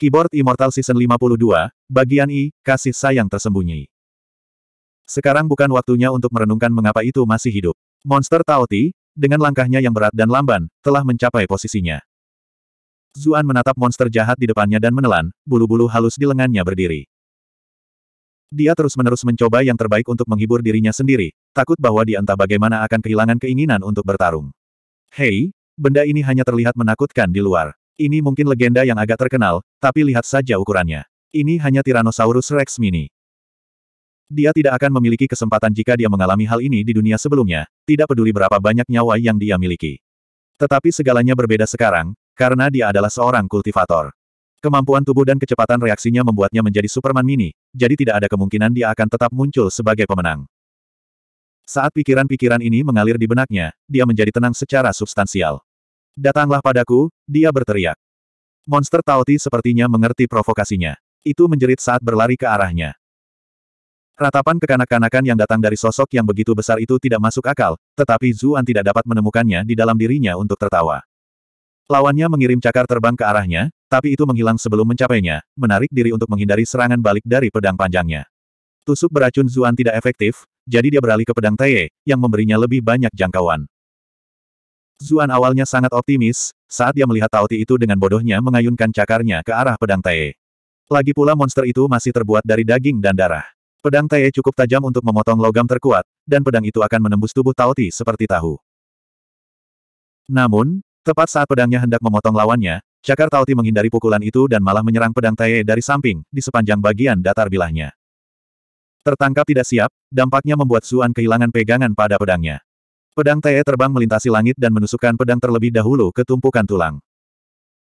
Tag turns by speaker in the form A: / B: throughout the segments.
A: Keyboard Immortal Season 52, bagian I, kasih sayang tersembunyi. Sekarang bukan waktunya untuk merenungkan mengapa itu masih hidup. Monster Taoti, dengan langkahnya yang berat dan lamban, telah mencapai posisinya. Zuan menatap monster jahat di depannya dan menelan, bulu-bulu halus di lengannya berdiri. Dia terus-menerus mencoba yang terbaik untuk menghibur dirinya sendiri, takut bahwa dia entah bagaimana akan kehilangan keinginan untuk bertarung. Hei, benda ini hanya terlihat menakutkan di luar. Ini mungkin legenda yang agak terkenal, tapi lihat saja ukurannya. Ini hanya Tyrannosaurus Rex Mini. Dia tidak akan memiliki kesempatan jika dia mengalami hal ini di dunia sebelumnya, tidak peduli berapa banyak nyawa yang dia miliki. Tetapi segalanya berbeda sekarang, karena dia adalah seorang kultivator. Kemampuan tubuh dan kecepatan reaksinya membuatnya menjadi Superman Mini, jadi tidak ada kemungkinan dia akan tetap muncul sebagai pemenang. Saat pikiran-pikiran ini mengalir di benaknya, dia menjadi tenang secara substansial. Datanglah padaku, dia berteriak. Monster Tauti sepertinya mengerti provokasinya. Itu menjerit saat berlari ke arahnya. Ratapan kekanak-kanakan yang datang dari sosok yang begitu besar itu tidak masuk akal, tetapi Zuan tidak dapat menemukannya di dalam dirinya untuk tertawa. Lawannya mengirim cakar terbang ke arahnya, tapi itu menghilang sebelum mencapainya, menarik diri untuk menghindari serangan balik dari pedang panjangnya. Tusuk beracun Zuan tidak efektif, jadi dia beralih ke pedang Tae, yang memberinya lebih banyak jangkauan. Zuan awalnya sangat optimis, saat dia melihat Taoti itu dengan bodohnya mengayunkan cakarnya ke arah pedang Tae. Lagi pula monster itu masih terbuat dari daging dan darah. Pedang Tae cukup tajam untuk memotong logam terkuat, dan pedang itu akan menembus tubuh Taoti seperti tahu. Namun, tepat saat pedangnya hendak memotong lawannya, cakar Taoti menghindari pukulan itu dan malah menyerang pedang Tae dari samping, di sepanjang bagian datar bilahnya. Tertangkap tidak siap, dampaknya membuat Zuan kehilangan pegangan pada pedangnya. Pedang Tae terbang melintasi langit dan menusukkan pedang terlebih dahulu ke tumpukan tulang.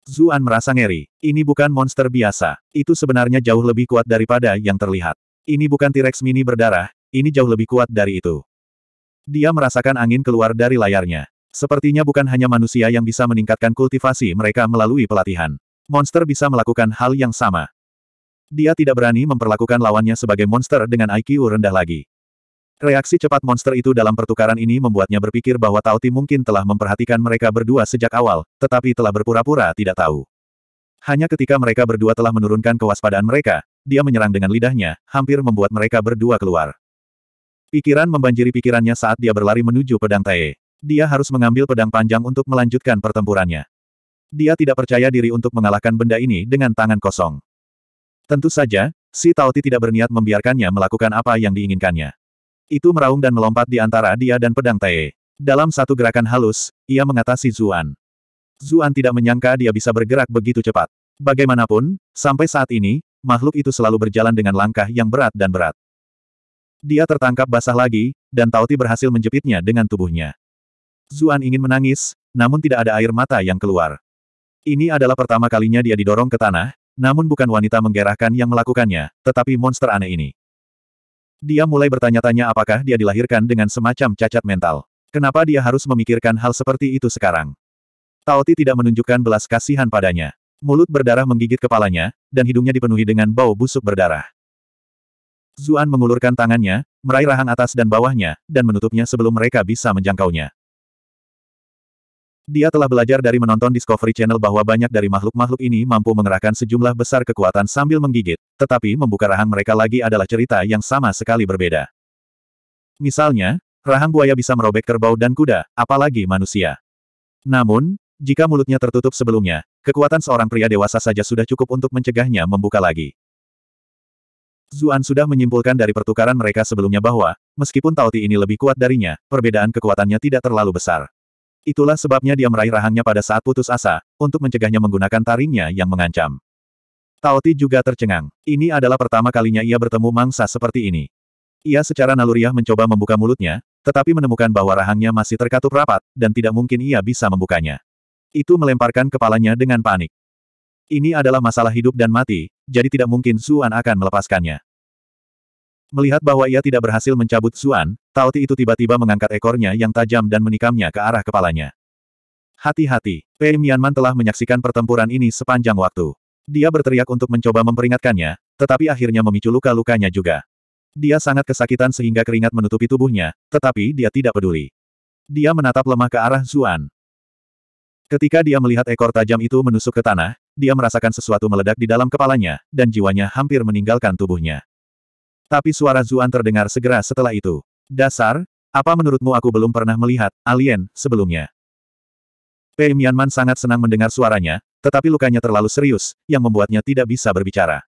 A: Zuan merasa ngeri. Ini bukan monster biasa. Itu sebenarnya jauh lebih kuat daripada yang terlihat. Ini bukan T-Rex mini berdarah, ini jauh lebih kuat dari itu. Dia merasakan angin keluar dari layarnya. Sepertinya bukan hanya manusia yang bisa meningkatkan kultivasi mereka melalui pelatihan. Monster bisa melakukan hal yang sama. Dia tidak berani memperlakukan lawannya sebagai monster dengan IQ rendah lagi. Reaksi cepat monster itu dalam pertukaran ini membuatnya berpikir bahwa Taoti mungkin telah memperhatikan mereka berdua sejak awal, tetapi telah berpura-pura tidak tahu. Hanya ketika mereka berdua telah menurunkan kewaspadaan mereka, dia menyerang dengan lidahnya, hampir membuat mereka berdua keluar. Pikiran membanjiri pikirannya saat dia berlari menuju pedang Tae. Dia harus mengambil pedang panjang untuk melanjutkan pertempurannya. Dia tidak percaya diri untuk mengalahkan benda ini dengan tangan kosong. Tentu saja, si Taoti tidak berniat membiarkannya melakukan apa yang diinginkannya. Itu meraung dan melompat di antara dia dan pedang Tae. Dalam satu gerakan halus, ia mengatasi Zuan. Zuan tidak menyangka dia bisa bergerak begitu cepat. Bagaimanapun, sampai saat ini, makhluk itu selalu berjalan dengan langkah yang berat dan berat. Dia tertangkap basah lagi, dan Tauti berhasil menjepitnya dengan tubuhnya. Zuan ingin menangis, namun tidak ada air mata yang keluar. Ini adalah pertama kalinya dia didorong ke tanah, namun bukan wanita menggerahkan yang melakukannya, tetapi monster aneh ini. Dia mulai bertanya-tanya apakah dia dilahirkan dengan semacam cacat mental. Kenapa dia harus memikirkan hal seperti itu sekarang? Taoti tidak menunjukkan belas kasihan padanya. Mulut berdarah menggigit kepalanya, dan hidungnya dipenuhi dengan bau busuk berdarah. Zuan mengulurkan tangannya, meraih rahang atas dan bawahnya, dan menutupnya sebelum mereka bisa menjangkaunya. Dia telah belajar dari menonton Discovery Channel bahwa banyak dari makhluk-makhluk ini mampu mengerahkan sejumlah besar kekuatan sambil menggigit, tetapi membuka rahang mereka lagi adalah cerita yang sama sekali berbeda. Misalnya, rahang buaya bisa merobek kerbau dan kuda, apalagi manusia. Namun, jika mulutnya tertutup sebelumnya, kekuatan seorang pria dewasa saja sudah cukup untuk mencegahnya membuka lagi. Zuan sudah menyimpulkan dari pertukaran mereka sebelumnya bahwa, meskipun Taoti ini lebih kuat darinya, perbedaan kekuatannya tidak terlalu besar. Itulah sebabnya dia meraih rahangnya pada saat putus asa, untuk mencegahnya menggunakan taringnya yang mengancam. Taoti juga tercengang. Ini adalah pertama kalinya ia bertemu mangsa seperti ini. Ia secara naluriah mencoba membuka mulutnya, tetapi menemukan bahwa rahangnya masih terkatup rapat, dan tidak mungkin ia bisa membukanya. Itu melemparkan kepalanya dengan panik. Ini adalah masalah hidup dan mati, jadi tidak mungkin Suan akan melepaskannya. Melihat bahwa ia tidak berhasil mencabut Tao Taoti itu tiba-tiba mengangkat ekornya yang tajam dan menikamnya ke arah kepalanya. Hati-hati, Pei Mianman telah menyaksikan pertempuran ini sepanjang waktu. Dia berteriak untuk mencoba memperingatkannya, tetapi akhirnya memicu luka-lukanya juga. Dia sangat kesakitan sehingga keringat menutupi tubuhnya, tetapi dia tidak peduli. Dia menatap lemah ke arah Zuan. Ketika dia melihat ekor tajam itu menusuk ke tanah, dia merasakan sesuatu meledak di dalam kepalanya, dan jiwanya hampir meninggalkan tubuhnya. Tapi suara Zuan terdengar segera setelah itu. Dasar, apa menurutmu aku belum pernah melihat, alien, sebelumnya? Pei Mianman sangat senang mendengar suaranya, tetapi lukanya terlalu serius, yang membuatnya tidak bisa berbicara.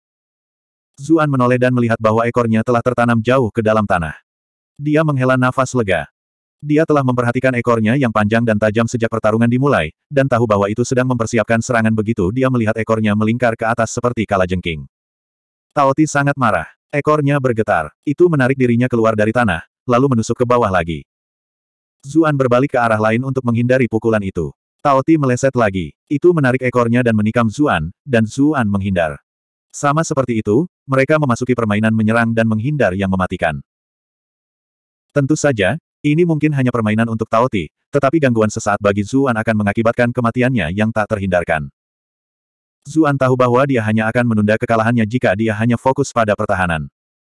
A: Zuan menoleh dan melihat bahwa ekornya telah tertanam jauh ke dalam tanah. Dia menghela nafas lega. Dia telah memperhatikan ekornya yang panjang dan tajam sejak pertarungan dimulai, dan tahu bahwa itu sedang mempersiapkan serangan begitu dia melihat ekornya melingkar ke atas seperti kalajengking. Taoti sangat marah. Ekornya bergetar. Itu menarik dirinya keluar dari tanah, lalu menusuk ke bawah lagi. Zuan berbalik ke arah lain untuk menghindari pukulan itu. Taoti meleset lagi. Itu menarik ekornya dan menikam Zuan, dan Zuan menghindar. Sama seperti itu, mereka memasuki permainan menyerang dan menghindar yang mematikan. Tentu saja, ini mungkin hanya permainan untuk Taoti, tetapi gangguan sesaat bagi Zuan akan mengakibatkan kematiannya yang tak terhindarkan. Zuan tahu bahwa dia hanya akan menunda kekalahannya jika dia hanya fokus pada pertahanan.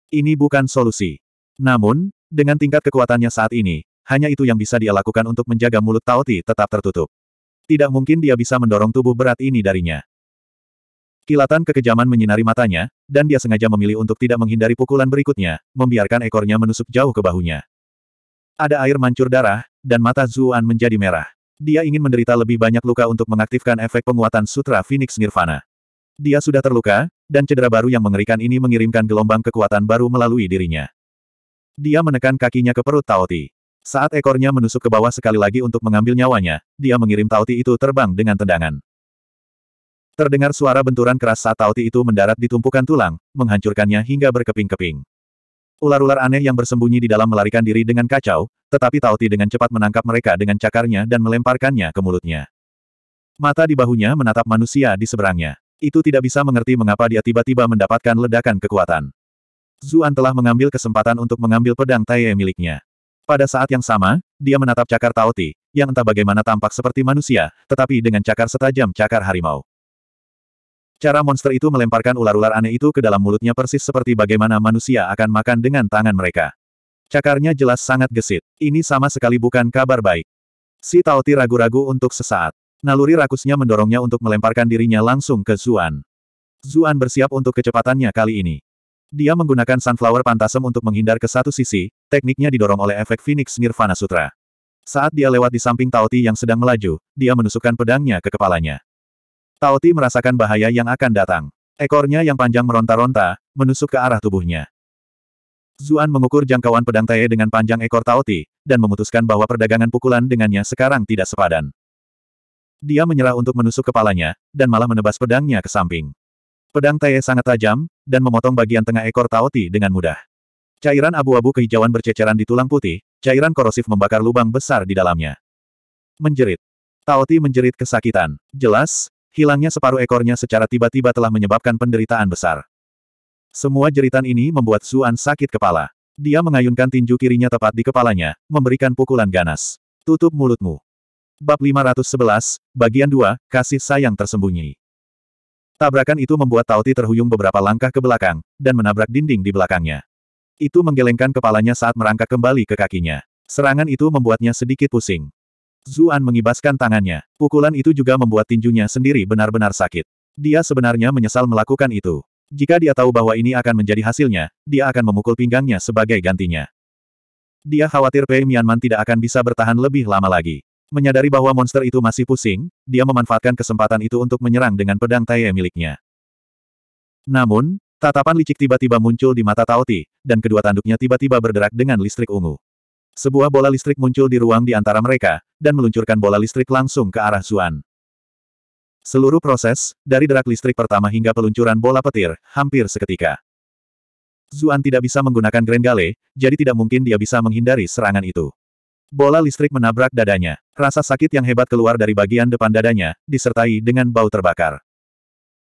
A: Ini bukan solusi. Namun, dengan tingkat kekuatannya saat ini, hanya itu yang bisa dia lakukan untuk menjaga mulut Taoti tetap tertutup. Tidak mungkin dia bisa mendorong tubuh berat ini darinya. Kilatan kekejaman menyinari matanya, dan dia sengaja memilih untuk tidak menghindari pukulan berikutnya, membiarkan ekornya menusuk jauh ke bahunya. Ada air mancur darah, dan mata Zuan menjadi merah. Dia ingin menderita lebih banyak luka untuk mengaktifkan efek penguatan Sutra Phoenix Nirvana. Dia sudah terluka, dan cedera baru yang mengerikan ini mengirimkan gelombang kekuatan baru melalui dirinya. Dia menekan kakinya ke perut Taoti. Saat ekornya menusuk ke bawah sekali lagi untuk mengambil nyawanya, dia mengirim tauti itu terbang dengan tendangan. Terdengar suara benturan keras saat tauti itu mendarat di tumpukan tulang, menghancurkannya hingga berkeping-keping. Ular-ular aneh yang bersembunyi di dalam melarikan diri dengan kacau, tetapi Tauti dengan cepat menangkap mereka dengan cakarnya dan melemparkannya ke mulutnya. Mata di bahunya menatap manusia di seberangnya. Itu tidak bisa mengerti mengapa dia tiba-tiba mendapatkan ledakan kekuatan. Zuan telah mengambil kesempatan untuk mengambil pedang Taiye miliknya. Pada saat yang sama, dia menatap cakar Taoti, yang entah bagaimana tampak seperti manusia, tetapi dengan cakar setajam cakar harimau. Cara monster itu melemparkan ular-ular aneh itu ke dalam mulutnya persis seperti bagaimana manusia akan makan dengan tangan mereka. Cakarnya jelas sangat gesit. Ini sama sekali bukan kabar baik. Si Taoti ragu-ragu untuk sesaat. Naluri rakusnya mendorongnya untuk melemparkan dirinya langsung ke Zuan. Zuan bersiap untuk kecepatannya kali ini. Dia menggunakan Sunflower Pantasem untuk menghindar ke satu sisi, tekniknya didorong oleh efek Phoenix Nirvana Sutra. Saat dia lewat di samping Taoti yang sedang melaju, dia menusukkan pedangnya ke kepalanya. Taoti merasakan bahaya yang akan datang. Ekornya yang panjang meronta-ronta, menusuk ke arah tubuhnya. Zuan mengukur jangkauan pedang Tae dengan panjang ekor Taoti, dan memutuskan bahwa perdagangan pukulan dengannya sekarang tidak sepadan. Dia menyerah untuk menusuk kepalanya, dan malah menebas pedangnya ke samping. Pedang Tae sangat tajam, dan memotong bagian tengah ekor Taoti dengan mudah. Cairan abu-abu kehijauan berceceran di tulang putih, cairan korosif membakar lubang besar di dalamnya. Menjerit. Taoti menjerit kesakitan. Jelas, hilangnya separuh ekornya secara tiba-tiba telah menyebabkan penderitaan besar. Semua jeritan ini membuat Suan sakit kepala. Dia mengayunkan tinju kirinya tepat di kepalanya, memberikan pukulan ganas. Tutup mulutmu. Bab 511, bagian 2, kasih sayang tersembunyi. Tabrakan itu membuat Tauti terhuyung beberapa langkah ke belakang, dan menabrak dinding di belakangnya. Itu menggelengkan kepalanya saat merangkak kembali ke kakinya. Serangan itu membuatnya sedikit pusing. Zuan mengibaskan tangannya. Pukulan itu juga membuat tinjunya sendiri benar-benar sakit. Dia sebenarnya menyesal melakukan itu. Jika dia tahu bahwa ini akan menjadi hasilnya, dia akan memukul pinggangnya sebagai gantinya. Dia khawatir Pei Mianman tidak akan bisa bertahan lebih lama lagi. Menyadari bahwa monster itu masih pusing, dia memanfaatkan kesempatan itu untuk menyerang dengan pedang Taiye miliknya. Namun, tatapan licik tiba-tiba muncul di mata Taoti, dan kedua tanduknya tiba-tiba berderak dengan listrik ungu. Sebuah bola listrik muncul di ruang di antara mereka, dan meluncurkan bola listrik langsung ke arah Zuan. Seluruh proses, dari derak listrik pertama hingga peluncuran bola petir, hampir seketika. Zuan tidak bisa menggunakan Grand Gale, jadi tidak mungkin dia bisa menghindari serangan itu. Bola listrik menabrak dadanya. Rasa sakit yang hebat keluar dari bagian depan dadanya, disertai dengan bau terbakar.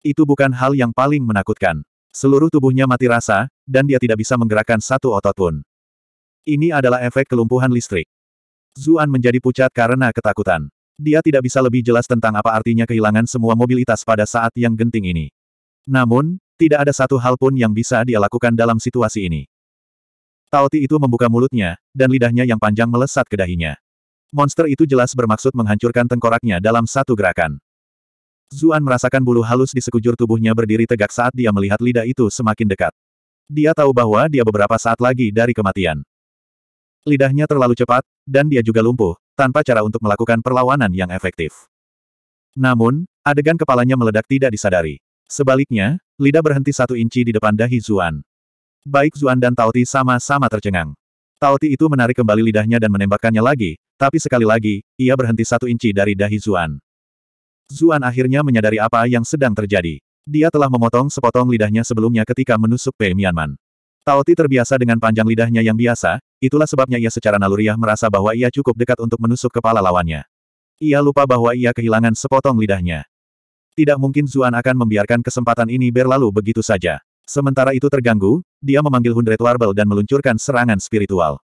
A: Itu bukan hal yang paling menakutkan. Seluruh tubuhnya mati rasa, dan dia tidak bisa menggerakkan satu otot pun. Ini adalah efek kelumpuhan listrik. Zuan menjadi pucat karena ketakutan. Dia tidak bisa lebih jelas tentang apa artinya kehilangan semua mobilitas pada saat yang genting ini. Namun, tidak ada satu hal pun yang bisa dia lakukan dalam situasi ini. Taoti itu membuka mulutnya, dan lidahnya yang panjang melesat ke dahinya. Monster itu jelas bermaksud menghancurkan tengkoraknya dalam satu gerakan. Zuan merasakan bulu halus di sekujur tubuhnya berdiri tegak saat dia melihat lidah itu semakin dekat. Dia tahu bahwa dia beberapa saat lagi dari kematian. Lidahnya terlalu cepat, dan dia juga lumpuh, tanpa cara untuk melakukan perlawanan yang efektif. Namun, adegan kepalanya meledak tidak disadari. Sebaliknya, lidah berhenti satu inci di depan dahi Zuan. Baik Zuan dan Tauti sama-sama tercengang. Tauti itu menarik kembali lidahnya dan menembakkannya lagi, tapi sekali lagi, ia berhenti satu inci dari dahi Zuan. Zuan akhirnya menyadari apa yang sedang terjadi. Dia telah memotong sepotong lidahnya sebelumnya ketika menusuk Pei Mianman. Taoti terbiasa dengan panjang lidahnya yang biasa, itulah sebabnya ia secara naluriah merasa bahwa ia cukup dekat untuk menusuk kepala lawannya. Ia lupa bahwa ia kehilangan sepotong lidahnya. Tidak mungkin Zuan akan membiarkan kesempatan ini berlalu begitu saja. Sementara itu terganggu, dia memanggil Hundred Warbel dan meluncurkan serangan spiritual.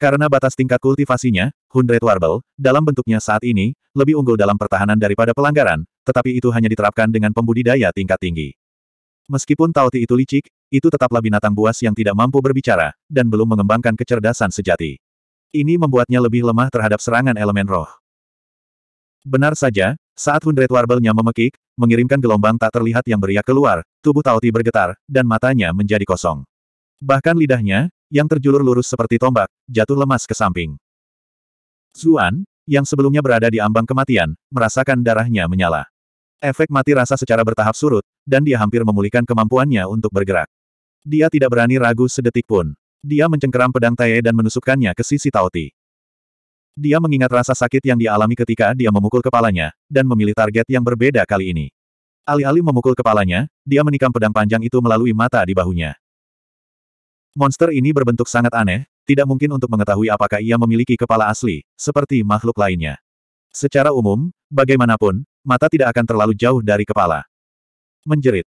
A: Karena batas tingkat kultivasinya, Hundred Warbel, dalam bentuknya saat ini, lebih unggul dalam pertahanan daripada pelanggaran, tetapi itu hanya diterapkan dengan pembudidaya tingkat tinggi. Meskipun Tauti itu licik, itu tetaplah binatang buas yang tidak mampu berbicara, dan belum mengembangkan kecerdasan sejati. Ini membuatnya lebih lemah terhadap serangan elemen roh. Benar saja, saat Hundred Warbelnya memekik, mengirimkan gelombang tak terlihat yang beriak keluar, tubuh Taoti bergetar, dan matanya menjadi kosong. Bahkan lidahnya, yang terjulur lurus seperti tombak, jatuh lemas ke samping. Zuan, yang sebelumnya berada di ambang kematian, merasakan darahnya menyala. Efek mati rasa secara bertahap surut, dan dia hampir memulihkan kemampuannya untuk bergerak. Dia tidak berani ragu sedetik pun. Dia mencengkeram pedang Tae dan menusukkannya ke sisi Taoti. Dia mengingat rasa sakit yang dialami ketika dia memukul kepalanya, dan memilih target yang berbeda kali ini. Alih-alih memukul kepalanya, dia menikam pedang panjang itu melalui mata di bahunya. Monster ini berbentuk sangat aneh, tidak mungkin untuk mengetahui apakah ia memiliki kepala asli, seperti makhluk lainnya. Secara umum, bagaimanapun, mata tidak akan terlalu jauh dari kepala. Menjerit.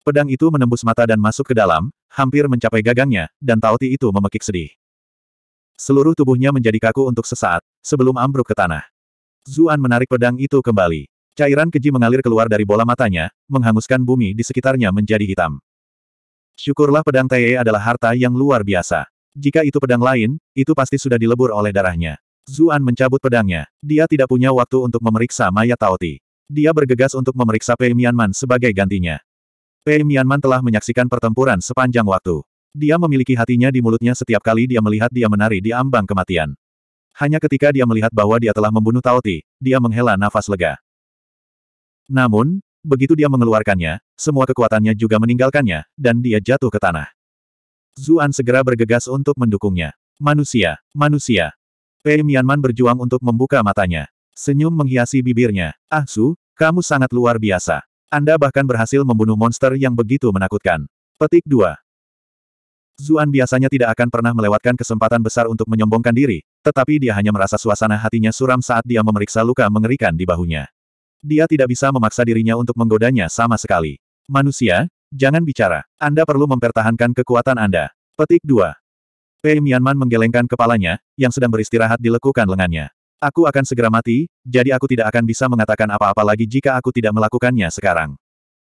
A: Pedang itu menembus mata dan masuk ke dalam, hampir mencapai gagangnya, dan Tauti itu memekik sedih. Seluruh tubuhnya menjadi kaku untuk sesaat, sebelum ambruk ke tanah. Zuan menarik pedang itu kembali. Cairan keji mengalir keluar dari bola matanya, menghanguskan bumi di sekitarnya menjadi hitam. Syukurlah pedang Taeye adalah harta yang luar biasa. Jika itu pedang lain, itu pasti sudah dilebur oleh darahnya. Zuan mencabut pedangnya. Dia tidak punya waktu untuk memeriksa mayat Taoti. Dia bergegas untuk memeriksa Pei Mianman sebagai gantinya. Pei Mianman telah menyaksikan pertempuran sepanjang waktu. Dia memiliki hatinya di mulutnya setiap kali dia melihat dia menari di ambang kematian. Hanya ketika dia melihat bahwa dia telah membunuh Taoti, dia menghela nafas lega. Namun, begitu dia mengeluarkannya, semua kekuatannya juga meninggalkannya, dan dia jatuh ke tanah. Zuan segera bergegas untuk mendukungnya. Manusia, manusia. Pei eh, Mianman berjuang untuk membuka matanya. Senyum menghiasi bibirnya. Ah Su, kamu sangat luar biasa. Anda bahkan berhasil membunuh monster yang begitu menakutkan. Petik 2. Zuan biasanya tidak akan pernah melewatkan kesempatan besar untuk menyombongkan diri, tetapi dia hanya merasa suasana hatinya suram saat dia memeriksa luka mengerikan di bahunya. Dia tidak bisa memaksa dirinya untuk menggodanya sama sekali. Manusia, jangan bicara. Anda perlu mempertahankan kekuatan Anda. Petik 2. Pei Mianman menggelengkan kepalanya, yang sedang beristirahat di lekukan lengannya. Aku akan segera mati, jadi aku tidak akan bisa mengatakan apa-apa lagi jika aku tidak melakukannya sekarang.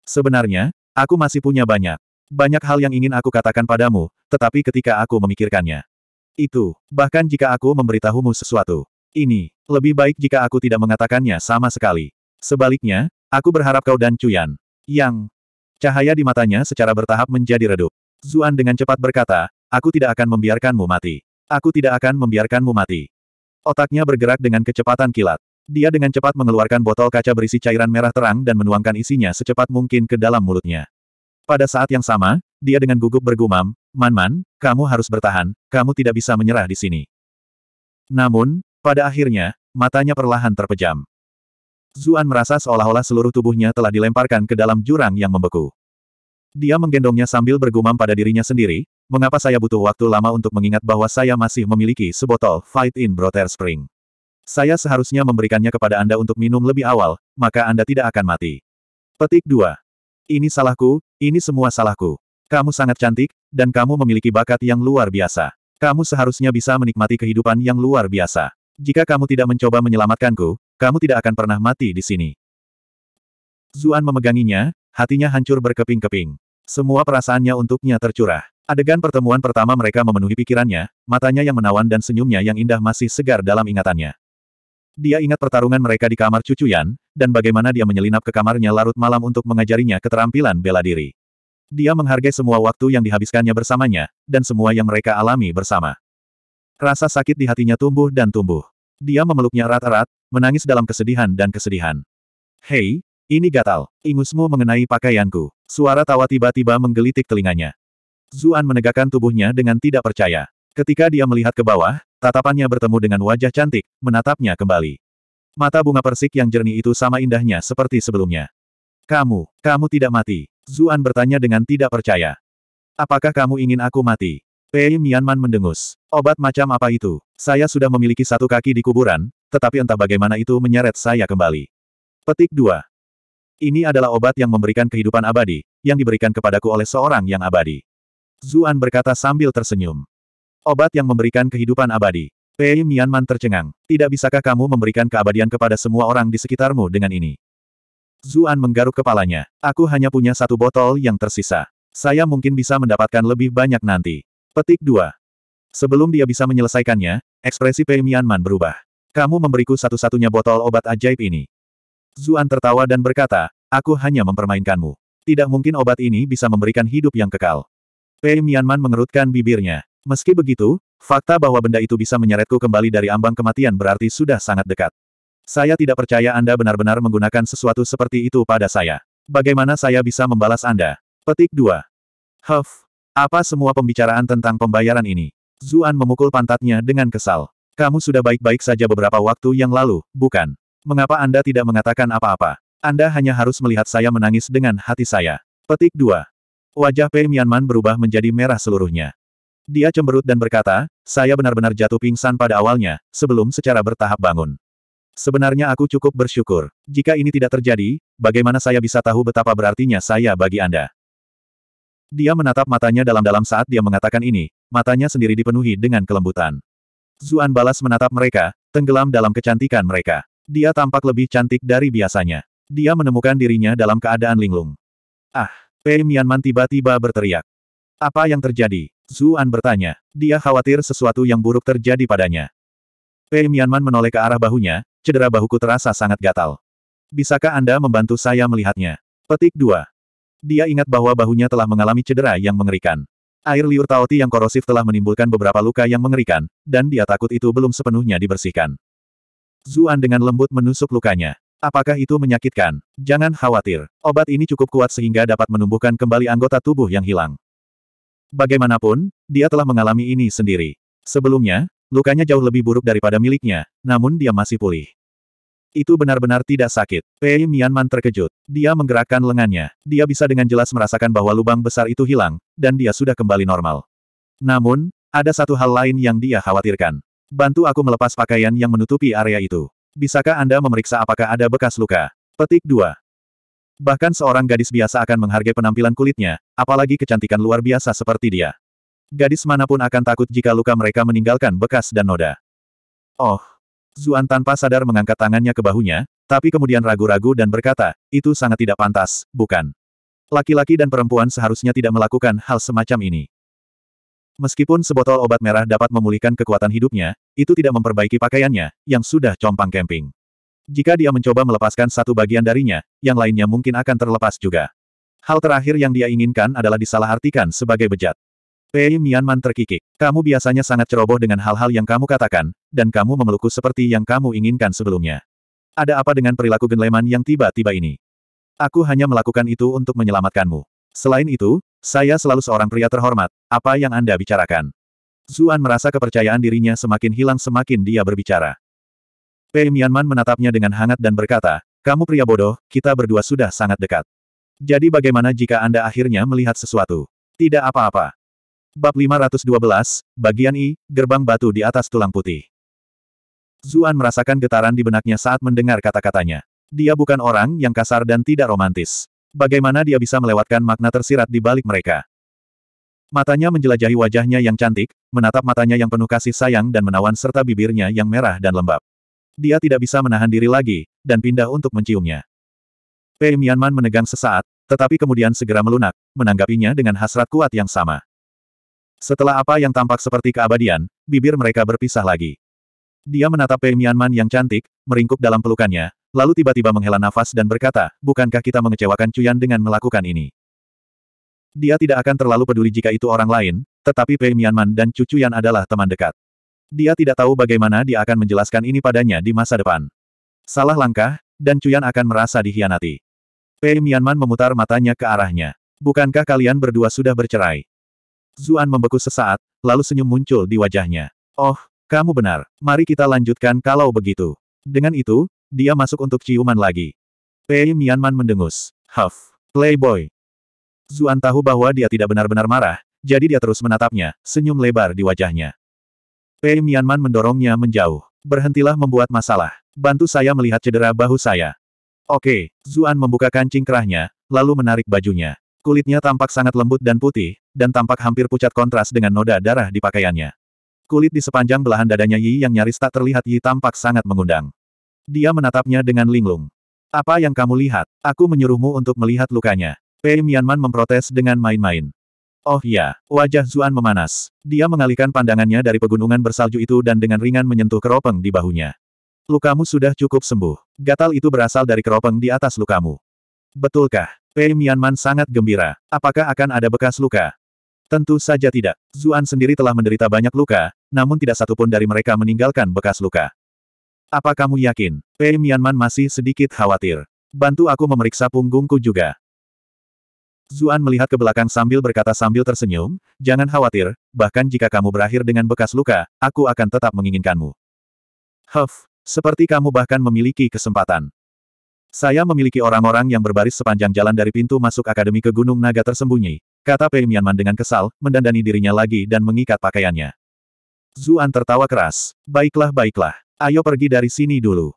A: Sebenarnya, aku masih punya banyak. Banyak hal yang ingin aku katakan padamu, tetapi ketika aku memikirkannya. Itu, bahkan jika aku memberitahumu sesuatu. Ini, lebih baik jika aku tidak mengatakannya sama sekali. Sebaliknya, aku berharap kau dan Cuyan. Yang, cahaya di matanya secara bertahap menjadi redup. Zuan dengan cepat berkata, aku tidak akan membiarkanmu mati. Aku tidak akan membiarkanmu mati. Otaknya bergerak dengan kecepatan kilat. Dia dengan cepat mengeluarkan botol kaca berisi cairan merah terang dan menuangkan isinya secepat mungkin ke dalam mulutnya. Pada saat yang sama, dia dengan gugup bergumam, Man-man, kamu harus bertahan, kamu tidak bisa menyerah di sini. Namun, pada akhirnya, matanya perlahan terpejam. Zuan merasa seolah-olah seluruh tubuhnya telah dilemparkan ke dalam jurang yang membeku. Dia menggendongnya sambil bergumam pada dirinya sendiri, mengapa saya butuh waktu lama untuk mengingat bahwa saya masih memiliki sebotol Fight in Brother Spring. Saya seharusnya memberikannya kepada Anda untuk minum lebih awal, maka Anda tidak akan mati. Petik 2. Ini salahku, ini semua salahku. Kamu sangat cantik, dan kamu memiliki bakat yang luar biasa. Kamu seharusnya bisa menikmati kehidupan yang luar biasa. Jika kamu tidak mencoba menyelamatkanku, kamu tidak akan pernah mati di sini. Zuan memeganginya, hatinya hancur berkeping-keping. Semua perasaannya untuknya tercurah. Adegan pertemuan pertama mereka memenuhi pikirannya, matanya yang menawan dan senyumnya yang indah masih segar dalam ingatannya. Dia ingat pertarungan mereka di kamar cucuyan, dan bagaimana dia menyelinap ke kamarnya larut malam untuk mengajarinya keterampilan bela diri. Dia menghargai semua waktu yang dihabiskannya bersamanya, dan semua yang mereka alami bersama. Rasa sakit di hatinya tumbuh dan tumbuh. Dia memeluknya erat-erat, menangis dalam kesedihan dan kesedihan. Hei, ini gatal. Ingusmu mengenai pakaianku. Suara tawa tiba-tiba menggelitik telinganya. Zuan menegakkan tubuhnya dengan tidak percaya. Ketika dia melihat ke bawah, tatapannya bertemu dengan wajah cantik, menatapnya kembali. Mata bunga persik yang jernih itu sama indahnya seperti sebelumnya. Kamu, kamu tidak mati. Zuan bertanya dengan tidak percaya. Apakah kamu ingin aku mati? Pei Mianman mendengus. Obat macam apa itu? Saya sudah memiliki satu kaki di kuburan, tetapi entah bagaimana itu menyeret saya kembali. Petik 2. Ini adalah obat yang memberikan kehidupan abadi, yang diberikan kepadaku oleh seorang yang abadi. Zuan berkata sambil tersenyum. Obat yang memberikan kehidupan abadi. Pei Mianman tercengang. Tidak bisakah kamu memberikan keabadian kepada semua orang di sekitarmu dengan ini? Zuan menggaruk kepalanya. Aku hanya punya satu botol yang tersisa. Saya mungkin bisa mendapatkan lebih banyak nanti. Petik 2. Sebelum dia bisa menyelesaikannya, ekspresi Pei Mianman berubah. Kamu memberiku satu-satunya botol obat ajaib ini. Zuan tertawa dan berkata, aku hanya mempermainkanmu. Tidak mungkin obat ini bisa memberikan hidup yang kekal. Pei Mianman mengerutkan bibirnya. Meski begitu, fakta bahwa benda itu bisa menyeretku kembali dari ambang kematian berarti sudah sangat dekat. Saya tidak percaya Anda benar-benar menggunakan sesuatu seperti itu pada saya. Bagaimana saya bisa membalas Anda? Petik 2. Huff. Apa semua pembicaraan tentang pembayaran ini? Zuan memukul pantatnya dengan kesal. Kamu sudah baik-baik saja beberapa waktu yang lalu, bukan? Mengapa Anda tidak mengatakan apa-apa? Anda hanya harus melihat saya menangis dengan hati saya. Petik 2. Wajah Pei Mianman berubah menjadi merah seluruhnya. Dia cemberut dan berkata, saya benar-benar jatuh pingsan pada awalnya, sebelum secara bertahap bangun. Sebenarnya aku cukup bersyukur. Jika ini tidak terjadi, bagaimana saya bisa tahu betapa berartinya saya bagi Anda? Dia menatap matanya dalam-dalam saat dia mengatakan ini, matanya sendiri dipenuhi dengan kelembutan. Zuan balas menatap mereka, tenggelam dalam kecantikan mereka. Dia tampak lebih cantik dari biasanya. Dia menemukan dirinya dalam keadaan linglung. Ah, Pei Mianman tiba-tiba berteriak. Apa yang terjadi? Zuan bertanya. Dia khawatir sesuatu yang buruk terjadi padanya. Pei Mianman menoleh ke arah bahunya, Cedera bahuku terasa sangat gatal. Bisakah Anda membantu saya melihatnya? Petik 2. Dia ingat bahwa bahunya telah mengalami cedera yang mengerikan. Air liur Taoti yang korosif telah menimbulkan beberapa luka yang mengerikan, dan dia takut itu belum sepenuhnya dibersihkan. Zuan dengan lembut menusuk lukanya. Apakah itu menyakitkan? Jangan khawatir. Obat ini cukup kuat sehingga dapat menumbuhkan kembali anggota tubuh yang hilang. Bagaimanapun, dia telah mengalami ini sendiri. Sebelumnya, Lukanya jauh lebih buruk daripada miliknya, namun dia masih pulih. Itu benar-benar tidak sakit. Pei Mianman terkejut. Dia menggerakkan lengannya. Dia bisa dengan jelas merasakan bahwa lubang besar itu hilang, dan dia sudah kembali normal. Namun, ada satu hal lain yang dia khawatirkan. Bantu aku melepas pakaian yang menutupi area itu. Bisakah Anda memeriksa apakah ada bekas luka? Petik 2. Bahkan seorang gadis biasa akan menghargai penampilan kulitnya, apalagi kecantikan luar biasa seperti dia. Gadis manapun akan takut jika luka mereka meninggalkan bekas dan noda. Oh! Zuan tanpa sadar mengangkat tangannya ke bahunya, tapi kemudian ragu-ragu dan berkata, itu sangat tidak pantas, bukan? Laki-laki dan perempuan seharusnya tidak melakukan hal semacam ini. Meskipun sebotol obat merah dapat memulihkan kekuatan hidupnya, itu tidak memperbaiki pakaiannya, yang sudah compang camping. Jika dia mencoba melepaskan satu bagian darinya, yang lainnya mungkin akan terlepas juga. Hal terakhir yang dia inginkan adalah disalahartikan sebagai bejat. Pei Mianman terkikik. Kamu biasanya sangat ceroboh dengan hal-hal yang kamu katakan, dan kamu memelukku seperti yang kamu inginkan sebelumnya. Ada apa dengan perilaku genleman yang tiba-tiba ini? Aku hanya melakukan itu untuk menyelamatkanmu. Selain itu, saya selalu seorang pria terhormat, apa yang Anda bicarakan? Zuan merasa kepercayaan dirinya semakin hilang semakin dia berbicara. Pei Mianman menatapnya dengan hangat dan berkata, kamu pria bodoh, kita berdua sudah sangat dekat. Jadi bagaimana jika Anda akhirnya melihat sesuatu? Tidak apa-apa. Bab 512, Bagian I, Gerbang Batu di atas Tulang Putih. Zuan merasakan getaran di benaknya saat mendengar kata-katanya. Dia bukan orang yang kasar dan tidak romantis. Bagaimana dia bisa melewatkan makna tersirat di balik mereka? Matanya menjelajahi wajahnya yang cantik, menatap matanya yang penuh kasih sayang dan menawan serta bibirnya yang merah dan lembab. Dia tidak bisa menahan diri lagi, dan pindah untuk menciumnya. Pei Mianman menegang sesaat, tetapi kemudian segera melunak, menanggapinya dengan hasrat kuat yang sama. Setelah apa yang tampak seperti keabadian, bibir mereka berpisah lagi. Dia menatap Pei Mianman yang cantik, meringkuk dalam pelukannya, lalu tiba-tiba menghela nafas dan berkata, bukankah kita mengecewakan Cuyan dengan melakukan ini? Dia tidak akan terlalu peduli jika itu orang lain, tetapi Pei Mianman dan Cu Cuyan adalah teman dekat. Dia tidak tahu bagaimana dia akan menjelaskan ini padanya di masa depan. Salah langkah, dan Cuyan akan merasa dihianati. Pei Mianman memutar matanya ke arahnya. Bukankah kalian berdua sudah bercerai? Zuan membeku sesaat, lalu senyum muncul di wajahnya. Oh, kamu benar. Mari kita lanjutkan kalau begitu. Dengan itu, dia masuk untuk ciuman lagi. Pei Mianman mendengus. Huff. Playboy. Zuan tahu bahwa dia tidak benar-benar marah, jadi dia terus menatapnya, senyum lebar di wajahnya. Pei Mianman mendorongnya menjauh. Berhentilah membuat masalah. Bantu saya melihat cedera bahu saya. Oke, Zuan membuka kancing kerahnya, lalu menarik bajunya. Kulitnya tampak sangat lembut dan putih, dan tampak hampir pucat kontras dengan noda darah di pakaiannya. Kulit di sepanjang belahan dadanya Yi yang nyaris tak terlihat Yi tampak sangat mengundang. Dia menatapnya dengan linglung. Apa yang kamu lihat? Aku menyuruhmu untuk melihat lukanya. Pei Mianman memprotes dengan main-main. Oh ya, wajah Zuan memanas. Dia mengalihkan pandangannya dari pegunungan bersalju itu dan dengan ringan menyentuh keropeng di bahunya. Lukamu sudah cukup sembuh. Gatal itu berasal dari keropeng di atas lukamu. Betulkah? Fei Mianman sangat gembira. Apakah akan ada bekas luka? Tentu saja tidak. Zuan sendiri telah menderita banyak luka, namun tidak satupun dari mereka meninggalkan bekas luka. Apa kamu yakin? Fei Mianman masih sedikit khawatir. Bantu aku memeriksa punggungku juga. Zuan melihat ke belakang sambil berkata sambil tersenyum, jangan khawatir, bahkan jika kamu berakhir dengan bekas luka, aku akan tetap menginginkanmu. Huff, seperti kamu bahkan memiliki kesempatan. Saya memiliki orang-orang yang berbaris sepanjang jalan dari pintu masuk akademi ke Gunung Naga tersembunyi, kata Pei Mianman dengan kesal, mendandani dirinya lagi dan mengikat pakaiannya. Zuan tertawa keras. Baiklah baiklah, ayo pergi dari sini dulu.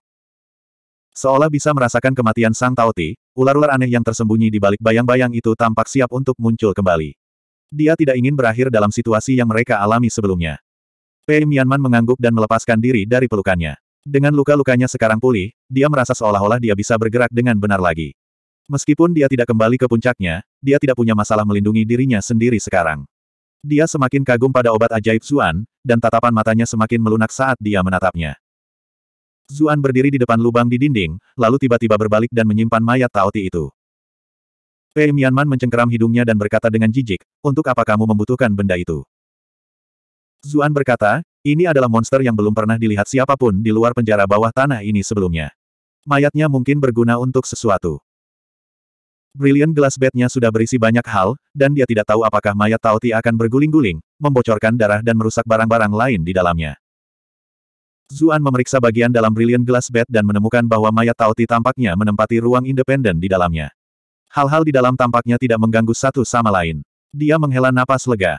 A: Seolah bisa merasakan kematian Sang Taoti, ular-ular aneh yang tersembunyi di balik bayang-bayang itu tampak siap untuk muncul kembali. Dia tidak ingin berakhir dalam situasi yang mereka alami sebelumnya. Pei Mianman mengangguk dan melepaskan diri dari pelukannya. Dengan luka-lukanya sekarang pulih, dia merasa seolah-olah dia bisa bergerak dengan benar lagi. Meskipun dia tidak kembali ke puncaknya, dia tidak punya masalah melindungi dirinya sendiri sekarang. Dia semakin kagum pada obat ajaib Zuan, dan tatapan matanya semakin melunak saat dia menatapnya. Zuan berdiri di depan lubang di dinding, lalu tiba-tiba berbalik dan menyimpan mayat Taoti itu. Pei eh, Mianman mencengkeram hidungnya dan berkata dengan jijik, untuk apa kamu membutuhkan benda itu? Zuan berkata, ini adalah monster yang belum pernah dilihat siapapun di luar penjara bawah tanah ini sebelumnya. Mayatnya mungkin berguna untuk sesuatu. Brilliant Glass Bed-nya sudah berisi banyak hal, dan dia tidak tahu apakah mayat Tauti akan berguling-guling, membocorkan darah dan merusak barang-barang lain di dalamnya. Zuan memeriksa bagian dalam Brilliant Glass bed dan menemukan bahwa mayat Tauti tampaknya menempati ruang independen di dalamnya. Hal-hal di dalam tampaknya tidak mengganggu satu sama lain. Dia menghela napas lega.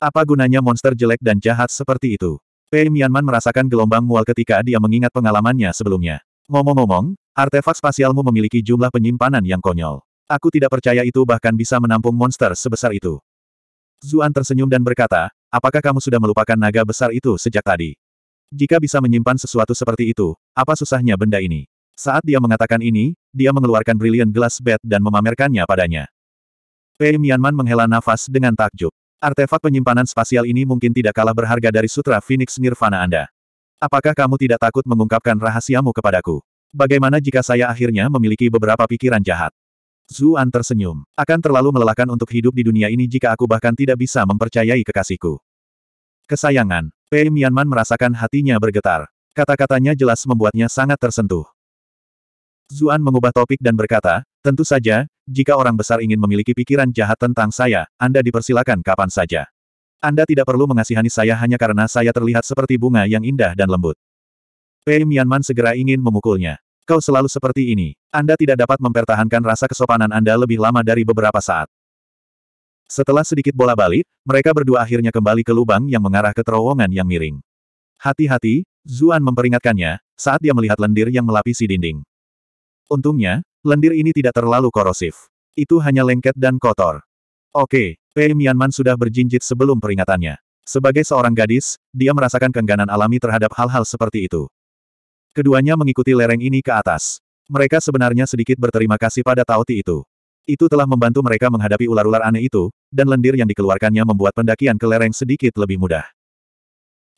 A: Apa gunanya monster jelek dan jahat seperti itu? Pei Mianman merasakan gelombang mual ketika dia mengingat pengalamannya sebelumnya. Ngomong-ngomong, artefak spasialmu memiliki jumlah penyimpanan yang konyol. Aku tidak percaya itu bahkan bisa menampung monster sebesar itu. Zuan tersenyum dan berkata, apakah kamu sudah melupakan naga besar itu sejak tadi? Jika bisa menyimpan sesuatu seperti itu, apa susahnya benda ini? Saat dia mengatakan ini, dia mengeluarkan Brilliant Glass Bed dan memamerkannya padanya. Pei Mianman menghela nafas dengan takjub. Artefak penyimpanan spasial ini mungkin tidak kalah berharga dari Sutra Phoenix Nirvana Anda. Apakah kamu tidak takut mengungkapkan rahasiamu kepadaku? Bagaimana jika saya akhirnya memiliki beberapa pikiran jahat? Zuan tersenyum. Akan terlalu melelahkan untuk hidup di dunia ini jika aku bahkan tidak bisa mempercayai kekasihku. Kesayangan, Pei Mianman merasakan hatinya bergetar. Kata-katanya jelas membuatnya sangat tersentuh. Zuan mengubah topik dan berkata, Tentu saja, jika orang besar ingin memiliki pikiran jahat tentang saya, Anda dipersilakan kapan saja. Anda tidak perlu mengasihani saya hanya karena saya terlihat seperti bunga yang indah dan lembut. Pei Mianman segera ingin memukulnya. Kau selalu seperti ini. Anda tidak dapat mempertahankan rasa kesopanan Anda lebih lama dari beberapa saat. Setelah sedikit bola balik, mereka berdua akhirnya kembali ke lubang yang mengarah ke terowongan yang miring. Hati-hati, Zuan memperingatkannya, saat dia melihat lendir yang melapisi dinding. Untungnya, Lendir ini tidak terlalu korosif. Itu hanya lengket dan kotor. Oke, Pei Mianman sudah berjinjit sebelum peringatannya. Sebagai seorang gadis, dia merasakan kengganan alami terhadap hal-hal seperti itu. Keduanya mengikuti lereng ini ke atas. Mereka sebenarnya sedikit berterima kasih pada Taoti itu. Itu telah membantu mereka menghadapi ular-ular aneh itu, dan lendir yang dikeluarkannya membuat pendakian ke lereng sedikit lebih mudah.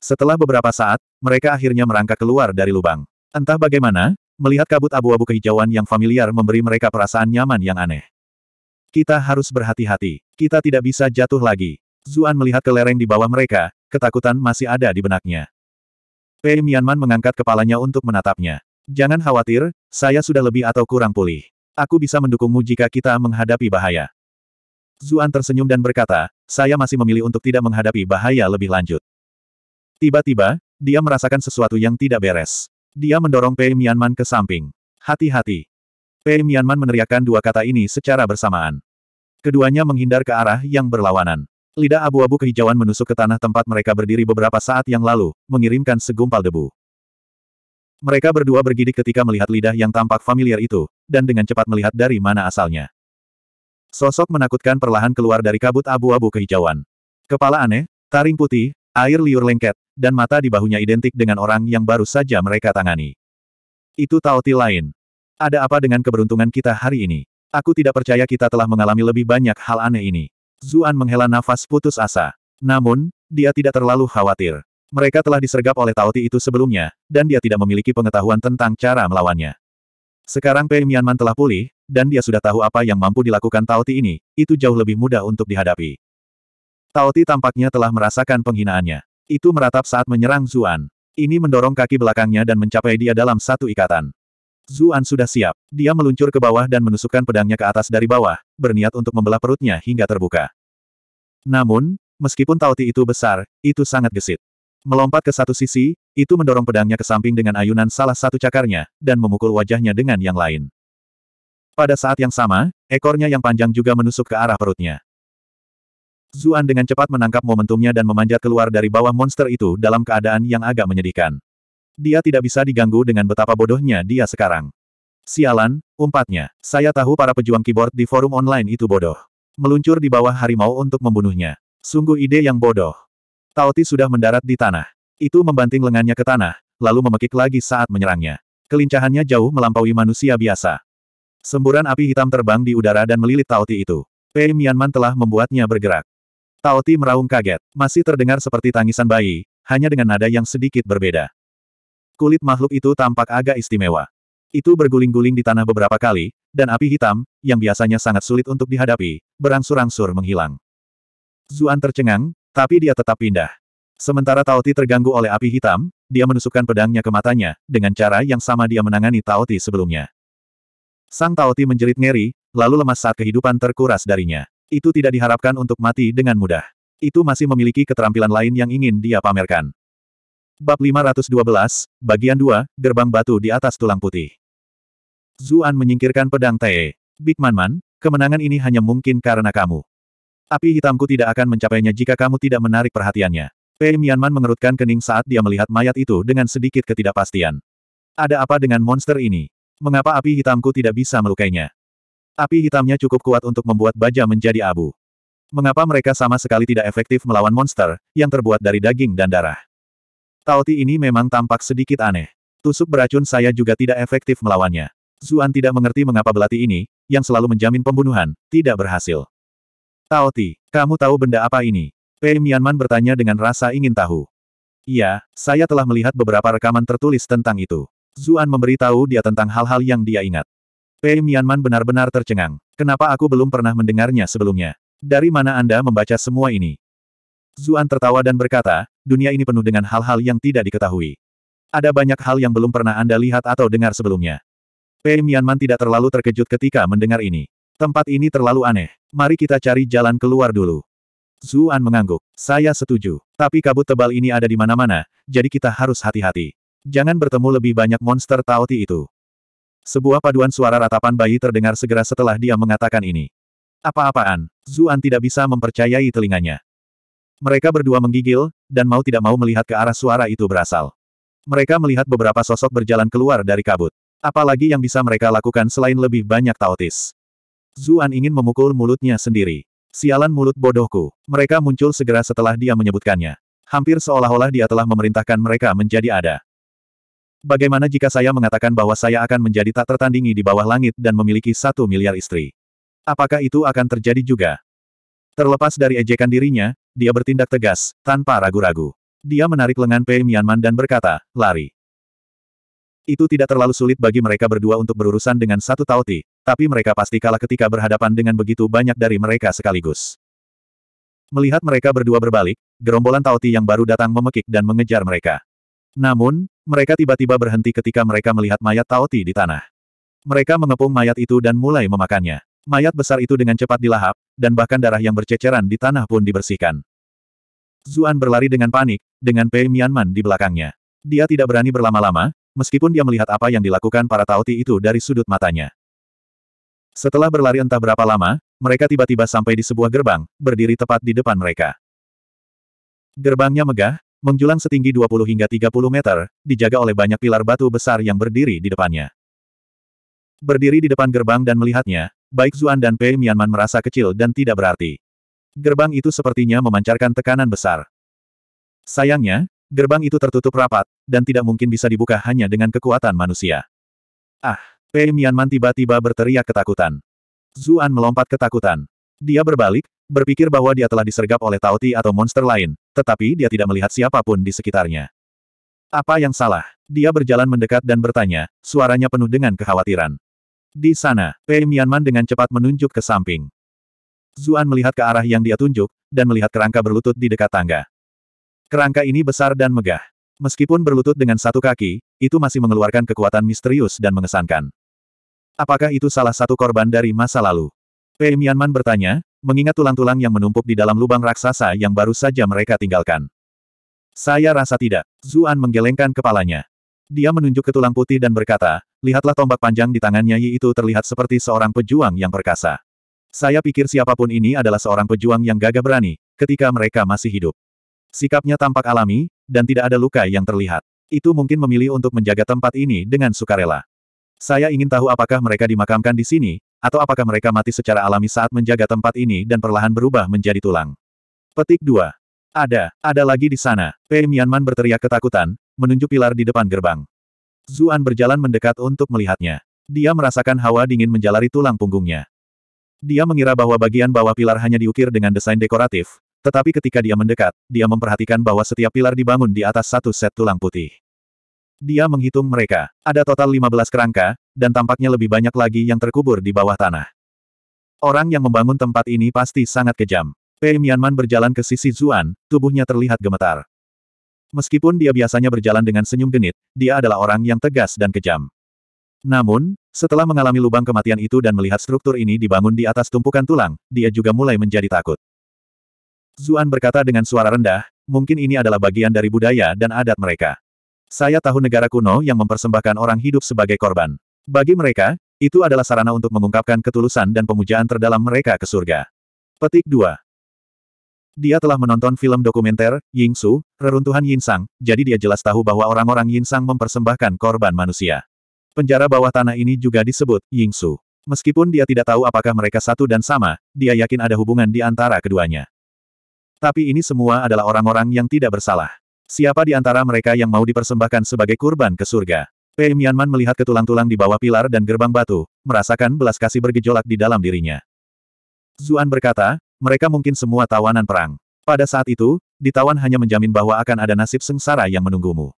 A: Setelah beberapa saat, mereka akhirnya merangkak keluar dari lubang. Entah bagaimana, Melihat kabut abu-abu kehijauan yang familiar memberi mereka perasaan nyaman yang aneh. Kita harus berhati-hati. Kita tidak bisa jatuh lagi. Zuan melihat ke lereng di bawah mereka, ketakutan masih ada di benaknya. Pei Mianman mengangkat kepalanya untuk menatapnya. Jangan khawatir, saya sudah lebih atau kurang pulih. Aku bisa mendukungmu jika kita menghadapi bahaya. Zuan tersenyum dan berkata, saya masih memilih untuk tidak menghadapi bahaya lebih lanjut. Tiba-tiba, dia merasakan sesuatu yang tidak beres. Dia mendorong Pei Mianman ke samping. Hati-hati. Pei Mianman meneriakkan dua kata ini secara bersamaan. Keduanya menghindar ke arah yang berlawanan. Lidah abu-abu kehijauan menusuk ke tanah tempat mereka berdiri beberapa saat yang lalu, mengirimkan segumpal debu. Mereka berdua bergidik ketika melihat lidah yang tampak familiar itu, dan dengan cepat melihat dari mana asalnya. Sosok menakutkan perlahan keluar dari kabut abu-abu kehijauan. Kepala aneh, taring putih, Air liur lengket, dan mata di bahunya identik dengan orang yang baru saja mereka tangani. Itu Taoti lain. Ada apa dengan keberuntungan kita hari ini? Aku tidak percaya kita telah mengalami lebih banyak hal aneh ini. Zuan menghela nafas putus asa. Namun, dia tidak terlalu khawatir. Mereka telah disergap oleh Taoti itu sebelumnya, dan dia tidak memiliki pengetahuan tentang cara melawannya. Sekarang Pei Mianman telah pulih, dan dia sudah tahu apa yang mampu dilakukan Taoti ini, itu jauh lebih mudah untuk dihadapi. Tao Ti tampaknya telah merasakan penghinaannya. Itu meratap saat menyerang Zuan. Ini mendorong kaki belakangnya dan mencapai dia dalam satu ikatan. Zuan sudah siap. Dia meluncur ke bawah dan menusukkan pedangnya ke atas dari bawah, berniat untuk membelah perutnya hingga terbuka. Namun, meskipun Tao Ti itu besar, itu sangat gesit. Melompat ke satu sisi, itu mendorong pedangnya ke samping dengan ayunan salah satu cakarnya, dan memukul wajahnya dengan yang lain. Pada saat yang sama, ekornya yang panjang juga menusuk ke arah perutnya. Zuan dengan cepat menangkap momentumnya dan memanjat keluar dari bawah monster itu dalam keadaan yang agak menyedihkan. Dia tidak bisa diganggu dengan betapa bodohnya dia sekarang. Sialan, umpatnya. Saya tahu para pejuang keyboard di forum online itu bodoh. Meluncur di bawah harimau untuk membunuhnya. Sungguh ide yang bodoh. Tauti sudah mendarat di tanah. Itu membanting lengannya ke tanah, lalu memekik lagi saat menyerangnya. Kelincahannya jauh melampaui manusia biasa. Semburan api hitam terbang di udara dan melilit Tauti itu. Pei Mianman telah membuatnya bergerak. Tao Ti meraung kaget, masih terdengar seperti tangisan bayi, hanya dengan nada yang sedikit berbeda. Kulit makhluk itu tampak agak istimewa. Itu berguling-guling di tanah beberapa kali, dan api hitam, yang biasanya sangat sulit untuk dihadapi, berangsur-angsur menghilang. Zuan tercengang, tapi dia tetap pindah. Sementara Tao Ti terganggu oleh api hitam, dia menusukkan pedangnya ke matanya, dengan cara yang sama dia menangani Tao Ti sebelumnya. Sang Tao Ti menjerit ngeri, lalu lemas saat kehidupan terkuras darinya. Itu tidak diharapkan untuk mati dengan mudah. Itu masih memiliki keterampilan lain yang ingin dia pamerkan. Bab 512, bagian 2, gerbang batu di atas tulang putih. Zuan menyingkirkan pedang Tae. Big Man Man, kemenangan ini hanya mungkin karena kamu. Api hitamku tidak akan mencapainya jika kamu tidak menarik perhatiannya. Pei Mianman mengerutkan kening saat dia melihat mayat itu dengan sedikit ketidakpastian. Ada apa dengan monster ini? Mengapa api hitamku tidak bisa melukainya? Api hitamnya cukup kuat untuk membuat baja menjadi abu. Mengapa mereka sama sekali tidak efektif melawan monster, yang terbuat dari daging dan darah? Taoti ini memang tampak sedikit aneh. Tusuk beracun saya juga tidak efektif melawannya. Zuan tidak mengerti mengapa belati ini, yang selalu menjamin pembunuhan, tidak berhasil. Taoti, kamu tahu benda apa ini? Pei Mianman bertanya dengan rasa ingin tahu. Iya, saya telah melihat beberapa rekaman tertulis tentang itu. Zuan memberitahu dia tentang hal-hal yang dia ingat. Wei Mianman benar-benar tercengang. Kenapa aku belum pernah mendengarnya sebelumnya? Dari mana Anda membaca semua ini? Zuan tertawa dan berkata, dunia ini penuh dengan hal-hal yang tidak diketahui. Ada banyak hal yang belum pernah Anda lihat atau dengar sebelumnya. Pei Mianman tidak terlalu terkejut ketika mendengar ini. Tempat ini terlalu aneh. Mari kita cari jalan keluar dulu. Zuan mengangguk. Saya setuju. Tapi kabut tebal ini ada di mana-mana, jadi kita harus hati-hati. Jangan bertemu lebih banyak monster Taoti itu. Sebuah paduan suara ratapan bayi terdengar segera setelah dia mengatakan ini. Apa-apaan, Zuan tidak bisa mempercayai telinganya. Mereka berdua menggigil, dan mau tidak mau melihat ke arah suara itu berasal. Mereka melihat beberapa sosok berjalan keluar dari kabut. Apalagi yang bisa mereka lakukan selain lebih banyak tautis. Zuan ingin memukul mulutnya sendiri. Sialan mulut bodohku. Mereka muncul segera setelah dia menyebutkannya. Hampir seolah-olah dia telah memerintahkan mereka menjadi ada. Bagaimana jika saya mengatakan bahwa saya akan menjadi tak tertandingi di bawah langit dan memiliki satu miliar istri? Apakah itu akan terjadi juga? Terlepas dari ejekan dirinya, dia bertindak tegas, tanpa ragu-ragu. Dia menarik lengan Pei Mianman dan berkata, lari. Itu tidak terlalu sulit bagi mereka berdua untuk berurusan dengan satu Tauti, tapi mereka pasti kalah ketika berhadapan dengan begitu banyak dari mereka sekaligus. Melihat mereka berdua berbalik, gerombolan Tauti yang baru datang memekik dan mengejar mereka. Namun, mereka tiba-tiba berhenti ketika mereka melihat mayat Taoti di tanah. Mereka mengepung mayat itu dan mulai memakannya. Mayat besar itu dengan cepat dilahap, dan bahkan darah yang berceceran di tanah pun dibersihkan. Zuan berlari dengan panik, dengan Pei Mianman di belakangnya. Dia tidak berani berlama-lama, meskipun dia melihat apa yang dilakukan para Taoti itu dari sudut matanya. Setelah berlari entah berapa lama, mereka tiba-tiba sampai di sebuah gerbang, berdiri tepat di depan mereka. Gerbangnya megah, menjulang setinggi 20 hingga 30 meter, dijaga oleh banyak pilar batu besar yang berdiri di depannya. Berdiri di depan gerbang dan melihatnya, baik Zuan dan Pei Mianman merasa kecil dan tidak berarti. Gerbang itu sepertinya memancarkan tekanan besar. Sayangnya, gerbang itu tertutup rapat, dan tidak mungkin bisa dibuka hanya dengan kekuatan manusia. Ah, Pei Mianman tiba-tiba berteriak ketakutan. Zuan melompat ketakutan. Dia berbalik, berpikir bahwa dia telah disergap oleh Tauti atau monster lain, tetapi dia tidak melihat siapapun di sekitarnya. Apa yang salah? Dia berjalan mendekat dan bertanya, suaranya penuh dengan kekhawatiran. Di sana, Pei Mianman dengan cepat menunjuk ke samping. Zuan melihat ke arah yang dia tunjuk, dan melihat kerangka berlutut di dekat tangga. Kerangka ini besar dan megah. Meskipun berlutut dengan satu kaki, itu masih mengeluarkan kekuatan misterius dan mengesankan. Apakah itu salah satu korban dari masa lalu? Pei Mianman bertanya, mengingat tulang-tulang yang menumpuk di dalam lubang raksasa yang baru saja mereka tinggalkan. Saya rasa tidak. Zuan menggelengkan kepalanya. Dia menunjuk ke tulang putih dan berkata, lihatlah tombak panjang di tangannya Yi itu terlihat seperti seorang pejuang yang perkasa. Saya pikir siapapun ini adalah seorang pejuang yang gagah berani, ketika mereka masih hidup. Sikapnya tampak alami, dan tidak ada luka yang terlihat. Itu mungkin memilih untuk menjaga tempat ini dengan sukarela. Saya ingin tahu apakah mereka dimakamkan di sini, atau apakah mereka mati secara alami saat menjaga tempat ini dan perlahan berubah menjadi tulang? Petik 2. Ada, ada lagi di sana. Pei Mianman berteriak ketakutan, menunjuk pilar di depan gerbang. Zuan berjalan mendekat untuk melihatnya. Dia merasakan hawa dingin menjalari tulang punggungnya. Dia mengira bahwa bagian bawah pilar hanya diukir dengan desain dekoratif, tetapi ketika dia mendekat, dia memperhatikan bahwa setiap pilar dibangun di atas satu set tulang putih. Dia menghitung mereka. Ada total 15 kerangka, dan tampaknya lebih banyak lagi yang terkubur di bawah tanah. Orang yang membangun tempat ini pasti sangat kejam. Pei Mianman berjalan ke sisi Zuan, tubuhnya terlihat gemetar. Meskipun dia biasanya berjalan dengan senyum genit, dia adalah orang yang tegas dan kejam. Namun, setelah mengalami lubang kematian itu dan melihat struktur ini dibangun di atas tumpukan tulang, dia juga mulai menjadi takut. Zuan berkata dengan suara rendah, mungkin ini adalah bagian dari budaya dan adat mereka. Saya tahu negara kuno yang mempersembahkan orang hidup sebagai korban. Bagi mereka, itu adalah sarana untuk mengungkapkan ketulusan dan pemujaan terdalam mereka ke surga. Petik 2. Dia telah menonton film dokumenter, Ying Su, Reruntuhan Yinsang, jadi dia jelas tahu bahwa orang-orang Yinsang mempersembahkan korban manusia. Penjara bawah tanah ini juga disebut Ying Su. Meskipun dia tidak tahu apakah mereka satu dan sama, dia yakin ada hubungan di antara keduanya. Tapi ini semua adalah orang-orang yang tidak bersalah. Siapa di antara mereka yang mau dipersembahkan sebagai kurban ke surga? Pei Mianman melihat ketulang-tulang di bawah pilar dan gerbang batu, merasakan belas kasih bergejolak di dalam dirinya. Zuan berkata, mereka mungkin semua tawanan perang. Pada saat itu, ditawan hanya menjamin bahwa akan ada nasib sengsara yang menunggumu.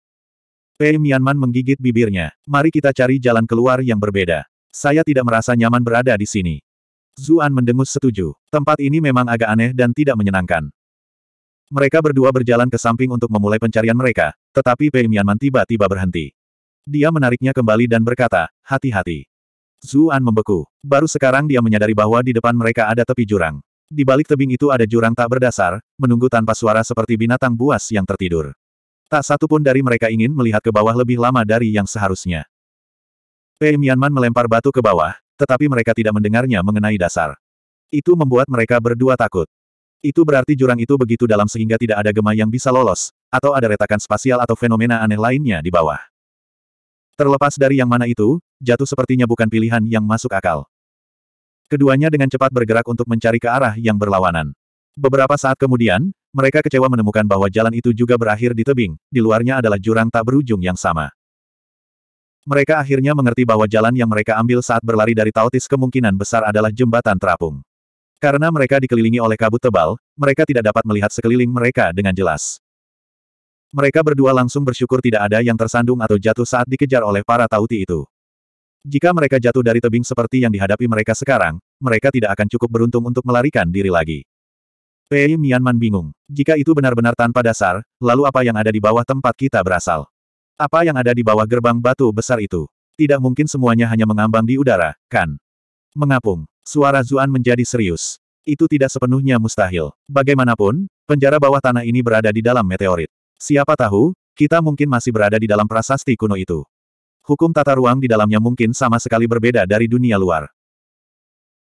A: Pei Mianman menggigit bibirnya. Mari kita cari jalan keluar yang berbeda. Saya tidak merasa nyaman berada di sini. Zuan mendengus setuju. Tempat ini memang agak aneh dan tidak menyenangkan. Mereka berdua berjalan ke samping untuk memulai pencarian mereka, tetapi Pei Mianman tiba-tiba berhenti. Dia menariknya kembali dan berkata, hati-hati. Zuan membeku. Baru sekarang dia menyadari bahwa di depan mereka ada tepi jurang. Di balik tebing itu ada jurang tak berdasar, menunggu tanpa suara seperti binatang buas yang tertidur. Tak satu pun dari mereka ingin melihat ke bawah lebih lama dari yang seharusnya. Pei Mianman melempar batu ke bawah, tetapi mereka tidak mendengarnya mengenai dasar. Itu membuat mereka berdua takut. Itu berarti jurang itu begitu dalam sehingga tidak ada gema yang bisa lolos, atau ada retakan spasial atau fenomena aneh lainnya di bawah. Terlepas dari yang mana itu, jatuh sepertinya bukan pilihan yang masuk akal. Keduanya dengan cepat bergerak untuk mencari ke arah yang berlawanan. Beberapa saat kemudian, mereka kecewa menemukan bahwa jalan itu juga berakhir di tebing, di luarnya adalah jurang tak berujung yang sama. Mereka akhirnya mengerti bahwa jalan yang mereka ambil saat berlari dari Tautis kemungkinan besar adalah jembatan terapung. Karena mereka dikelilingi oleh kabut tebal, mereka tidak dapat melihat sekeliling mereka dengan jelas. Mereka berdua langsung bersyukur tidak ada yang tersandung atau jatuh saat dikejar oleh para tauti itu. Jika mereka jatuh dari tebing seperti yang dihadapi mereka sekarang, mereka tidak akan cukup beruntung untuk melarikan diri lagi. Pei Mianman bingung. Jika itu benar-benar tanpa dasar, lalu apa yang ada di bawah tempat kita berasal? Apa yang ada di bawah gerbang batu besar itu? Tidak mungkin semuanya hanya mengambang di udara, kan? Mengapung. Suara Zuan menjadi serius. Itu tidak sepenuhnya mustahil. Bagaimanapun, penjara bawah tanah ini berada di dalam meteorit. Siapa tahu, kita mungkin masih berada di dalam prasasti kuno itu. Hukum tata ruang di dalamnya mungkin sama sekali berbeda dari dunia luar.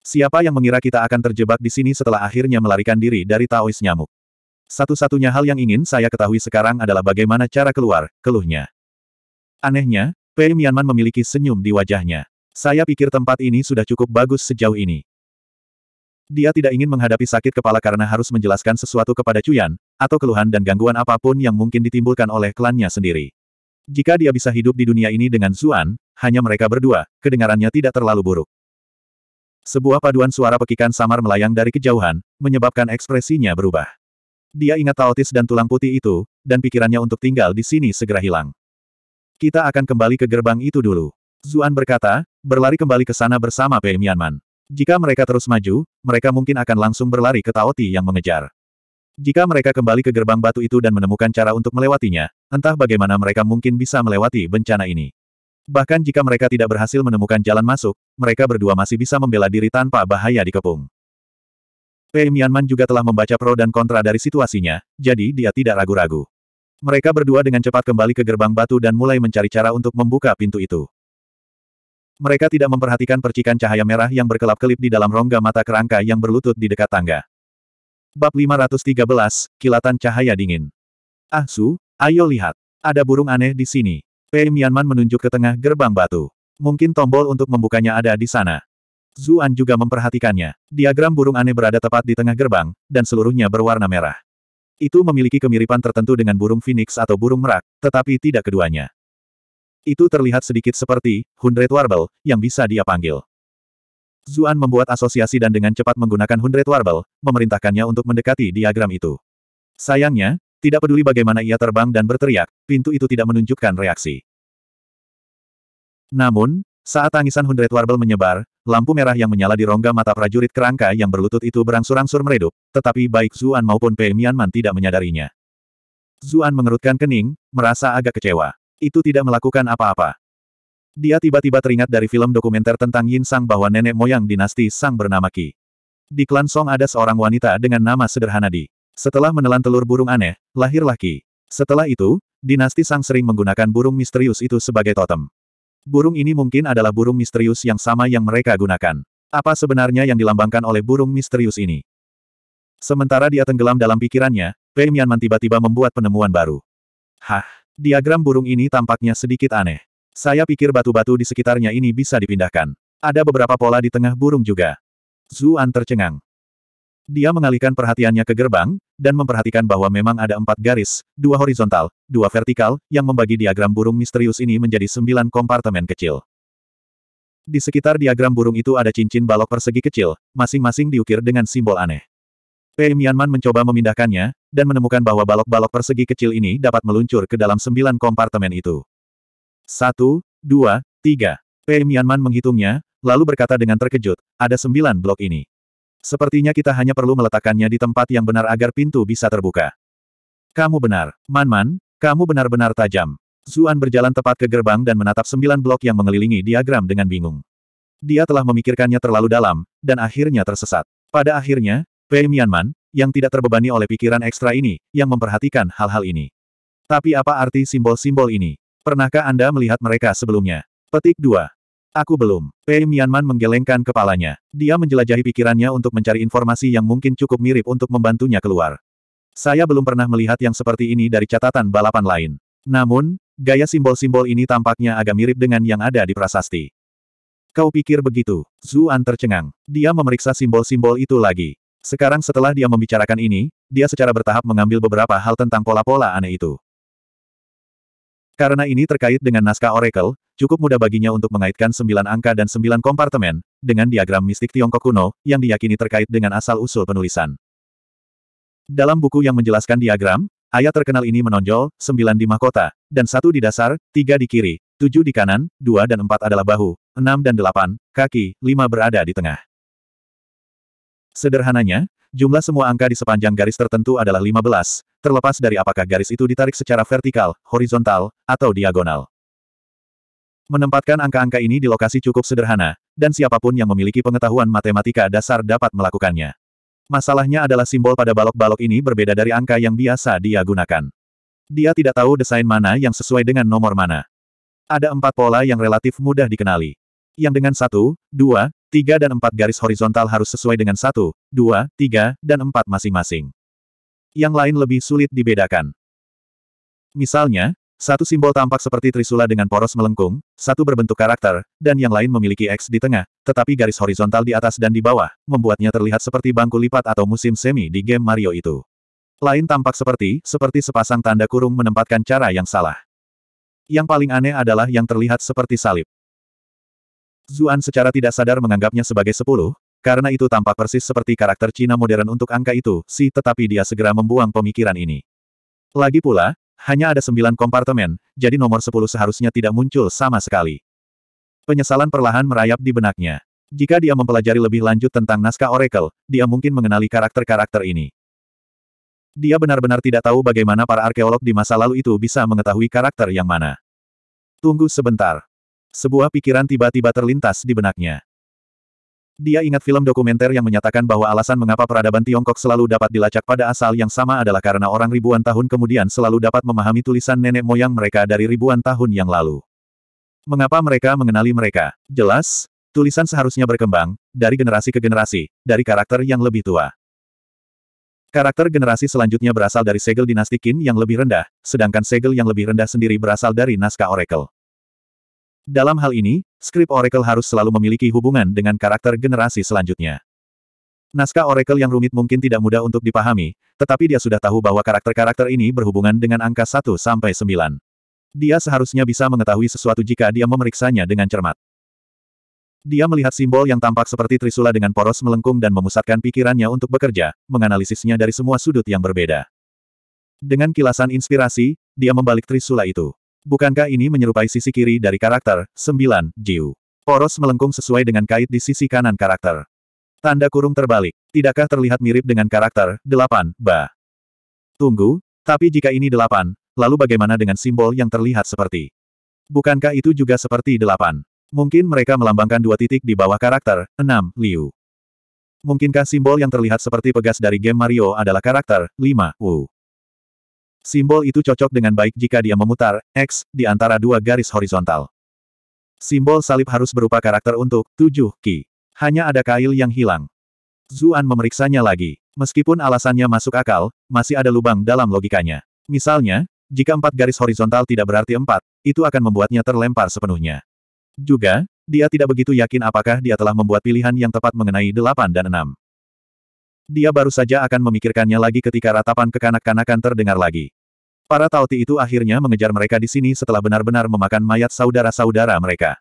A: Siapa yang mengira kita akan terjebak di sini setelah akhirnya melarikan diri dari Taois nyamuk? Satu-satunya hal yang ingin saya ketahui sekarang adalah bagaimana cara keluar, keluhnya. Anehnya, Pei Mianman memiliki senyum di wajahnya. Saya pikir tempat ini sudah cukup bagus sejauh ini. Dia tidak ingin menghadapi sakit kepala karena harus menjelaskan sesuatu kepada Cuyan, atau keluhan dan gangguan apapun yang mungkin ditimbulkan oleh klannya sendiri. Jika dia bisa hidup di dunia ini dengan Zuan, hanya mereka berdua, kedengarannya tidak terlalu buruk. Sebuah paduan suara pekikan samar melayang dari kejauhan, menyebabkan ekspresinya berubah. Dia ingat Taotis dan tulang putih itu, dan pikirannya untuk tinggal di sini segera hilang. Kita akan kembali ke gerbang itu dulu. Zuan berkata, berlari kembali ke sana bersama Pei Mianman. Jika mereka terus maju, mereka mungkin akan langsung berlari ke Taoti yang mengejar. Jika mereka kembali ke gerbang batu itu dan menemukan cara untuk melewatinya, entah bagaimana mereka mungkin bisa melewati bencana ini. Bahkan jika mereka tidak berhasil menemukan jalan masuk, mereka berdua masih bisa membela diri tanpa bahaya dikepung. Pei Mianman juga telah membaca pro dan kontra dari situasinya, jadi dia tidak ragu-ragu. Mereka berdua dengan cepat kembali ke gerbang batu dan mulai mencari cara untuk membuka pintu itu. Mereka tidak memperhatikan percikan cahaya merah yang berkelap-kelip di dalam rongga mata kerangka yang berlutut di dekat tangga. Bab 513, Kilatan Cahaya Dingin. Ah Su, ayo lihat. Ada burung aneh di sini. Pei Mianman menunjuk ke tengah gerbang batu. Mungkin tombol untuk membukanya ada di sana. Zuan juga memperhatikannya. Diagram burung aneh berada tepat di tengah gerbang, dan seluruhnya berwarna merah. Itu memiliki kemiripan tertentu dengan burung phoenix atau burung merak, tetapi tidak keduanya. Itu terlihat sedikit seperti Hundred Warble yang bisa dia panggil. Zuan membuat asosiasi dan dengan cepat menggunakan Hundred Warble, memerintahkannya untuk mendekati diagram itu. Sayangnya, tidak peduli bagaimana ia terbang dan berteriak, pintu itu tidak menunjukkan reaksi. Namun, saat tangisan Hundred Warble menyebar, lampu merah yang menyala di rongga mata prajurit kerangka yang berlutut itu berangsur-angsur meredup, tetapi baik Zuan maupun Pei Mianman tidak menyadarinya. Zuan mengerutkan kening, merasa agak kecewa itu tidak melakukan apa-apa. Dia tiba-tiba teringat dari film dokumenter tentang Yin Sang bahwa nenek moyang dinasti Sang bernama Ki. Di klan Song ada seorang wanita dengan nama sederhana Di. Setelah menelan telur burung aneh, lahirlah Qi. Setelah itu, dinasti Sang sering menggunakan burung misterius itu sebagai totem. Burung ini mungkin adalah burung misterius yang sama yang mereka gunakan. Apa sebenarnya yang dilambangkan oleh burung misterius ini? Sementara dia tenggelam dalam pikirannya, Pei Mianman tiba-tiba membuat penemuan baru. Hah? Diagram burung ini tampaknya sedikit aneh. Saya pikir batu-batu di sekitarnya ini bisa dipindahkan. Ada beberapa pola di tengah burung juga. Zuan tercengang. Dia mengalihkan perhatiannya ke gerbang, dan memperhatikan bahwa memang ada empat garis, dua horizontal, dua vertikal, yang membagi diagram burung misterius ini menjadi sembilan kompartemen kecil. Di sekitar diagram burung itu ada cincin balok persegi kecil, masing-masing diukir dengan simbol aneh. Pei Mianman mencoba memindahkannya, dan menemukan bahwa balok-balok persegi kecil ini dapat meluncur ke dalam sembilan kompartemen itu. Satu, dua, tiga. P. Mianman menghitungnya, lalu berkata dengan terkejut, ada sembilan blok ini. Sepertinya kita hanya perlu meletakkannya di tempat yang benar agar pintu bisa terbuka. Kamu benar, Manman, kamu benar-benar tajam. Zuan berjalan tepat ke gerbang dan menatap sembilan blok yang mengelilingi diagram dengan bingung. Dia telah memikirkannya terlalu dalam, dan akhirnya tersesat. Pada akhirnya, Pei Mianman, yang tidak terbebani oleh pikiran ekstra ini, yang memperhatikan hal-hal ini. Tapi apa arti simbol-simbol ini? Pernahkah Anda melihat mereka sebelumnya? Petik 2. Aku belum. Pei Mianman menggelengkan kepalanya. Dia menjelajahi pikirannya untuk mencari informasi yang mungkin cukup mirip untuk membantunya keluar. Saya belum pernah melihat yang seperti ini dari catatan balapan lain. Namun, gaya simbol-simbol ini tampaknya agak mirip dengan yang ada di prasasti. Kau pikir begitu? Zuan tercengang. Dia memeriksa simbol-simbol itu lagi. Sekarang setelah dia membicarakan ini, dia secara bertahap mengambil beberapa hal tentang pola-pola aneh itu. Karena ini terkait dengan naskah Oracle, cukup mudah baginya untuk mengaitkan sembilan angka dan sembilan kompartemen, dengan diagram mistik Tiongkok kuno, yang diyakini terkait dengan asal-usul penulisan. Dalam buku yang menjelaskan diagram, ayat terkenal ini menonjol, sembilan di mahkota, dan satu di dasar, tiga di kiri, tujuh di kanan, dua dan empat adalah bahu, enam dan delapan, kaki, lima berada di tengah. Sederhananya, jumlah semua angka di sepanjang garis tertentu adalah 15, terlepas dari apakah garis itu ditarik secara vertikal, horizontal, atau diagonal. Menempatkan angka-angka ini di lokasi cukup sederhana, dan siapapun yang memiliki pengetahuan matematika dasar dapat melakukannya. Masalahnya adalah simbol pada balok-balok ini berbeda dari angka yang biasa dia gunakan. Dia tidak tahu desain mana yang sesuai dengan nomor mana. Ada empat pola yang relatif mudah dikenali. Yang dengan satu, dua, Tiga dan empat garis horizontal harus sesuai dengan satu, dua, tiga, dan empat masing-masing. Yang lain lebih sulit dibedakan. Misalnya, satu simbol tampak seperti trisula dengan poros melengkung, satu berbentuk karakter, dan yang lain memiliki X di tengah, tetapi garis horizontal di atas dan di bawah, membuatnya terlihat seperti bangku lipat atau musim semi di game Mario itu. Lain tampak seperti, seperti sepasang tanda kurung menempatkan cara yang salah. Yang paling aneh adalah yang terlihat seperti salib. Zuan secara tidak sadar menganggapnya sebagai sepuluh, karena itu tampak persis seperti karakter Cina modern untuk angka itu, si tetapi dia segera membuang pemikiran ini. Lagi pula, hanya ada sembilan kompartemen, jadi nomor sepuluh seharusnya tidak muncul sama sekali. Penyesalan perlahan merayap di benaknya. Jika dia mempelajari lebih lanjut tentang naskah Oracle, dia mungkin mengenali karakter-karakter ini. Dia benar-benar tidak tahu bagaimana para arkeolog di masa lalu itu bisa mengetahui karakter yang mana. Tunggu sebentar. Sebuah pikiran tiba-tiba terlintas di benaknya. Dia ingat film dokumenter yang menyatakan bahwa alasan mengapa peradaban Tiongkok selalu dapat dilacak pada asal yang sama adalah karena orang ribuan tahun kemudian selalu dapat memahami tulisan nenek moyang mereka dari ribuan tahun yang lalu. Mengapa mereka mengenali mereka? Jelas, tulisan seharusnya berkembang, dari generasi ke generasi, dari karakter yang lebih tua. Karakter generasi selanjutnya berasal dari segel dinasti Qin yang lebih rendah, sedangkan segel yang lebih rendah sendiri berasal dari naskah Oracle. Dalam hal ini, skrip Oracle harus selalu memiliki hubungan dengan karakter generasi selanjutnya. Naskah Oracle yang rumit mungkin tidak mudah untuk dipahami, tetapi dia sudah tahu bahwa karakter-karakter ini berhubungan dengan angka 1 sampai 9. Dia seharusnya bisa mengetahui sesuatu jika dia memeriksanya dengan cermat. Dia melihat simbol yang tampak seperti trisula dengan poros melengkung dan memusatkan pikirannya untuk bekerja, menganalisisnya dari semua sudut yang berbeda. Dengan kilasan inspirasi, dia membalik trisula itu. Bukankah ini menyerupai sisi kiri dari karakter, 9, Jiu? Poros melengkung sesuai dengan kait di sisi kanan karakter. Tanda kurung terbalik. Tidakkah terlihat mirip dengan karakter, 8, Ba? Tunggu, tapi jika ini 8, lalu bagaimana dengan simbol yang terlihat seperti? Bukankah itu juga seperti 8? Mungkin mereka melambangkan dua titik di bawah karakter, 6, Liu. Mungkinkah simbol yang terlihat seperti pegas dari game Mario adalah karakter 5 Wu? Simbol itu cocok dengan baik jika dia memutar X di antara dua garis horizontal. Simbol salib harus berupa karakter untuk tujuh ki. Hanya ada kail yang hilang. Zuan memeriksanya lagi. Meskipun alasannya masuk akal, masih ada lubang dalam logikanya. Misalnya, jika empat garis horizontal tidak berarti empat, itu akan membuatnya terlempar sepenuhnya. Juga, dia tidak begitu yakin apakah dia telah membuat pilihan yang tepat mengenai delapan dan enam. Dia baru saja akan memikirkannya lagi ketika ratapan kekanak-kanakan terdengar lagi. Para Tauti itu akhirnya mengejar mereka di sini setelah benar-benar memakan mayat saudara-saudara mereka.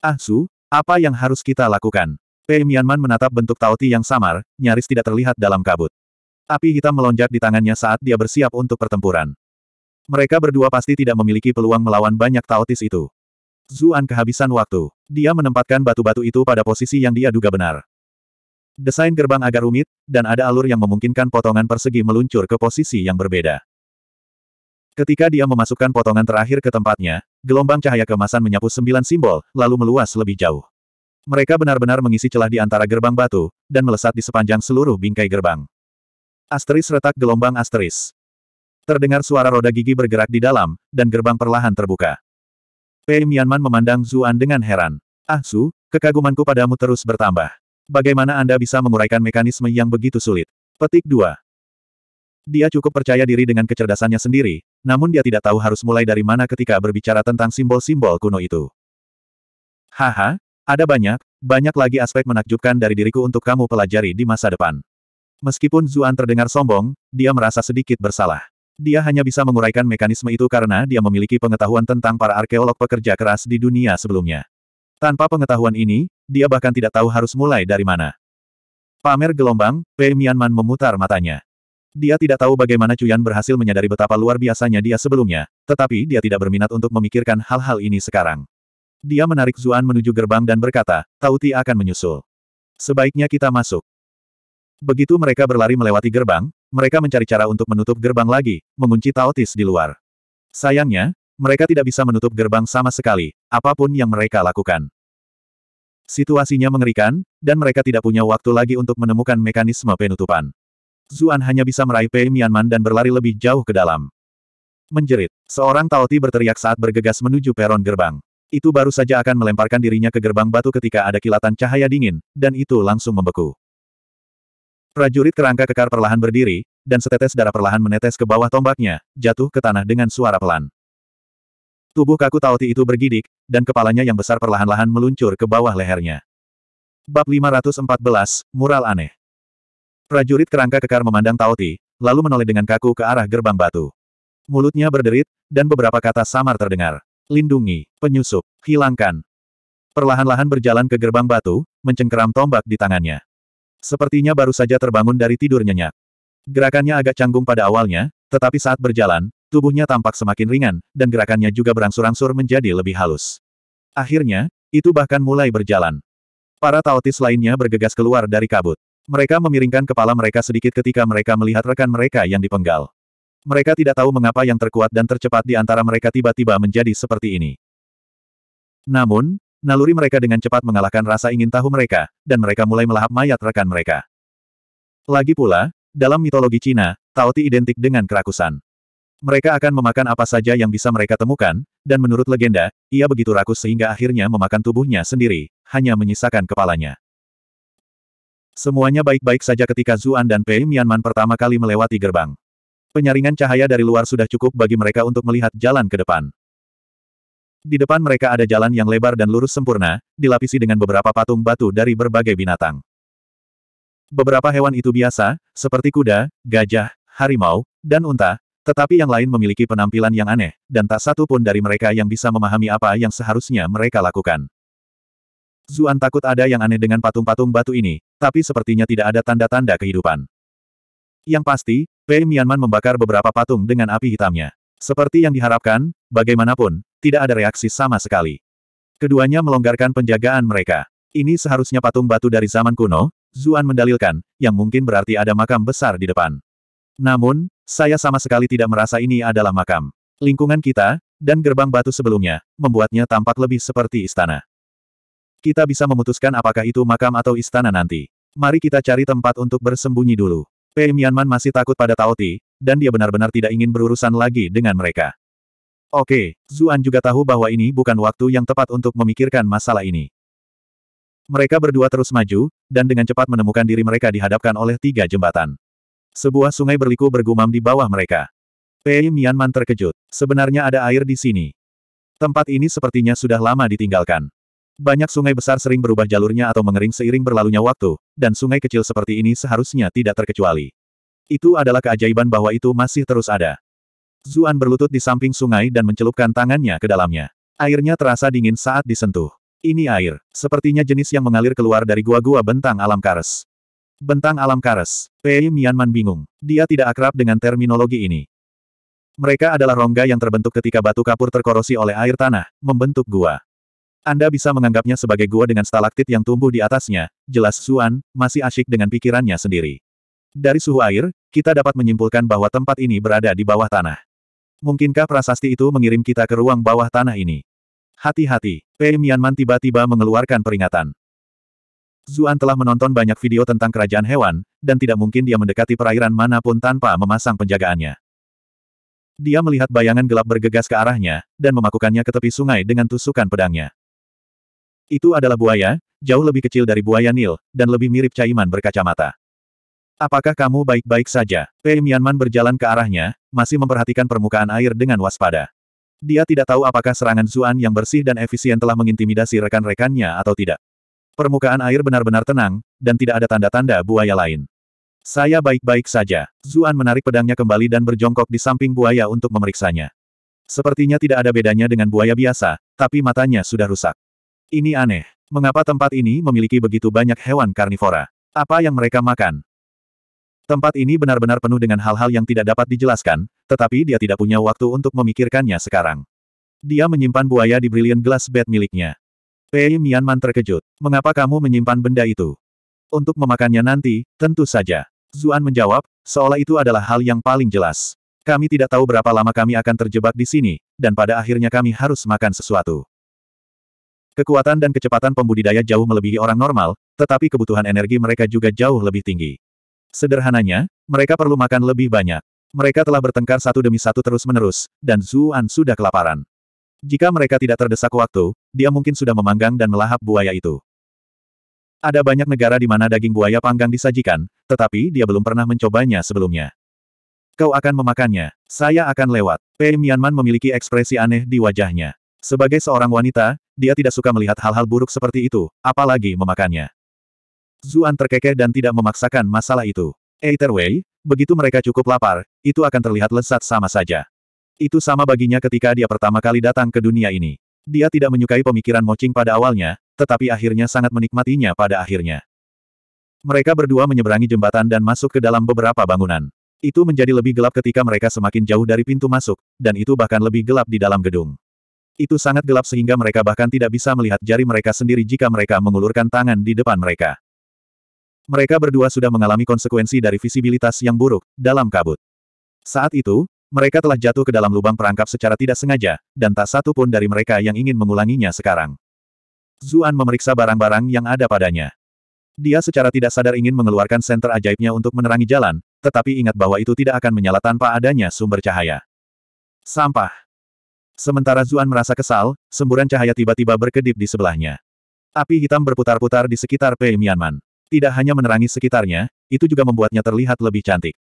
A: Ah Su, apa yang harus kita lakukan? Pei eh, Mianman menatap bentuk Tauti yang samar, nyaris tidak terlihat dalam kabut. Api hitam melonjak di tangannya saat dia bersiap untuk pertempuran. Mereka berdua pasti tidak memiliki peluang melawan banyak Tautis itu. Zuan kehabisan waktu. Dia menempatkan batu-batu itu pada posisi yang dia duga benar. Desain gerbang agak rumit, dan ada alur yang memungkinkan potongan persegi meluncur ke posisi yang berbeda. Ketika dia memasukkan potongan terakhir ke tempatnya, gelombang cahaya kemasan menyapu sembilan simbol, lalu meluas lebih jauh. Mereka benar-benar mengisi celah di antara gerbang batu, dan melesat di sepanjang seluruh bingkai gerbang. Asteris retak gelombang asteris. Terdengar suara roda gigi bergerak di dalam, dan gerbang perlahan terbuka. Pei Mianman memandang Zuan dengan heran. Ah Su, kekagumanku padamu terus bertambah. Bagaimana Anda bisa menguraikan mekanisme yang begitu sulit? Petik 2. Dia cukup percaya diri dengan kecerdasannya sendiri, namun dia tidak tahu harus mulai dari mana ketika berbicara tentang simbol-simbol kuno itu. Haha, ada banyak, banyak lagi aspek menakjubkan dari diriku untuk kamu pelajari di masa depan. Meskipun Zuan terdengar sombong, dia merasa sedikit bersalah. Dia hanya bisa menguraikan mekanisme itu karena dia memiliki pengetahuan tentang para arkeolog pekerja keras di dunia sebelumnya. Tanpa pengetahuan ini, dia bahkan tidak tahu harus mulai dari mana. Pamer gelombang, P. Mianman memutar matanya. Dia tidak tahu bagaimana Cuyan berhasil menyadari betapa luar biasanya dia sebelumnya, tetapi dia tidak berminat untuk memikirkan hal-hal ini sekarang. Dia menarik Zuan menuju gerbang dan berkata, Tauti akan menyusul. Sebaiknya kita masuk. Begitu mereka berlari melewati gerbang, mereka mencari cara untuk menutup gerbang lagi, mengunci Taotis di luar. Sayangnya, mereka tidak bisa menutup gerbang sama sekali, apapun yang mereka lakukan. Situasinya mengerikan, dan mereka tidak punya waktu lagi untuk menemukan mekanisme penutupan. Zuan hanya bisa meraih Pei Mianman dan berlari lebih jauh ke dalam. Menjerit, seorang Taoti berteriak saat bergegas menuju peron gerbang. Itu baru saja akan melemparkan dirinya ke gerbang batu ketika ada kilatan cahaya dingin, dan itu langsung membeku. Prajurit kerangka kekar perlahan berdiri, dan setetes darah perlahan menetes ke bawah tombaknya, jatuh ke tanah dengan suara pelan. Tubuh kaku Taoti itu bergidik, dan kepalanya yang besar perlahan-lahan meluncur ke bawah lehernya. Bab 514, Mural Aneh Prajurit kerangka kekar memandang Taoti, lalu menoleh dengan kaku ke arah gerbang batu. Mulutnya berderit, dan beberapa kata samar terdengar. Lindungi, penyusup, hilangkan. Perlahan-lahan berjalan ke gerbang batu, mencengkeram tombak di tangannya. Sepertinya baru saja terbangun dari tidur nyenyak. Gerakannya agak canggung pada awalnya, tetapi saat berjalan, tubuhnya tampak semakin ringan, dan gerakannya juga berangsur-angsur menjadi lebih halus. Akhirnya, itu bahkan mulai berjalan. Para taotis lainnya bergegas keluar dari kabut. Mereka memiringkan kepala mereka sedikit ketika mereka melihat rekan mereka yang dipenggal. Mereka tidak tahu mengapa yang terkuat dan tercepat di antara mereka tiba-tiba menjadi seperti ini. Namun, naluri mereka dengan cepat mengalahkan rasa ingin tahu mereka, dan mereka mulai melahap mayat rekan mereka. Lagi pula, dalam mitologi Cina, Taoti identik dengan kerakusan. Mereka akan memakan apa saja yang bisa mereka temukan, dan menurut legenda, ia begitu rakus sehingga akhirnya memakan tubuhnya sendiri, hanya menyisakan kepalanya. Semuanya baik-baik saja ketika Zuan dan Pei Mianman pertama kali melewati gerbang. Penyaringan cahaya dari luar sudah cukup bagi mereka untuk melihat jalan ke depan. Di depan mereka ada jalan yang lebar dan lurus sempurna, dilapisi dengan beberapa patung batu dari berbagai binatang. Beberapa hewan itu biasa, seperti kuda, gajah, harimau, dan unta, tetapi yang lain memiliki penampilan yang aneh, dan tak satu pun dari mereka yang bisa memahami apa yang seharusnya mereka lakukan. Zuan takut ada yang aneh dengan patung-patung batu ini, tapi sepertinya tidak ada tanda-tanda kehidupan. Yang pasti, Pei Mianman membakar beberapa patung dengan api hitamnya. Seperti yang diharapkan, bagaimanapun, tidak ada reaksi sama sekali. Keduanya melonggarkan penjagaan mereka. Ini seharusnya patung batu dari zaman kuno, Zuan mendalilkan, yang mungkin berarti ada makam besar di depan. Namun, saya sama sekali tidak merasa ini adalah makam. Lingkungan kita, dan gerbang batu sebelumnya, membuatnya tampak lebih seperti istana. Kita bisa memutuskan apakah itu makam atau istana nanti. Mari kita cari tempat untuk bersembunyi dulu. Pei Mianman masih takut pada Taoti, dan dia benar-benar tidak ingin berurusan lagi dengan mereka. Oke, Zuan juga tahu bahwa ini bukan waktu yang tepat untuk memikirkan masalah ini. Mereka berdua terus maju, dan dengan cepat menemukan diri mereka dihadapkan oleh tiga jembatan. Sebuah sungai berliku bergumam di bawah mereka. Pei Mianman terkejut. Sebenarnya ada air di sini. Tempat ini sepertinya sudah lama ditinggalkan. Banyak sungai besar sering berubah jalurnya atau mengering seiring berlalunya waktu, dan sungai kecil seperti ini seharusnya tidak terkecuali. Itu adalah keajaiban bahwa itu masih terus ada. Zuan berlutut di samping sungai dan mencelupkan tangannya ke dalamnya. Airnya terasa dingin saat disentuh. Ini air, sepertinya jenis yang mengalir keluar dari gua-gua bentang alam kares. Bentang alam kares, Pei Mianman bingung. Dia tidak akrab dengan terminologi ini. Mereka adalah rongga yang terbentuk ketika batu kapur terkorosi oleh air tanah, membentuk gua. Anda bisa menganggapnya sebagai gua dengan stalaktit yang tumbuh di atasnya, jelas Suan, masih asyik dengan pikirannya sendiri. Dari suhu air, kita dapat menyimpulkan bahwa tempat ini berada di bawah tanah. Mungkinkah prasasti itu mengirim kita ke ruang bawah tanah ini? Hati-hati, Pei eh, Mianman tiba-tiba mengeluarkan peringatan. Zuan telah menonton banyak video tentang kerajaan hewan, dan tidak mungkin dia mendekati perairan manapun tanpa memasang penjagaannya. Dia melihat bayangan gelap bergegas ke arahnya, dan memakukannya ke tepi sungai dengan tusukan pedangnya. Itu adalah buaya, jauh lebih kecil dari buaya Nil, dan lebih mirip caiman berkacamata. Apakah kamu baik-baik saja? Pei eh, Mianman berjalan ke arahnya, masih memperhatikan permukaan air dengan waspada. Dia tidak tahu apakah serangan Zuan yang bersih dan efisien telah mengintimidasi rekan-rekannya atau tidak. Permukaan air benar-benar tenang, dan tidak ada tanda-tanda buaya lain. Saya baik-baik saja. Zuan menarik pedangnya kembali dan berjongkok di samping buaya untuk memeriksanya. Sepertinya tidak ada bedanya dengan buaya biasa, tapi matanya sudah rusak. Ini aneh. Mengapa tempat ini memiliki begitu banyak hewan karnivora? Apa yang mereka makan? Tempat ini benar-benar penuh dengan hal-hal yang tidak dapat dijelaskan, tetapi dia tidak punya waktu untuk memikirkannya sekarang. Dia menyimpan buaya di Brilliant Glass Bed miliknya. Pei Mianman terkejut. Mengapa kamu menyimpan benda itu? Untuk memakannya nanti, tentu saja. Zuan menjawab, seolah itu adalah hal yang paling jelas. Kami tidak tahu berapa lama kami akan terjebak di sini, dan pada akhirnya kami harus makan sesuatu. Kekuatan dan kecepatan pembudidaya jauh melebihi orang normal, tetapi kebutuhan energi mereka juga jauh lebih tinggi. Sederhananya, mereka perlu makan lebih banyak. Mereka telah bertengkar satu demi satu terus-menerus, dan Zuan sudah kelaparan. Jika mereka tidak terdesak waktu, dia mungkin sudah memanggang dan melahap buaya itu. Ada banyak negara di mana daging buaya panggang disajikan, tetapi dia belum pernah mencobanya sebelumnya. Kau akan memakannya. Saya akan lewat. Pei Mianman memiliki ekspresi aneh di wajahnya. Sebagai seorang wanita, dia tidak suka melihat hal-hal buruk seperti itu, apalagi memakannya. Zuan terkekeh dan tidak memaksakan masalah itu. Eh, Either way, begitu mereka cukup lapar, itu akan terlihat lezat sama saja. Itu sama baginya ketika dia pertama kali datang ke dunia ini. Dia tidak menyukai pemikiran mocing pada awalnya, tetapi akhirnya sangat menikmatinya pada akhirnya. Mereka berdua menyeberangi jembatan dan masuk ke dalam beberapa bangunan. Itu menjadi lebih gelap ketika mereka semakin jauh dari pintu masuk, dan itu bahkan lebih gelap di dalam gedung. Itu sangat gelap sehingga mereka bahkan tidak bisa melihat jari mereka sendiri jika mereka mengulurkan tangan di depan mereka. Mereka berdua sudah mengalami konsekuensi dari visibilitas yang buruk, dalam kabut. Saat itu, mereka telah jatuh ke dalam lubang perangkap secara tidak sengaja, dan tak satu pun dari mereka yang ingin mengulanginya sekarang. Zuan memeriksa barang-barang yang ada padanya. Dia secara tidak sadar ingin mengeluarkan senter ajaibnya untuk menerangi jalan, tetapi ingat bahwa itu tidak akan menyala tanpa adanya sumber cahaya. Sampah. Sementara Zuan merasa kesal, semburan cahaya tiba-tiba berkedip di sebelahnya. Api hitam berputar-putar di sekitar Pei Mianman. Tidak hanya menerangi sekitarnya, itu juga membuatnya terlihat lebih cantik.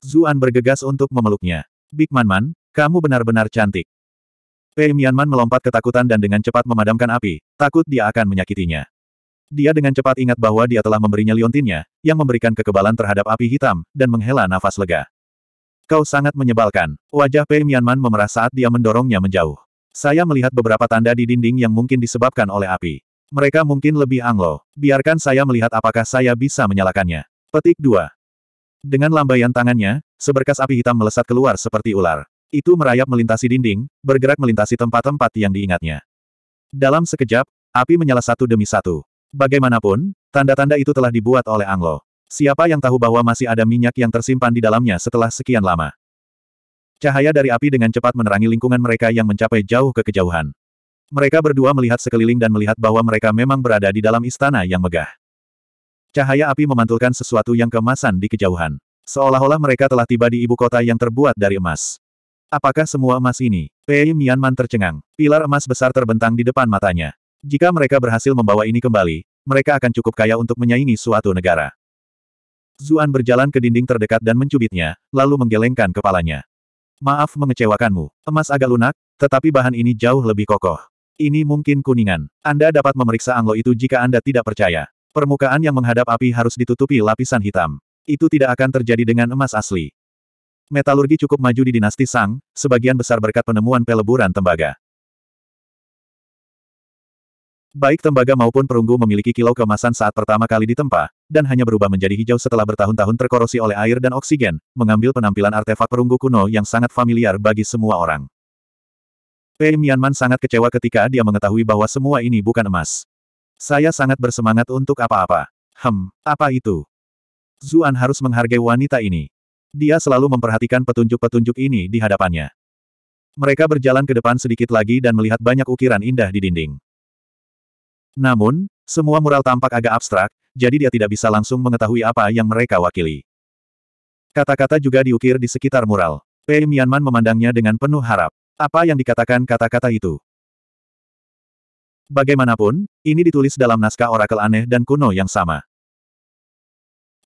A: Zuan bergegas untuk memeluknya. Big Man Man, kamu benar-benar cantik. Pei eh, Mianman melompat ketakutan dan dengan cepat memadamkan api, takut dia akan menyakitinya. Dia dengan cepat ingat bahwa dia telah memberinya liontinnya, yang memberikan kekebalan terhadap api hitam, dan menghela nafas lega. Kau sangat menyebalkan. Wajah Pei Mianman memerah saat dia mendorongnya menjauh. Saya melihat beberapa tanda di dinding yang mungkin disebabkan oleh api. Mereka mungkin lebih anglo. Biarkan saya melihat apakah saya bisa menyalakannya. Petik 2. Dengan lambaian tangannya, seberkas api hitam melesat keluar seperti ular. Itu merayap melintasi dinding, bergerak melintasi tempat-tempat yang diingatnya. Dalam sekejap, api menyala satu demi satu. Bagaimanapun, tanda-tanda itu telah dibuat oleh Anglo. Siapa yang tahu bahwa masih ada minyak yang tersimpan di dalamnya setelah sekian lama? Cahaya dari api dengan cepat menerangi lingkungan mereka yang mencapai jauh ke kejauhan. Mereka berdua melihat sekeliling dan melihat bahwa mereka memang berada di dalam istana yang megah. Cahaya api memantulkan sesuatu yang kemasan di kejauhan. Seolah-olah mereka telah tiba di ibu kota yang terbuat dari emas. Apakah semua emas ini? Pei Mianman tercengang. Pilar emas besar terbentang di depan matanya. Jika mereka berhasil membawa ini kembali, mereka akan cukup kaya untuk menyaingi suatu negara. Zuan berjalan ke dinding terdekat dan mencubitnya, lalu menggelengkan kepalanya. Maaf mengecewakanmu, emas agak lunak, tetapi bahan ini jauh lebih kokoh. Ini mungkin kuningan. Anda dapat memeriksa anglo itu jika Anda tidak percaya. Permukaan yang menghadap api harus ditutupi lapisan hitam. Itu tidak akan terjadi dengan emas asli. Metalurgi cukup maju di dinasti Sang, sebagian besar berkat penemuan peleburan tembaga. Baik tembaga maupun perunggu memiliki kilau kemasan saat pertama kali ditempa, dan hanya berubah menjadi hijau setelah bertahun-tahun terkorosi oleh air dan oksigen, mengambil penampilan artefak perunggu kuno yang sangat familiar bagi semua orang. Pei Mianman sangat kecewa ketika dia mengetahui bahwa semua ini bukan emas. Saya sangat bersemangat untuk apa-apa. Hem, apa itu? Zuan harus menghargai wanita ini. Dia selalu memperhatikan petunjuk-petunjuk ini di hadapannya. Mereka berjalan ke depan sedikit lagi dan melihat banyak ukiran indah di dinding. Namun, semua mural tampak agak abstrak, jadi dia tidak bisa langsung mengetahui apa yang mereka wakili. Kata-kata juga diukir di sekitar mural. Pei Mianman memandangnya dengan penuh harap. Apa yang dikatakan kata-kata itu? Bagaimanapun, ini ditulis dalam naskah orakel aneh dan kuno yang sama.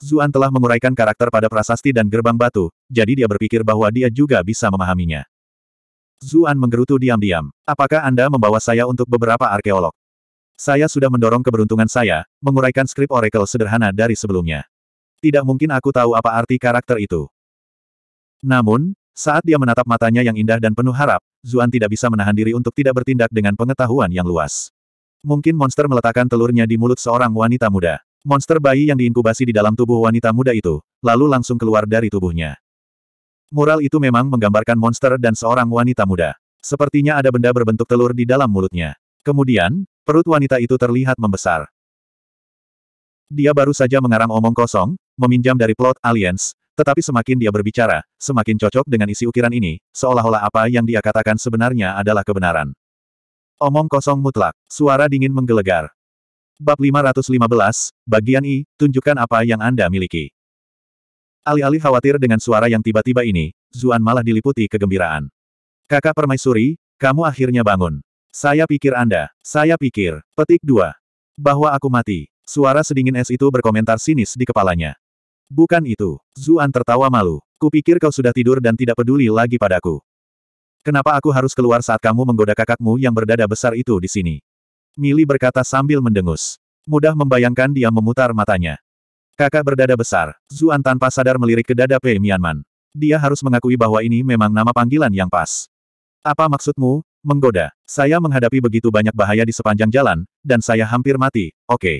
A: Zuan telah menguraikan karakter pada prasasti dan gerbang batu, jadi dia berpikir bahwa dia juga bisa memahaminya. Zuan menggerutu diam-diam. Apakah Anda membawa saya untuk beberapa arkeolog? Saya sudah mendorong keberuntungan saya, menguraikan skrip oracle sederhana dari sebelumnya. Tidak mungkin aku tahu apa arti karakter itu. Namun, saat dia menatap matanya yang indah dan penuh harap, Zuan tidak bisa menahan diri untuk tidak bertindak dengan pengetahuan yang luas. Mungkin monster meletakkan telurnya di mulut seorang wanita muda. Monster bayi yang diinkubasi di dalam tubuh wanita muda itu, lalu langsung keluar dari tubuhnya. Mural itu memang menggambarkan monster dan seorang wanita muda. Sepertinya ada benda berbentuk telur di dalam mulutnya. Kemudian, perut wanita itu terlihat membesar. Dia baru saja mengarang omong kosong, meminjam dari plot Aliens, tetapi semakin dia berbicara, semakin cocok dengan isi ukiran ini, seolah-olah apa yang dia katakan sebenarnya adalah kebenaran. Omong kosong mutlak, suara dingin menggelegar. Bab 515, bagian I, tunjukkan apa yang Anda miliki. Alih-alih khawatir dengan suara yang tiba-tiba ini, Zuan malah diliputi kegembiraan. Kakak permaisuri, kamu akhirnya bangun. Saya pikir Anda, saya pikir, petik dua. Bahwa aku mati. Suara sedingin es itu berkomentar sinis di kepalanya. Bukan itu. Zuan tertawa malu. Kupikir kau sudah tidur dan tidak peduli lagi padaku. Kenapa aku harus keluar saat kamu menggoda kakakmu yang berdada besar itu di sini? Mili berkata sambil mendengus. Mudah membayangkan dia memutar matanya. Kakak berdada besar, Zuan tanpa sadar melirik ke dada Pei Mianman. Dia harus mengakui bahwa ini memang nama panggilan yang pas. Apa maksudmu, menggoda? Saya menghadapi begitu banyak bahaya di sepanjang jalan, dan saya hampir mati, oke. Okay.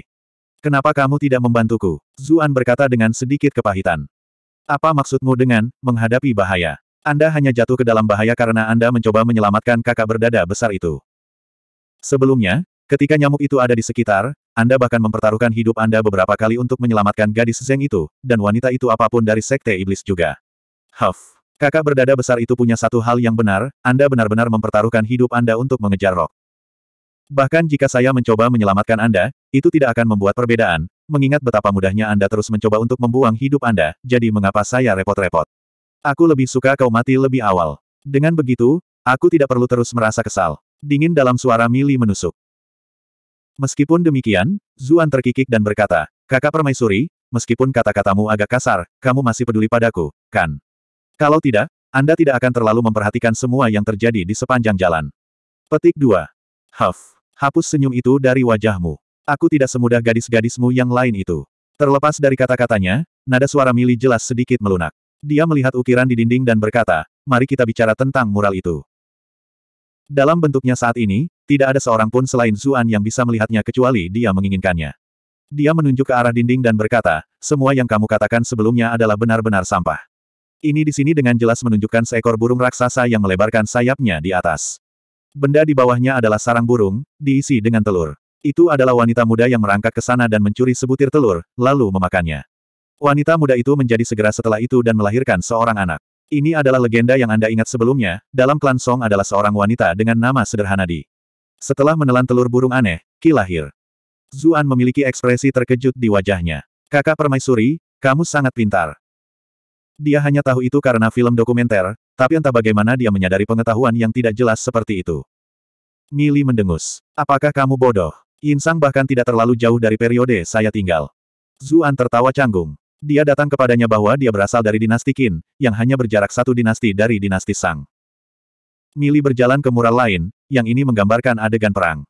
A: Kenapa kamu tidak membantuku? Zuan berkata dengan sedikit kepahitan. Apa maksudmu dengan menghadapi bahaya? Anda hanya jatuh ke dalam bahaya karena Anda mencoba menyelamatkan kakak berdada besar itu. Sebelumnya, ketika nyamuk itu ada di sekitar, Anda bahkan mempertaruhkan hidup Anda beberapa kali untuk menyelamatkan gadis Zeng itu, dan wanita itu apapun dari sekte iblis juga. Huff. Kakak berdada besar itu punya satu hal yang benar, Anda benar-benar mempertaruhkan hidup Anda untuk mengejar Rock. Bahkan jika saya mencoba menyelamatkan Anda, itu tidak akan membuat perbedaan, mengingat betapa mudahnya Anda terus mencoba untuk membuang hidup Anda, jadi mengapa saya repot-repot. Aku lebih suka kau mati lebih awal. Dengan begitu, aku tidak perlu terus merasa kesal. Dingin dalam suara Mili menusuk. Meskipun demikian, Zuan terkikik dan berkata, Kakak permaisuri, meskipun kata-katamu agak kasar, kamu masih peduli padaku, kan? Kalau tidak, anda tidak akan terlalu memperhatikan semua yang terjadi di sepanjang jalan. Petik 2. Huff. Hapus senyum itu dari wajahmu. Aku tidak semudah gadis-gadismu yang lain itu. Terlepas dari kata-katanya, nada suara Mili jelas sedikit melunak. Dia melihat ukiran di dinding dan berkata, mari kita bicara tentang mural itu. Dalam bentuknya saat ini, tidak ada seorang pun selain Zuan yang bisa melihatnya kecuali dia menginginkannya. Dia menunjuk ke arah dinding dan berkata, semua yang kamu katakan sebelumnya adalah benar-benar sampah. Ini di sini dengan jelas menunjukkan seekor burung raksasa yang melebarkan sayapnya di atas. Benda di bawahnya adalah sarang burung, diisi dengan telur. Itu adalah wanita muda yang merangkak ke sana dan mencuri sebutir telur, lalu memakannya. Wanita muda itu menjadi segera setelah itu dan melahirkan seorang anak. Ini adalah legenda yang Anda ingat sebelumnya, dalam klan Song adalah seorang wanita dengan nama sederhana Di. Setelah menelan telur burung aneh, Ki lahir. Zuan memiliki ekspresi terkejut di wajahnya. Kakak permaisuri, kamu sangat pintar. Dia hanya tahu itu karena film dokumenter, tapi entah bagaimana dia menyadari pengetahuan yang tidak jelas seperti itu. Mili mendengus. Apakah kamu bodoh? Insang bahkan tidak terlalu jauh dari periode saya tinggal. Zuan tertawa canggung. Dia datang kepadanya bahwa dia berasal dari dinasti Qin, yang hanya berjarak satu dinasti dari dinasti Sang. Mili berjalan ke mural lain, yang ini menggambarkan adegan perang.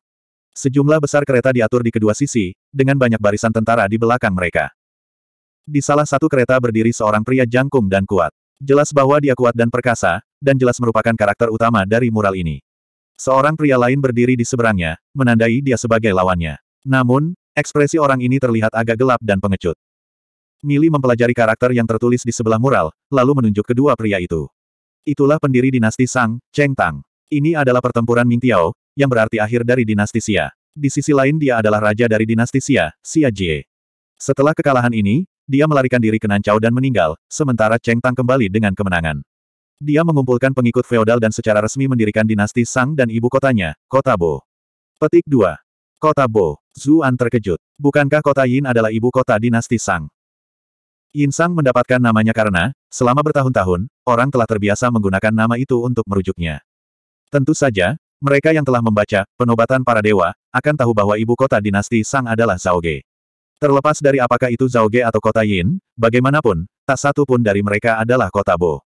A: Sejumlah besar kereta diatur di kedua sisi, dengan banyak barisan tentara di belakang mereka. Di salah satu kereta berdiri seorang pria jangkung dan kuat. Jelas bahwa dia kuat dan perkasa, dan jelas merupakan karakter utama dari mural ini. Seorang pria lain berdiri di seberangnya, menandai dia sebagai lawannya. Namun, ekspresi orang ini terlihat agak gelap dan pengecut. Mili mempelajari karakter yang tertulis di sebelah mural, lalu menunjuk kedua pria itu. Itulah pendiri dinasti Sang, Cheng Tang. Ini adalah pertempuran Ming Tiao, yang berarti akhir dari dinasti Xia. Di sisi lain dia adalah raja dari dinasti Xia, Xia Jie. Setelah kekalahan ini, dia melarikan diri ke Nancau dan meninggal, sementara Cheng Tang kembali dengan kemenangan. Dia mengumpulkan pengikut feodal dan secara resmi mendirikan dinasti Sang dan ibu kotanya, Kota Bo. Petik 2. Kota Bo. Zuan terkejut. Bukankah kota Yin adalah ibu kota dinasti Sang? Yin Sang mendapatkan namanya karena, selama bertahun-tahun, orang telah terbiasa menggunakan nama itu untuk merujuknya. Tentu saja, mereka yang telah membaca Penobatan Para Dewa akan tahu bahwa ibu kota dinasti Sang adalah Zhao Ge. Terlepas dari apakah itu zaoge atau kota Yin, bagaimanapun, tak satu pun dari mereka adalah kota Bo.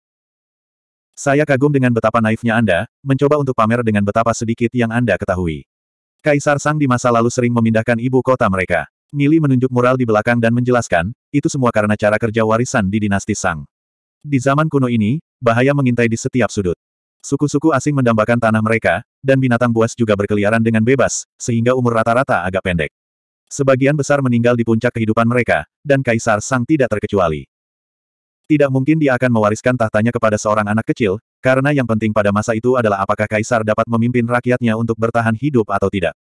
A: Saya kagum dengan betapa naifnya Anda, mencoba untuk pamer dengan betapa sedikit yang Anda ketahui. Kaisar Sang di masa lalu sering memindahkan ibu kota mereka. Mili menunjuk mural di belakang dan menjelaskan, itu semua karena cara kerja warisan di dinasti Sang. Di zaman kuno ini, bahaya mengintai di setiap sudut. Suku-suku asing mendambakan tanah mereka, dan binatang buas juga berkeliaran dengan bebas, sehingga umur rata-rata agak pendek. Sebagian besar meninggal di puncak kehidupan mereka, dan Kaisar Sang tidak terkecuali. Tidak mungkin dia akan mewariskan tahtanya kepada seorang anak kecil, karena yang penting pada masa itu adalah apakah Kaisar dapat memimpin rakyatnya untuk bertahan hidup atau tidak.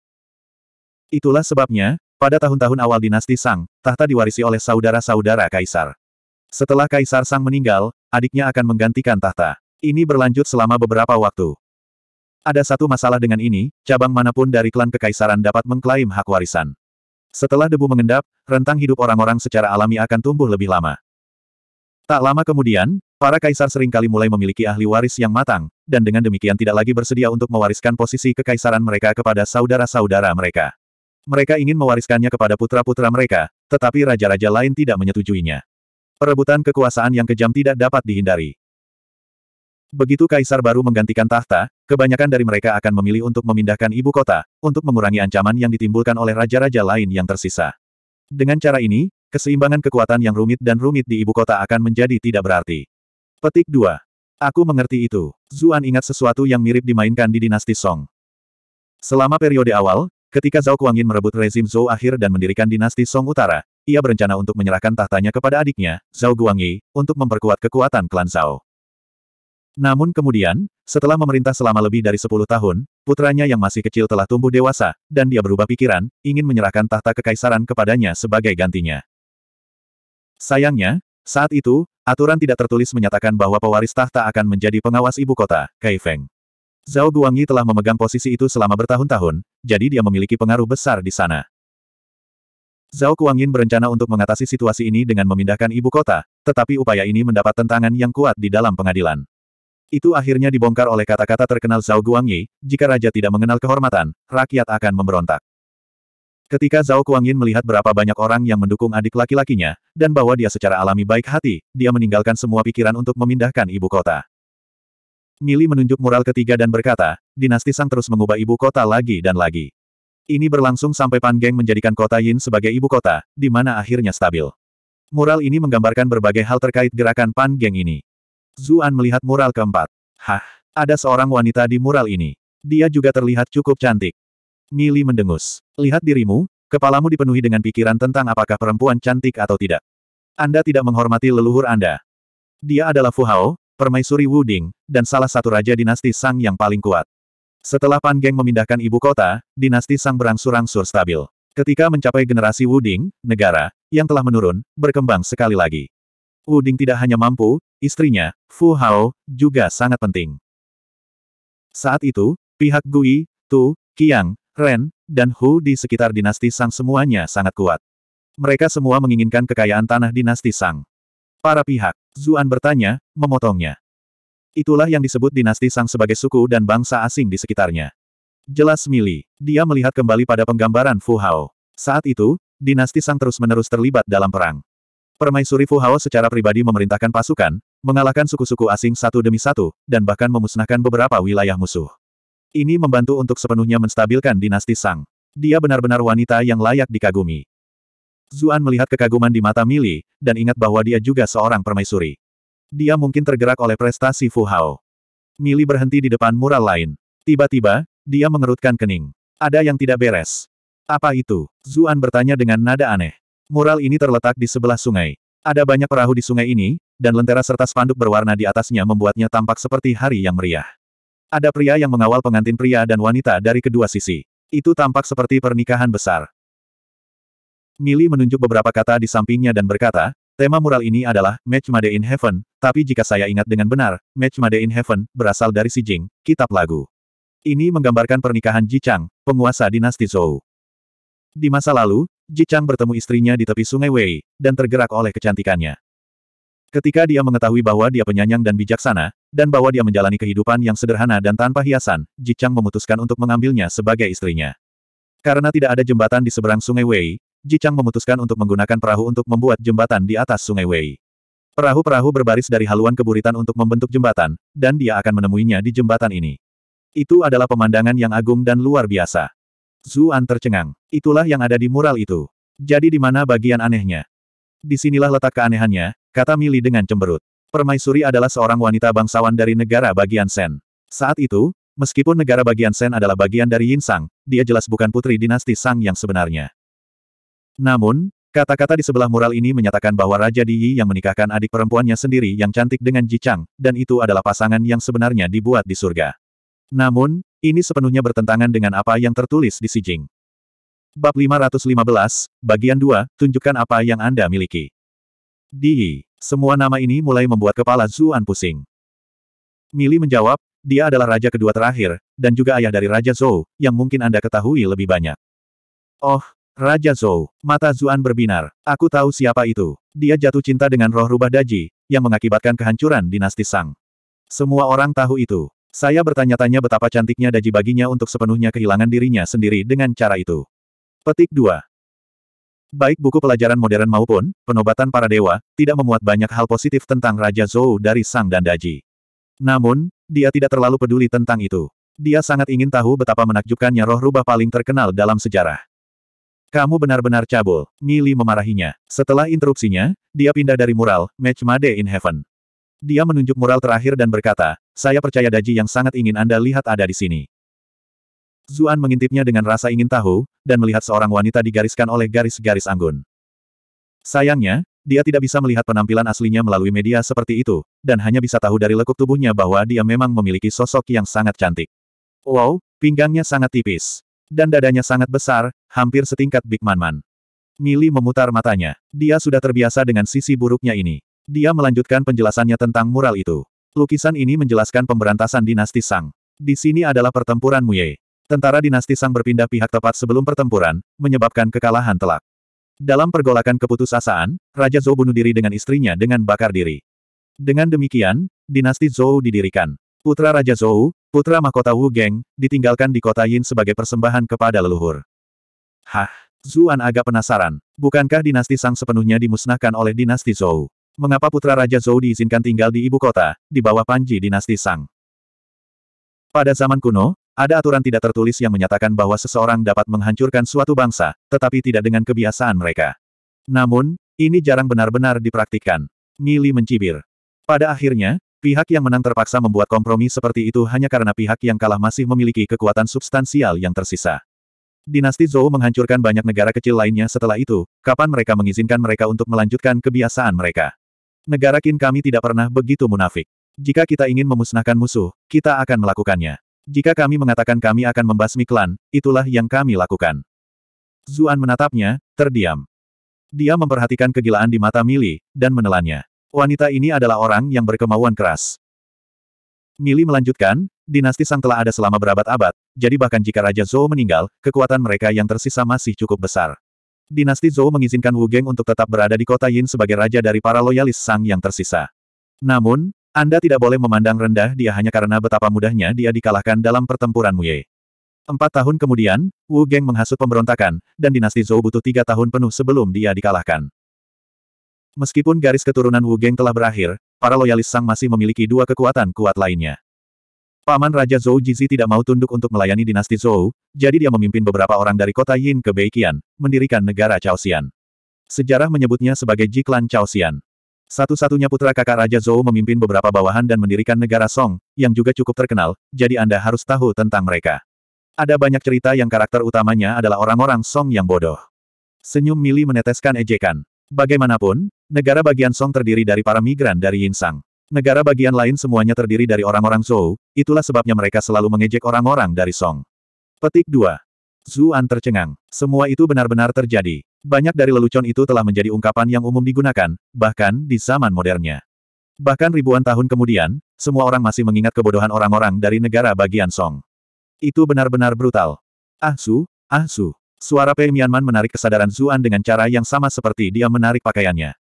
A: Itulah sebabnya, pada tahun-tahun awal dinasti Sang, tahta diwarisi oleh saudara-saudara Kaisar. Setelah Kaisar Sang meninggal, adiknya akan menggantikan tahta. Ini berlanjut selama beberapa waktu. Ada satu masalah dengan ini, cabang manapun dari klan kekaisaran dapat mengklaim hak warisan. Setelah debu mengendap, rentang hidup orang-orang secara alami akan tumbuh lebih lama. Tak lama kemudian, para kaisar seringkali mulai memiliki ahli waris yang matang, dan dengan demikian tidak lagi bersedia untuk mewariskan posisi kekaisaran mereka kepada saudara-saudara mereka. Mereka ingin mewariskannya kepada putra-putra mereka, tetapi raja-raja lain tidak menyetujuinya. Perebutan kekuasaan yang kejam tidak dapat dihindari. Begitu kaisar baru menggantikan tahta, kebanyakan dari mereka akan memilih untuk memindahkan ibu kota, untuk mengurangi ancaman yang ditimbulkan oleh raja-raja lain yang tersisa. Dengan cara ini, keseimbangan kekuatan yang rumit dan rumit di ibu kota akan menjadi tidak berarti. Petik 2. Aku mengerti itu. Zuan ingat sesuatu yang mirip dimainkan di dinasti Song. Selama periode awal, ketika Zhao Kuangin merebut rezim Zhou akhir dan mendirikan dinasti Song Utara, ia berencana untuk menyerahkan tahtanya kepada adiknya, Zhao Guangyi, untuk memperkuat kekuatan klan Zhao. Namun kemudian, setelah memerintah selama lebih dari 10 tahun, putranya yang masih kecil telah tumbuh dewasa, dan dia berubah pikiran, ingin menyerahkan tahta kekaisaran kepadanya sebagai gantinya. Sayangnya, saat itu, aturan tidak tertulis menyatakan bahwa pewaris tahta akan menjadi pengawas ibu kota, Kai Feng. Zhao Guangyi telah memegang posisi itu selama bertahun-tahun, jadi dia memiliki pengaruh besar di sana. Zhao Guangyin berencana untuk mengatasi situasi ini dengan memindahkan ibu kota, tetapi upaya ini mendapat tentangan yang kuat di dalam pengadilan. Itu akhirnya dibongkar oleh kata-kata terkenal Zhao Guangyi, jika raja tidak mengenal kehormatan, rakyat akan memberontak. Ketika Zhao Kuangyin melihat berapa banyak orang yang mendukung adik laki-lakinya, dan bahwa dia secara alami baik hati, dia meninggalkan semua pikiran untuk memindahkan ibu kota. Mili menunjuk mural ketiga dan berkata, dinasti Sang terus mengubah ibu kota lagi dan lagi. Ini berlangsung sampai Pan Geng menjadikan kota Yin sebagai ibu kota, di mana akhirnya stabil. Mural ini menggambarkan berbagai hal terkait gerakan Pan Geng ini. Zuan melihat mural keempat. Hah, ada seorang wanita di mural ini. Dia juga terlihat cukup cantik. Mili mendengus. Lihat dirimu, kepalamu dipenuhi dengan pikiran tentang apakah perempuan cantik atau tidak. Anda tidak menghormati leluhur Anda. Dia adalah Fu Hao, permaisuri Wu Ding, dan salah satu raja dinasti Sang yang paling kuat. Setelah Pan Geng memindahkan ibu kota, dinasti Sang berangsur-angsur stabil. Ketika mencapai generasi Wu Ding, negara, yang telah menurun, berkembang sekali lagi. Wu Ding tidak hanya mampu, istrinya, Fu Hao, juga sangat penting. Saat itu, pihak Gui, Tu, Qiang, Ren, dan Hu di sekitar dinasti Sang semuanya sangat kuat. Mereka semua menginginkan kekayaan tanah dinasti Sang. Para pihak, Zuan bertanya, memotongnya. Itulah yang disebut dinasti Sang sebagai suku dan bangsa asing di sekitarnya. Jelas Mili, dia melihat kembali pada penggambaran Fu Hao. Saat itu, dinasti Sang terus-menerus terlibat dalam perang. Permaisuri Fu Hao secara pribadi memerintahkan pasukan, mengalahkan suku-suku asing satu demi satu, dan bahkan memusnahkan beberapa wilayah musuh. Ini membantu untuk sepenuhnya menstabilkan dinasti Sang. Dia benar-benar wanita yang layak dikagumi. Zuan melihat kekaguman di mata Mili, dan ingat bahwa dia juga seorang permaisuri. Dia mungkin tergerak oleh prestasi Fu Hao. Mili berhenti di depan mural lain. Tiba-tiba, dia mengerutkan kening. Ada yang tidak beres. Apa itu? Zuan bertanya dengan nada aneh. Mural ini terletak di sebelah sungai. Ada banyak perahu di sungai ini, dan lentera serta spanduk berwarna di atasnya membuatnya tampak seperti hari yang meriah. Ada pria yang mengawal pengantin pria dan wanita dari kedua sisi. Itu tampak seperti pernikahan besar. Mili menunjuk beberapa kata di sampingnya dan berkata, tema mural ini adalah Match Made in Heaven, tapi jika saya ingat dengan benar, Match Made in Heaven berasal dari Si Jing, kitab lagu. Ini menggambarkan pernikahan Ji Chang, penguasa dinasti Zhou. Di masa lalu, Ji Chang bertemu istrinya di tepi sungai Wei, dan tergerak oleh kecantikannya. Ketika dia mengetahui bahwa dia penyanyang dan bijaksana, dan bahwa dia menjalani kehidupan yang sederhana dan tanpa hiasan, Ji Chang memutuskan untuk mengambilnya sebagai istrinya. Karena tidak ada jembatan di seberang sungai Wei, Ji Chang memutuskan untuk menggunakan perahu untuk membuat jembatan di atas sungai Wei. Perahu-perahu berbaris dari haluan keburitan untuk membentuk jembatan, dan dia akan menemuinya di jembatan ini. Itu adalah pemandangan yang agung dan luar biasa. Zuan tercengang. Itulah yang ada di mural itu. Jadi di mana bagian anehnya? Disinilah letak keanehannya, kata Mili dengan cemberut. Permaisuri adalah seorang wanita bangsawan dari negara bagian Sen. Saat itu, meskipun negara bagian Sen adalah bagian dari Yin Sang, dia jelas bukan putri dinasti Sang yang sebenarnya. Namun, kata-kata di sebelah mural ini menyatakan bahwa Raja Di Yi yang menikahkan adik perempuannya sendiri yang cantik dengan Ji Chang, dan itu adalah pasangan yang sebenarnya dibuat di surga. Namun, ini sepenuhnya bertentangan dengan apa yang tertulis di Sijing. Bab 515, bagian 2, tunjukkan apa yang Anda miliki. Di, semua nama ini mulai membuat kepala Zuan pusing. Mili menjawab, dia adalah raja kedua terakhir, dan juga ayah dari Raja Zhou, yang mungkin Anda ketahui lebih banyak. Oh, Raja Zhou, mata Zuan berbinar, aku tahu siapa itu. Dia jatuh cinta dengan roh rubah daji, yang mengakibatkan kehancuran dinasti Sang. Semua orang tahu itu. Saya bertanya-tanya betapa cantiknya daji baginya untuk sepenuhnya kehilangan dirinya sendiri dengan cara itu. Petik 2. Baik buku pelajaran modern maupun penobatan para dewa, tidak memuat banyak hal positif tentang Raja Zhou dari Sang dan Daji. Namun, dia tidak terlalu peduli tentang itu. Dia sangat ingin tahu betapa menakjubkannya roh rubah paling terkenal dalam sejarah. Kamu benar-benar cabul, Mili memarahinya. Setelah interupsinya, dia pindah dari mural, Match Made in Heaven. Dia menunjuk mural terakhir dan berkata, saya percaya daji yang sangat ingin Anda lihat ada di sini. Zuan mengintipnya dengan rasa ingin tahu, dan melihat seorang wanita digariskan oleh garis-garis anggun. Sayangnya, dia tidak bisa melihat penampilan aslinya melalui media seperti itu, dan hanya bisa tahu dari lekuk tubuhnya bahwa dia memang memiliki sosok yang sangat cantik. Wow, pinggangnya sangat tipis. Dan dadanya sangat besar, hampir setingkat Big Man Man. Mili memutar matanya. Dia sudah terbiasa dengan sisi buruknya ini. Dia melanjutkan penjelasannya tentang mural itu. Lukisan ini menjelaskan pemberantasan dinasti Sang. Di sini adalah pertempuran Muye. Tentara dinasti Sang berpindah pihak tepat sebelum pertempuran, menyebabkan kekalahan telak. Dalam pergolakan keputusasaan, Raja Zhou bunuh diri dengan istrinya dengan bakar diri. Dengan demikian, dinasti Zhou didirikan. Putra Raja Zhou, putra mahkota Wu Geng, ditinggalkan di kota Yin sebagai persembahan kepada leluhur. Hah, Zuan agak penasaran. Bukankah dinasti Sang sepenuhnya dimusnahkan oleh dinasti Zhou? Mengapa putra Raja Zhou diizinkan tinggal di ibu kota, di bawah Panji dinasti Sang? Pada zaman kuno, ada aturan tidak tertulis yang menyatakan bahwa seseorang dapat menghancurkan suatu bangsa, tetapi tidak dengan kebiasaan mereka. Namun, ini jarang benar-benar dipraktikkan. Mili mencibir. Pada akhirnya, pihak yang menang terpaksa membuat kompromi seperti itu hanya karena pihak yang kalah masih memiliki kekuatan substansial yang tersisa. Dinasti Zhou menghancurkan banyak negara kecil lainnya setelah itu, kapan mereka mengizinkan mereka untuk melanjutkan kebiasaan mereka. Negara Qin kami tidak pernah begitu munafik. Jika kita ingin memusnahkan musuh, kita akan melakukannya. Jika kami mengatakan kami akan membasmi klan, itulah yang kami lakukan. Zuan menatapnya, terdiam. Dia memperhatikan kegilaan di mata Mili, dan menelannya. Wanita ini adalah orang yang berkemauan keras. Mili melanjutkan, dinasti Sang telah ada selama berabad-abad, jadi bahkan jika Raja Zhou meninggal, kekuatan mereka yang tersisa masih cukup besar. Dinasti Zhou mengizinkan Wu Geng untuk tetap berada di kota Yin sebagai raja dari para loyalis Sang yang tersisa. Namun, Anda tidak boleh memandang rendah dia hanya karena betapa mudahnya dia dikalahkan dalam pertempuran Muye. Empat tahun kemudian, Wu Geng menghasut pemberontakan, dan dinasti Zhou butuh tiga tahun penuh sebelum dia dikalahkan. Meskipun garis keturunan Wu Geng telah berakhir, para loyalis Sang masih memiliki dua kekuatan kuat lainnya. Paman Raja Zhou Jizi tidak mau tunduk untuk melayani dinasti Zhou, jadi dia memimpin beberapa orang dari kota Yin ke Beikian, mendirikan negara Chaosian. Sejarah menyebutnya sebagai Jiklan Chaosian. Satu-satunya putra kakak Raja Zhou memimpin beberapa bawahan dan mendirikan negara Song, yang juga cukup terkenal, jadi Anda harus tahu tentang mereka. Ada banyak cerita yang karakter utamanya adalah orang-orang Song yang bodoh. Senyum Mili meneteskan ejekan. Bagaimanapun, negara bagian Song terdiri dari para migran dari Yinsang. Negara bagian lain semuanya terdiri dari orang-orang Zhou, itulah sebabnya mereka selalu mengejek orang-orang dari Song. Petik 2. Zuan tercengang. Semua itu benar-benar terjadi. Banyak dari lelucon itu telah menjadi ungkapan yang umum digunakan, bahkan di zaman modernnya. Bahkan ribuan tahun kemudian, semua orang masih mengingat kebodohan orang-orang dari negara bagian Song. Itu benar-benar brutal. Ah Su, ah Su. Suara Pei Mianman menarik kesadaran Zuan dengan cara yang sama seperti dia menarik pakaiannya.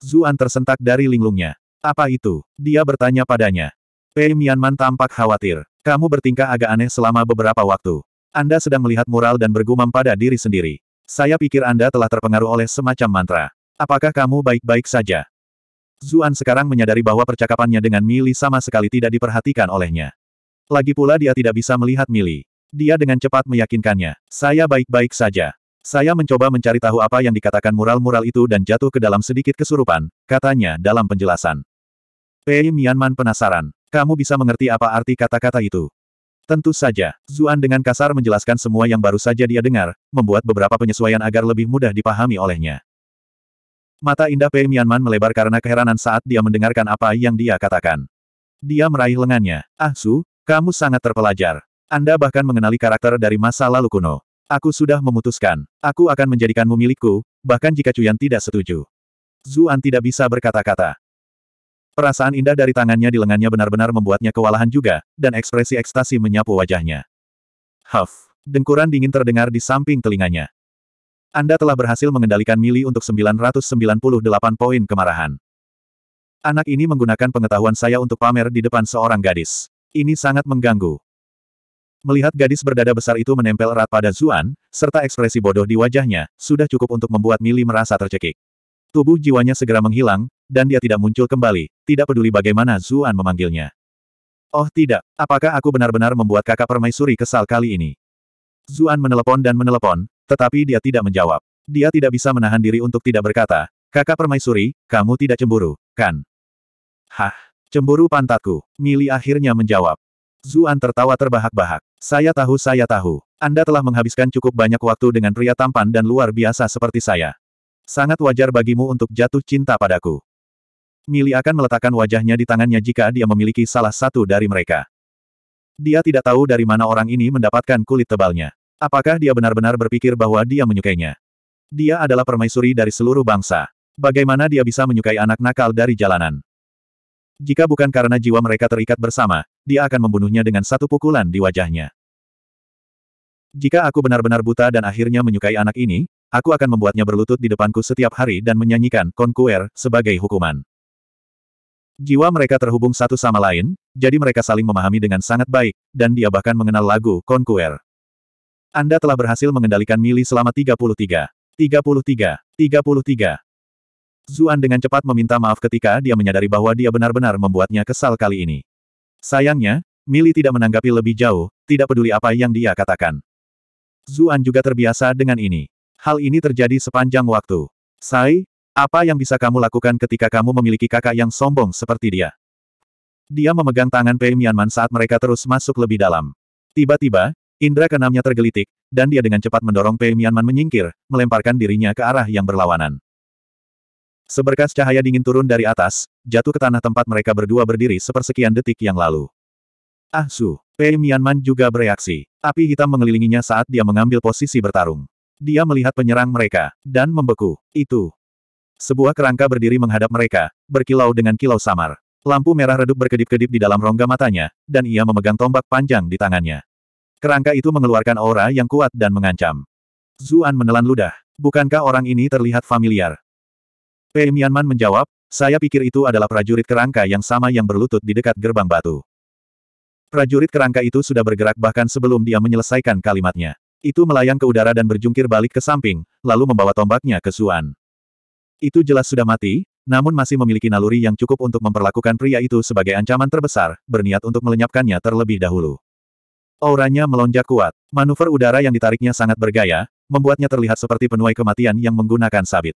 A: Zuan tersentak dari linglungnya. Apa itu? Dia bertanya padanya. Pei Mianman tampak khawatir. Kamu bertingkah agak aneh selama beberapa waktu. Anda sedang melihat mural dan bergumam pada diri sendiri. Saya pikir Anda telah terpengaruh oleh semacam mantra. Apakah kamu baik-baik saja? Zuan sekarang menyadari bahwa percakapannya dengan Mili sama sekali tidak diperhatikan olehnya. Lagi pula dia tidak bisa melihat Mili. Dia dengan cepat meyakinkannya. Saya baik-baik saja. Saya mencoba mencari tahu apa yang dikatakan mural-mural itu dan jatuh ke dalam sedikit kesurupan, katanya dalam penjelasan. Pei Mianman penasaran. Kamu bisa mengerti apa arti kata-kata itu. Tentu saja, Zuan dengan kasar menjelaskan semua yang baru saja dia dengar, membuat beberapa penyesuaian agar lebih mudah dipahami olehnya. Mata indah Pei Mianman melebar karena keheranan saat dia mendengarkan apa yang dia katakan. Dia meraih lengannya. Ah Su, kamu sangat terpelajar. Anda bahkan mengenali karakter dari masa lalu kuno. Aku sudah memutuskan. Aku akan menjadikanmu milikku, bahkan jika Cuyan tidak setuju. Zuan tidak bisa berkata-kata. Perasaan indah dari tangannya di lengannya benar-benar membuatnya kewalahan juga, dan ekspresi ekstasi menyapu wajahnya. Huff. Dengkuran dingin terdengar di samping telinganya. Anda telah berhasil mengendalikan Mili untuk 998 poin kemarahan. Anak ini menggunakan pengetahuan saya untuk pamer di depan seorang gadis. Ini sangat mengganggu. Melihat gadis berdada besar itu menempel erat pada Zuan, serta ekspresi bodoh di wajahnya, sudah cukup untuk membuat Mili merasa tercekik. Tubuh jiwanya segera menghilang, dan dia tidak muncul kembali, tidak peduli bagaimana Zuan memanggilnya. Oh tidak, apakah aku benar-benar membuat kakak permaisuri kesal kali ini? Zuan menelepon dan menelepon, tetapi dia tidak menjawab. Dia tidak bisa menahan diri untuk tidak berkata, kakak permaisuri, kamu tidak cemburu, kan? Hah, cemburu pantatku, Mili akhirnya menjawab. Zuan tertawa terbahak-bahak. Saya tahu saya tahu, Anda telah menghabiskan cukup banyak waktu dengan pria tampan dan luar biasa seperti saya. Sangat wajar bagimu untuk jatuh cinta padaku. Mili akan meletakkan wajahnya di tangannya jika dia memiliki salah satu dari mereka. Dia tidak tahu dari mana orang ini mendapatkan kulit tebalnya. Apakah dia benar-benar berpikir bahwa dia menyukainya? Dia adalah permaisuri dari seluruh bangsa. Bagaimana dia bisa menyukai anak nakal dari jalanan? Jika bukan karena jiwa mereka terikat bersama, dia akan membunuhnya dengan satu pukulan di wajahnya. Jika aku benar-benar buta dan akhirnya menyukai anak ini, aku akan membuatnya berlutut di depanku setiap hari dan menyanyikan Conquer sebagai hukuman. Jiwa mereka terhubung satu sama lain, jadi mereka saling memahami dengan sangat baik, dan dia bahkan mengenal lagu Conquer. Anda telah berhasil mengendalikan Mili selama 33. 33. 33. Zuan dengan cepat meminta maaf ketika dia menyadari bahwa dia benar-benar membuatnya kesal kali ini. Sayangnya, Mili tidak menanggapi lebih jauh, tidak peduli apa yang dia katakan. Zuan juga terbiasa dengan ini. Hal ini terjadi sepanjang waktu. Sai, apa yang bisa kamu lakukan ketika kamu memiliki kakak yang sombong seperti dia? Dia memegang tangan Pei Mianman saat mereka terus masuk lebih dalam. Tiba-tiba, indra keenamnya tergelitik, dan dia dengan cepat mendorong Pei Mianman menyingkir, melemparkan dirinya ke arah yang berlawanan. Seberkas cahaya dingin turun dari atas, jatuh ke tanah tempat mereka berdua berdiri sepersekian detik yang lalu. Ah Su, Pei Mianman juga bereaksi. Api hitam mengelilinginya saat dia mengambil posisi bertarung. Dia melihat penyerang mereka, dan membeku. Itu, sebuah kerangka berdiri menghadap mereka, berkilau dengan kilau samar. Lampu merah redup berkedip-kedip di dalam rongga matanya, dan ia memegang tombak panjang di tangannya. Kerangka itu mengeluarkan aura yang kuat dan mengancam. Zuan menelan ludah. Bukankah orang ini terlihat familiar? Pei Mianman menjawab, saya pikir itu adalah prajurit kerangka yang sama yang berlutut di dekat gerbang batu. Prajurit kerangka itu sudah bergerak bahkan sebelum dia menyelesaikan kalimatnya. Itu melayang ke udara dan berjungkir balik ke samping, lalu membawa tombaknya ke Zuan. Itu jelas sudah mati, namun masih memiliki naluri yang cukup untuk memperlakukan pria itu sebagai ancaman terbesar, berniat untuk melenyapkannya terlebih dahulu. Auranya melonjak kuat. Manuver udara yang ditariknya sangat bergaya, membuatnya terlihat seperti penuai kematian yang menggunakan sabit.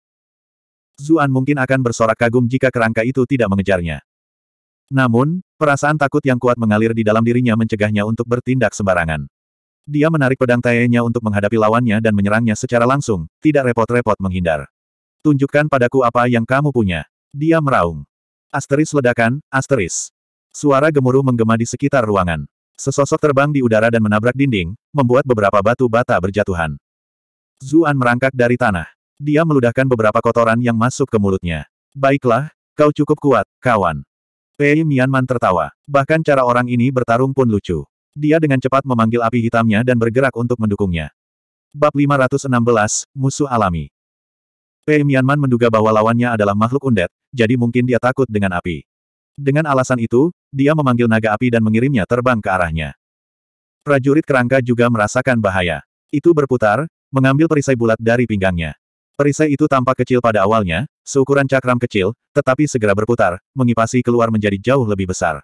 A: Zuan mungkin akan bersorak kagum jika kerangka itu tidak mengejarnya. Namun, perasaan takut yang kuat mengalir di dalam dirinya mencegahnya untuk bertindak sembarangan. Dia menarik pedang tayanya untuk menghadapi lawannya dan menyerangnya secara langsung, tidak repot-repot menghindar. Tunjukkan padaku apa yang kamu punya. Dia meraung. Asteris ledakan, asteris. Suara gemuruh menggema di sekitar ruangan. Sesosok terbang di udara dan menabrak dinding, membuat beberapa batu bata berjatuhan. Zuan merangkak dari tanah. Dia meludahkan beberapa kotoran yang masuk ke mulutnya. Baiklah, kau cukup kuat, kawan. Pei Mianman tertawa. Bahkan cara orang ini bertarung pun lucu. Dia dengan cepat memanggil api hitamnya dan bergerak untuk mendukungnya. Bab 516, Musuh Alami Pei Mianman menduga bahwa lawannya adalah makhluk undet, jadi mungkin dia takut dengan api. Dengan alasan itu, dia memanggil naga api dan mengirimnya terbang ke arahnya. Prajurit kerangka juga merasakan bahaya. Itu berputar, mengambil perisai bulat dari pinggangnya. Perisai itu tampak kecil pada awalnya, seukuran cakram kecil, tetapi segera berputar, mengipasi keluar menjadi jauh lebih besar.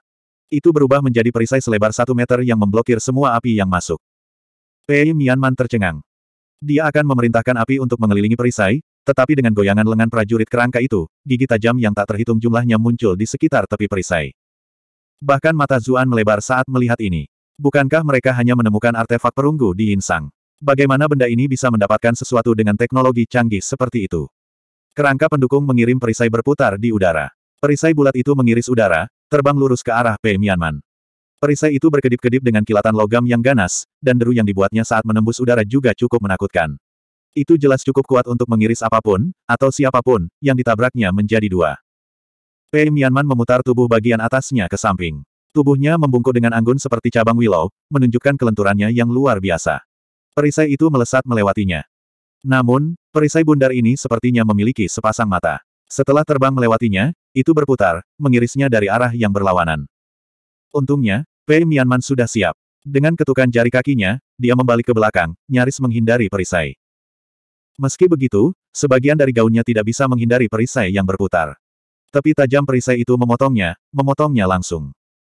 A: Itu berubah menjadi perisai selebar satu meter yang memblokir semua api yang masuk. Pei Mianman tercengang. Dia akan memerintahkan api untuk mengelilingi perisai, tetapi dengan goyangan lengan prajurit kerangka itu, gigi tajam yang tak terhitung jumlahnya muncul di sekitar tepi perisai. Bahkan mata Zuan melebar saat melihat ini. Bukankah mereka hanya menemukan artefak perunggu di Insang? Bagaimana benda ini bisa mendapatkan sesuatu dengan teknologi canggih seperti itu? Kerangka pendukung mengirim perisai berputar di udara. Perisai bulat itu mengiris udara, terbang lurus ke arah P. Mianman. Perisai itu berkedip-kedip dengan kilatan logam yang ganas, dan deru yang dibuatnya saat menembus udara juga cukup menakutkan. Itu jelas cukup kuat untuk mengiris apapun, atau siapapun, yang ditabraknya menjadi dua. Pei Mianman memutar tubuh bagian atasnya ke samping. Tubuhnya membungkuk dengan anggun seperti cabang willow, menunjukkan kelenturannya yang luar biasa. Perisai itu melesat melewatinya. Namun, perisai bundar ini sepertinya memiliki sepasang mata. Setelah terbang melewatinya, itu berputar, mengirisnya dari arah yang berlawanan. Untungnya, Pei Mianman sudah siap. Dengan ketukan jari kakinya, dia membalik ke belakang, nyaris menghindari perisai. Meski begitu, sebagian dari gaunnya tidak bisa menghindari perisai yang berputar. Tapi tajam perisai itu memotongnya, memotongnya langsung.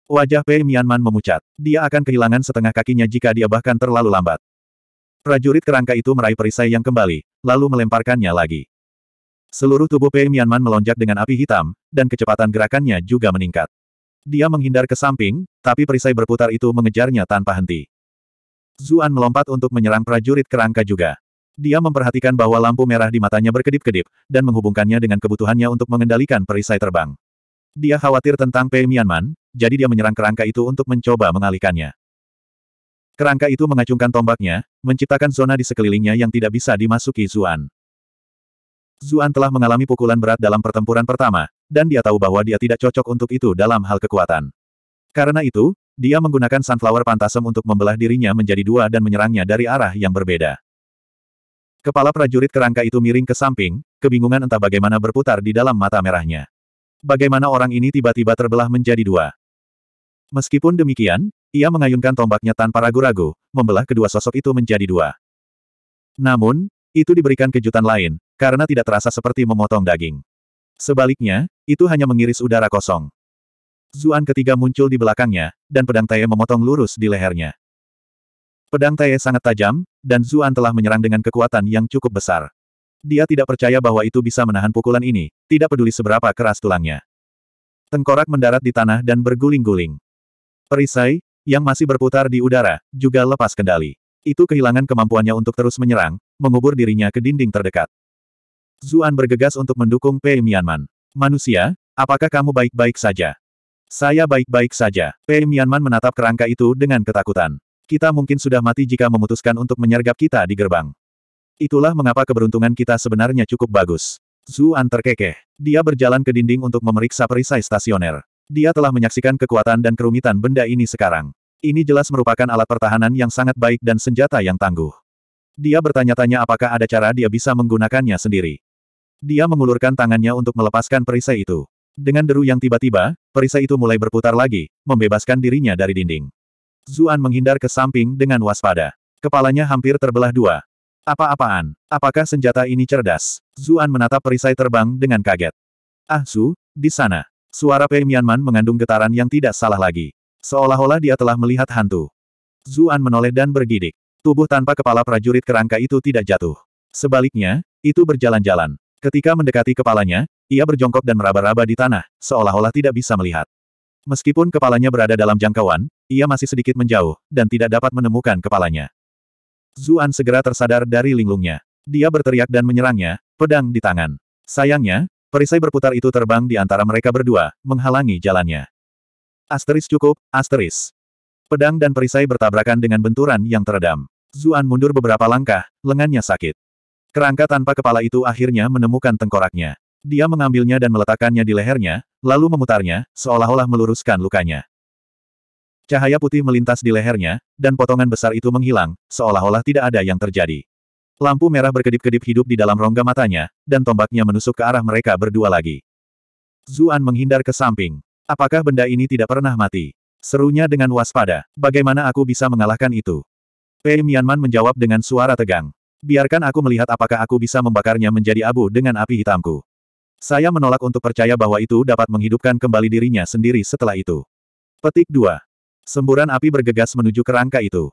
A: Wajah Pei Mianman memucat. Dia akan kehilangan setengah kakinya jika dia bahkan terlalu lambat. Prajurit kerangka itu meraih perisai yang kembali, lalu melemparkannya lagi. Seluruh tubuh Pei Mianman melonjak dengan api hitam, dan kecepatan gerakannya juga meningkat. Dia menghindar ke samping, tapi perisai berputar itu mengejarnya tanpa henti. Zuan melompat untuk menyerang prajurit kerangka juga. Dia memperhatikan bahwa lampu merah di matanya berkedip-kedip, dan menghubungkannya dengan kebutuhannya untuk mengendalikan perisai terbang. Dia khawatir tentang Pei Mianman, jadi dia menyerang kerangka itu untuk mencoba mengalihkannya. Kerangka itu mengacungkan tombaknya, menciptakan zona di sekelilingnya yang tidak bisa dimasuki Zuan. Zuan telah mengalami pukulan berat dalam pertempuran pertama, dan dia tahu bahwa dia tidak cocok untuk itu dalam hal kekuatan. Karena itu, dia menggunakan sunflower pantasem untuk membelah dirinya menjadi dua dan menyerangnya dari arah yang berbeda. Kepala prajurit kerangka itu miring ke samping, kebingungan entah bagaimana berputar di dalam mata merahnya. Bagaimana orang ini tiba-tiba terbelah menjadi dua. Meskipun demikian, ia mengayunkan tombaknya tanpa ragu-ragu, membelah kedua sosok itu menjadi dua. Namun, itu diberikan kejutan lain, karena tidak terasa seperti memotong daging. Sebaliknya, itu hanya mengiris udara kosong. Zuan ketiga muncul di belakangnya, dan pedang Tae memotong lurus di lehernya. Pedang Tae sangat tajam, dan Zuan telah menyerang dengan kekuatan yang cukup besar. Dia tidak percaya bahwa itu bisa menahan pukulan ini, tidak peduli seberapa keras tulangnya. Tengkorak mendarat di tanah dan berguling-guling. Perisai, yang masih berputar di udara, juga lepas kendali. Itu kehilangan kemampuannya untuk terus menyerang, mengubur dirinya ke dinding terdekat. Zuan bergegas untuk mendukung Pei Mianman. Manusia, apakah kamu baik-baik saja? Saya baik-baik saja. Pei Mianman menatap kerangka itu dengan ketakutan. Kita mungkin sudah mati jika memutuskan untuk menyergap kita di gerbang. Itulah mengapa keberuntungan kita sebenarnya cukup bagus. Zuan terkekeh. Dia berjalan ke dinding untuk memeriksa perisai stasioner. Dia telah menyaksikan kekuatan dan kerumitan benda ini sekarang. Ini jelas merupakan alat pertahanan yang sangat baik dan senjata yang tangguh. Dia bertanya-tanya apakah ada cara dia bisa menggunakannya sendiri. Dia mengulurkan tangannya untuk melepaskan perisai itu. Dengan deru yang tiba-tiba, perisai itu mulai berputar lagi, membebaskan dirinya dari dinding. Zuan menghindar ke samping dengan waspada. Kepalanya hampir terbelah dua. Apa-apaan? Apakah senjata ini cerdas? Zuan menatap perisai terbang dengan kaget. Ah Su, di sana. Suara Pei Mianman mengandung getaran yang tidak salah lagi. Seolah-olah dia telah melihat hantu. Zuan menoleh dan bergidik. Tubuh tanpa kepala prajurit kerangka itu tidak jatuh. Sebaliknya, itu berjalan-jalan. Ketika mendekati kepalanya, ia berjongkok dan meraba-raba di tanah, seolah-olah tidak bisa melihat. Meskipun kepalanya berada dalam jangkauan, ia masih sedikit menjauh, dan tidak dapat menemukan kepalanya. Zuan segera tersadar dari linglungnya. Dia berteriak dan menyerangnya, pedang di tangan. Sayangnya, perisai berputar itu terbang di antara mereka berdua, menghalangi jalannya. Asteris cukup, asteris. Pedang dan perisai bertabrakan dengan benturan yang teredam. Zuan mundur beberapa langkah, lengannya sakit. Kerangka tanpa kepala itu akhirnya menemukan tengkoraknya. Dia mengambilnya dan meletakkannya di lehernya, lalu memutarnya, seolah-olah meluruskan lukanya. Cahaya putih melintas di lehernya, dan potongan besar itu menghilang, seolah-olah tidak ada yang terjadi. Lampu merah berkedip-kedip hidup di dalam rongga matanya, dan tombaknya menusuk ke arah mereka berdua lagi. Zuan menghindar ke samping. Apakah benda ini tidak pernah mati? Serunya dengan waspada. Bagaimana aku bisa mengalahkan itu? Pei Mianman menjawab dengan suara tegang. Biarkan aku melihat apakah aku bisa membakarnya menjadi abu dengan api hitamku. Saya menolak untuk percaya bahwa itu dapat menghidupkan kembali dirinya sendiri setelah itu. Petik 2. Semburan api bergegas menuju kerangka itu.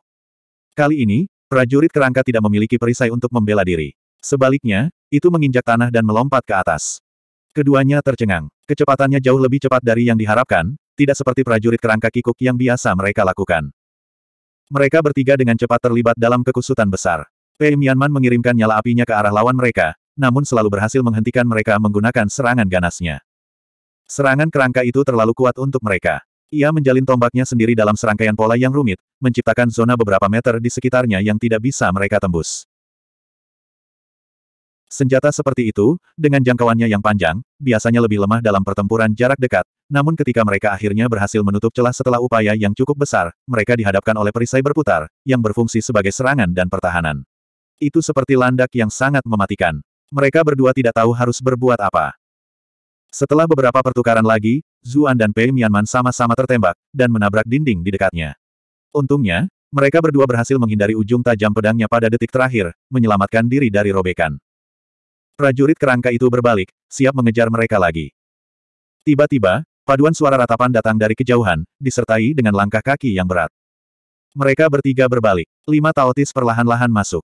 A: Kali ini, prajurit kerangka tidak memiliki perisai untuk membela diri. Sebaliknya, itu menginjak tanah dan melompat ke atas. Keduanya tercengang. Kecepatannya jauh lebih cepat dari yang diharapkan, tidak seperti prajurit kerangka kikuk yang biasa mereka lakukan. Mereka bertiga dengan cepat terlibat dalam kekusutan besar. Pei Mianman mengirimkan nyala apinya ke arah lawan mereka, namun selalu berhasil menghentikan mereka menggunakan serangan ganasnya. Serangan kerangka itu terlalu kuat untuk mereka. Ia menjalin tombaknya sendiri dalam serangkaian pola yang rumit, menciptakan zona beberapa meter di sekitarnya yang tidak bisa mereka tembus. Senjata seperti itu, dengan jangkauannya yang panjang, biasanya lebih lemah dalam pertempuran jarak dekat, namun ketika mereka akhirnya berhasil menutup celah setelah upaya yang cukup besar, mereka dihadapkan oleh perisai berputar, yang berfungsi sebagai serangan dan pertahanan. Itu seperti landak yang sangat mematikan. Mereka berdua tidak tahu harus berbuat apa. Setelah beberapa pertukaran lagi, Zuan dan Pei Mianman sama-sama tertembak, dan menabrak dinding di dekatnya. Untungnya, mereka berdua berhasil menghindari ujung tajam pedangnya pada detik terakhir, menyelamatkan diri dari robekan. Prajurit kerangka itu berbalik, siap mengejar mereka lagi. Tiba-tiba, paduan suara ratapan datang dari kejauhan, disertai dengan langkah kaki yang berat. Mereka bertiga berbalik. Lima taotis perlahan-lahan masuk.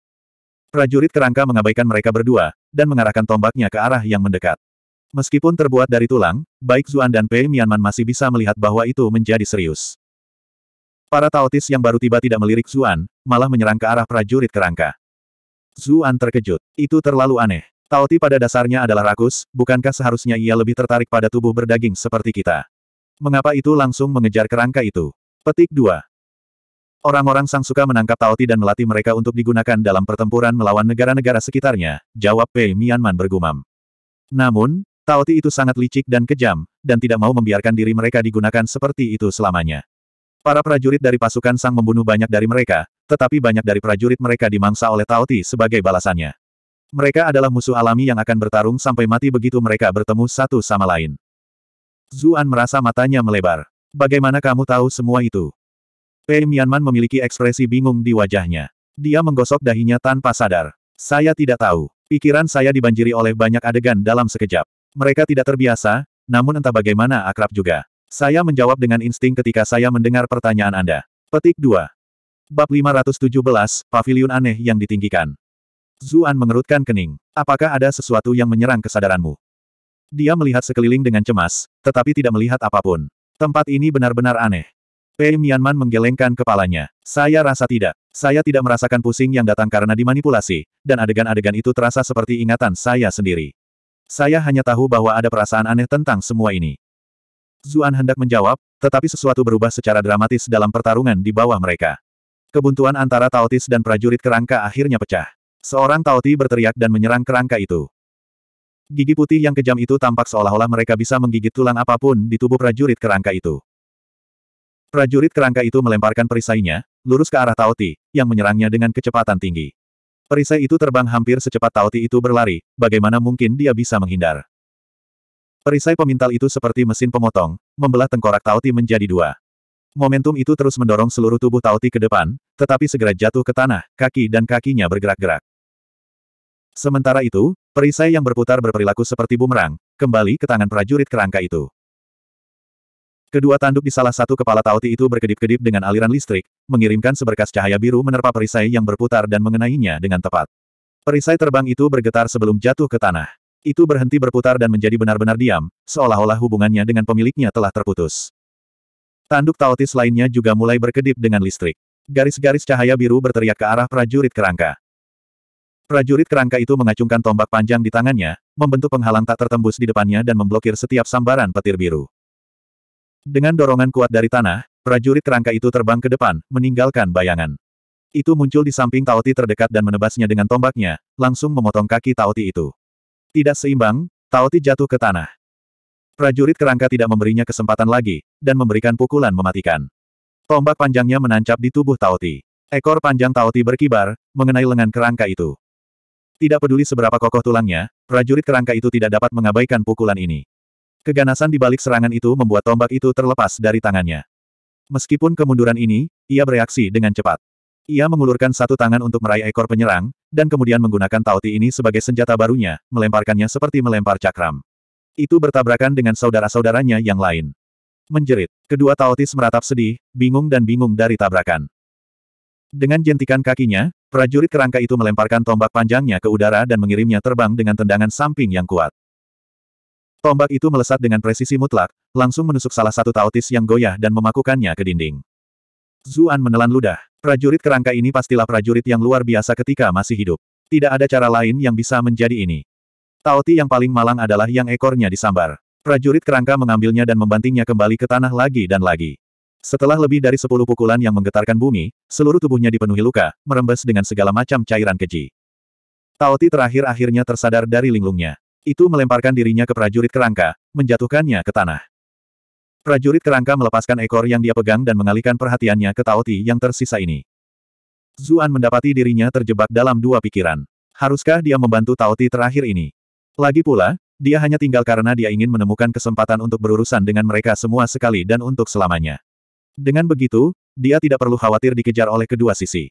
A: Prajurit kerangka mengabaikan mereka berdua, dan mengarahkan tombaknya ke arah yang mendekat. Meskipun terbuat dari tulang, baik Zuan dan Pei Mianman masih bisa melihat bahwa itu menjadi serius. Para Taotis yang baru tiba tidak melirik Zuan, malah menyerang ke arah prajurit kerangka. Zuan terkejut. Itu terlalu aneh. Taoti pada dasarnya adalah rakus, bukankah seharusnya ia lebih tertarik pada tubuh berdaging seperti kita? Mengapa itu langsung mengejar kerangka itu? Petik 2. Orang-orang sang suka menangkap Taoti dan melatih mereka untuk digunakan dalam pertempuran melawan negara-negara sekitarnya, jawab Pei Mianman bergumam. Namun, Taoti itu sangat licik dan kejam, dan tidak mau membiarkan diri mereka digunakan seperti itu selamanya. Para prajurit dari pasukan Sang membunuh banyak dari mereka, tetapi banyak dari prajurit mereka dimangsa oleh Taoti sebagai balasannya. Mereka adalah musuh alami yang akan bertarung sampai mati begitu mereka bertemu satu sama lain. Zuan merasa matanya melebar. Bagaimana kamu tahu semua itu? Pei Mianman memiliki ekspresi bingung di wajahnya. Dia menggosok dahinya tanpa sadar. Saya tidak tahu. Pikiran saya dibanjiri oleh banyak adegan dalam sekejap. Mereka tidak terbiasa, namun entah bagaimana akrab juga. Saya menjawab dengan insting ketika saya mendengar pertanyaan Anda. Petik 2. Bab 517, Paviliun Aneh yang Ditinggikan. Zuan mengerutkan kening. Apakah ada sesuatu yang menyerang kesadaranmu? Dia melihat sekeliling dengan cemas, tetapi tidak melihat apapun. Tempat ini benar-benar aneh. Pei Mianman menggelengkan kepalanya. Saya rasa tidak. Saya tidak merasakan pusing yang datang karena dimanipulasi, dan adegan-adegan itu terasa seperti ingatan saya sendiri. Saya hanya tahu bahwa ada perasaan aneh tentang semua ini. Zuan hendak menjawab, tetapi sesuatu berubah secara dramatis dalam pertarungan di bawah mereka. Kebuntuan antara Taotis dan prajurit kerangka akhirnya pecah. Seorang Taoti berteriak dan menyerang kerangka itu. Gigi putih yang kejam itu tampak seolah-olah mereka bisa menggigit tulang apapun di tubuh prajurit kerangka itu. Prajurit kerangka itu melemparkan perisainya, lurus ke arah Taoti, yang menyerangnya dengan kecepatan tinggi. Perisai itu terbang hampir secepat Taoti itu berlari, bagaimana mungkin dia bisa menghindar. Perisai pemintal itu seperti mesin pemotong, membelah tengkorak Taoti menjadi dua. Momentum itu terus mendorong seluruh tubuh Taoti ke depan, tetapi segera jatuh ke tanah, kaki dan kakinya bergerak-gerak. Sementara itu, perisai yang berputar berperilaku seperti bumerang, kembali ke tangan prajurit kerangka itu. Kedua tanduk di salah satu kepala Tauti itu berkedip-kedip dengan aliran listrik, mengirimkan seberkas cahaya biru menerpa perisai yang berputar dan mengenainya dengan tepat. Perisai terbang itu bergetar sebelum jatuh ke tanah. Itu berhenti berputar dan menjadi benar-benar diam, seolah-olah hubungannya dengan pemiliknya telah terputus. Tanduk Tautis lainnya juga mulai berkedip dengan listrik. Garis-garis cahaya biru berteriak ke arah prajurit kerangka. Prajurit kerangka itu mengacungkan tombak panjang di tangannya, membentuk penghalang tak tertembus di depannya dan memblokir setiap sambaran petir biru. Dengan dorongan kuat dari tanah, prajurit kerangka itu terbang ke depan, meninggalkan bayangan. Itu muncul di samping Taoti terdekat dan menebasnya dengan tombaknya, langsung memotong kaki Taoti itu. Tidak seimbang, Taoti jatuh ke tanah. Prajurit kerangka tidak memberinya kesempatan lagi, dan memberikan pukulan mematikan. Tombak panjangnya menancap di tubuh Taoti. Ekor panjang Taoti berkibar, mengenai lengan kerangka itu. Tidak peduli seberapa kokoh tulangnya, prajurit kerangka itu tidak dapat mengabaikan pukulan ini. Keganasan di balik serangan itu membuat tombak itu terlepas dari tangannya. Meskipun kemunduran ini, ia bereaksi dengan cepat. Ia mengulurkan satu tangan untuk meraih ekor penyerang, dan kemudian menggunakan tauti ini sebagai senjata barunya, melemparkannya seperti melempar cakram. Itu bertabrakan dengan saudara-saudaranya yang lain. Menjerit, kedua tautis meratap sedih, bingung dan bingung dari tabrakan. Dengan jentikan kakinya, prajurit kerangka itu melemparkan tombak panjangnya ke udara dan mengirimnya terbang dengan tendangan samping yang kuat. Tombak itu melesat dengan presisi mutlak, langsung menusuk salah satu tautis yang goyah dan memakukannya ke dinding. Zuan menelan ludah. Prajurit kerangka ini pastilah prajurit yang luar biasa ketika masih hidup. Tidak ada cara lain yang bisa menjadi ini. Taoti yang paling malang adalah yang ekornya disambar. Prajurit kerangka mengambilnya dan membantingnya kembali ke tanah lagi dan lagi. Setelah lebih dari sepuluh pukulan yang menggetarkan bumi, seluruh tubuhnya dipenuhi luka, merembes dengan segala macam cairan keji. Taoti terakhir akhirnya tersadar dari linglungnya. Itu melemparkan dirinya ke prajurit kerangka, menjatuhkannya ke tanah. Prajurit kerangka melepaskan ekor yang dia pegang dan mengalihkan perhatiannya ke Taoti yang tersisa ini. Zuan mendapati dirinya terjebak dalam dua pikiran. Haruskah dia membantu Taoti terakhir ini? Lagi pula, dia hanya tinggal karena dia ingin menemukan kesempatan untuk berurusan dengan mereka semua sekali dan untuk selamanya. Dengan begitu, dia tidak perlu khawatir dikejar oleh kedua sisi.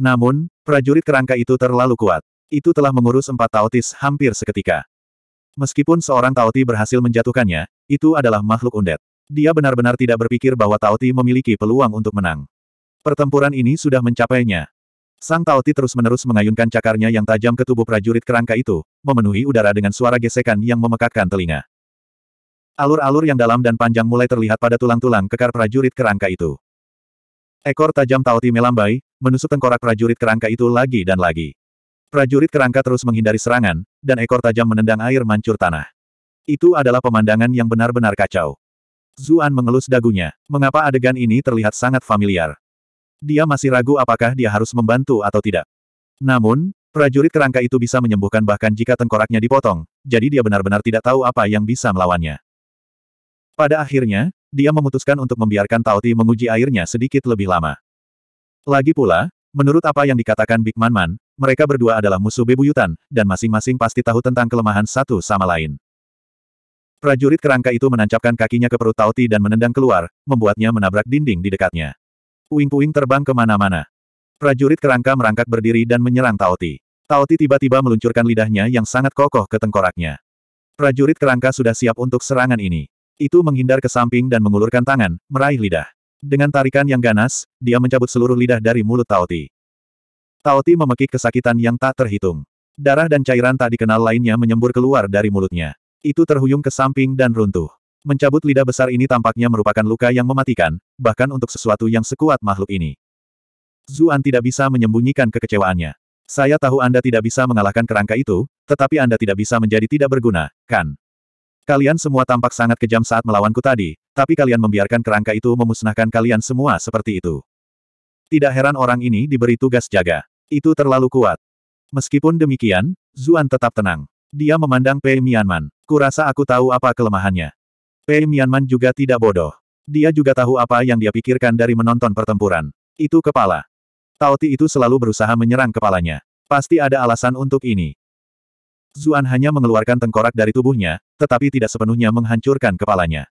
A: Namun, prajurit kerangka itu terlalu kuat. Itu telah mengurus empat Taotis hampir seketika. Meskipun seorang Taoti berhasil menjatuhkannya, itu adalah makhluk undet. Dia benar-benar tidak berpikir bahwa Taoti memiliki peluang untuk menang. Pertempuran ini sudah mencapainya. Sang Taoti terus-menerus mengayunkan cakarnya yang tajam ke tubuh prajurit kerangka itu, memenuhi udara dengan suara gesekan yang memekakkan telinga. Alur-alur yang dalam dan panjang mulai terlihat pada tulang-tulang kekar prajurit kerangka itu. Ekor tajam Taoti melambai, menusuk tengkorak prajurit kerangka itu lagi dan lagi. Prajurit kerangka terus menghindari serangan, dan ekor tajam menendang air mancur tanah. Itu adalah pemandangan yang benar-benar kacau. Zuan mengelus dagunya. Mengapa adegan ini terlihat sangat familiar? Dia masih ragu apakah dia harus membantu atau tidak. Namun, prajurit kerangka itu bisa menyembuhkan bahkan jika tengkoraknya dipotong, jadi dia benar-benar tidak tahu apa yang bisa melawannya. Pada akhirnya, dia memutuskan untuk membiarkan Tauti menguji airnya sedikit lebih lama. Lagi pula, menurut apa yang dikatakan Big Man Man, mereka berdua adalah musuh bebuyutan, dan masing-masing pasti tahu tentang kelemahan satu sama lain. Prajurit kerangka itu menancapkan kakinya ke perut Tauti dan menendang keluar, membuatnya menabrak dinding di dekatnya. Puing-puing terbang kemana-mana. Prajurit kerangka merangkak berdiri dan menyerang Tauti. Tauti tiba-tiba meluncurkan lidahnya yang sangat kokoh ke tengkoraknya. Prajurit kerangka sudah siap untuk serangan ini. Itu menghindar ke samping dan mengulurkan tangan, meraih lidah. Dengan tarikan yang ganas, dia mencabut seluruh lidah dari mulut Tauti. Taoti memekik kesakitan yang tak terhitung. Darah dan cairan tak dikenal lainnya menyembur keluar dari mulutnya. Itu terhuyung ke samping dan runtuh. Mencabut lidah besar ini tampaknya merupakan luka yang mematikan, bahkan untuk sesuatu yang sekuat makhluk ini. Zuan tidak bisa menyembunyikan kekecewaannya. Saya tahu Anda tidak bisa mengalahkan kerangka itu, tetapi Anda tidak bisa menjadi tidak berguna, kan? Kalian semua tampak sangat kejam saat melawanku tadi, tapi kalian membiarkan kerangka itu memusnahkan kalian semua seperti itu. Tidak heran orang ini diberi tugas jaga. Itu terlalu kuat. Meskipun demikian, Zuan tetap tenang. Dia memandang Pei Mianman. Kurasa aku tahu apa kelemahannya. Pei Mianman juga tidak bodoh. Dia juga tahu apa yang dia pikirkan dari menonton pertempuran. Itu kepala. Taoti itu selalu berusaha menyerang kepalanya. Pasti ada alasan untuk ini. Zuan hanya mengeluarkan tengkorak dari tubuhnya, tetapi tidak sepenuhnya menghancurkan kepalanya.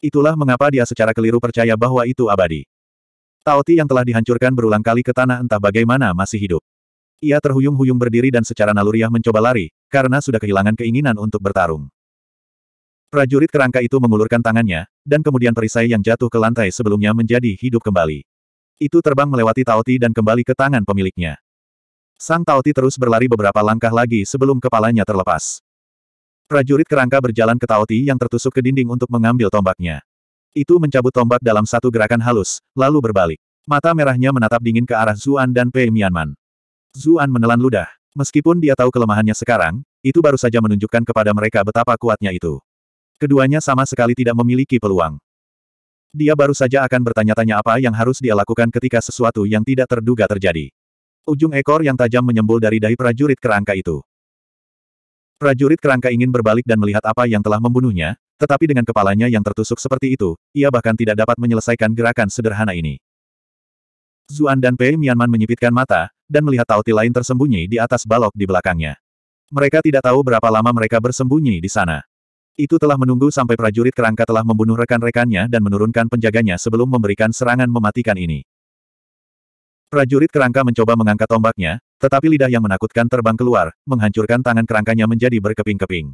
A: Itulah mengapa dia secara keliru percaya bahwa itu abadi. Taoti yang telah dihancurkan berulang kali ke tanah entah bagaimana masih hidup. Ia terhuyung-huyung berdiri dan secara naluriah mencoba lari, karena sudah kehilangan keinginan untuk bertarung. Prajurit kerangka itu mengulurkan tangannya, dan kemudian perisai yang jatuh ke lantai sebelumnya menjadi hidup kembali. Itu terbang melewati Taoti dan kembali ke tangan pemiliknya. Sang Taoti terus berlari beberapa langkah lagi sebelum kepalanya terlepas. Prajurit kerangka berjalan ke Taoti yang tertusuk ke dinding untuk mengambil tombaknya. Itu mencabut tombak dalam satu gerakan halus, lalu berbalik. Mata merahnya menatap dingin ke arah Zuan dan Pei Mianman. Zuan menelan ludah. Meskipun dia tahu kelemahannya sekarang, itu baru saja menunjukkan kepada mereka betapa kuatnya itu. Keduanya sama sekali tidak memiliki peluang. Dia baru saja akan bertanya-tanya apa yang harus dia lakukan ketika sesuatu yang tidak terduga terjadi. Ujung ekor yang tajam menyembul dari dahi prajurit kerangka itu. Prajurit kerangka ingin berbalik dan melihat apa yang telah membunuhnya, tetapi dengan kepalanya yang tertusuk seperti itu, ia bahkan tidak dapat menyelesaikan gerakan sederhana ini. Zuan dan Pei Mianman menyipitkan mata, dan melihat Tauti lain tersembunyi di atas balok di belakangnya. Mereka tidak tahu berapa lama mereka bersembunyi di sana. Itu telah menunggu sampai prajurit kerangka telah membunuh rekan-rekannya dan menurunkan penjaganya sebelum memberikan serangan mematikan ini. Prajurit kerangka mencoba mengangkat tombaknya, tetapi lidah yang menakutkan terbang keluar, menghancurkan tangan kerangkanya menjadi berkeping-keping.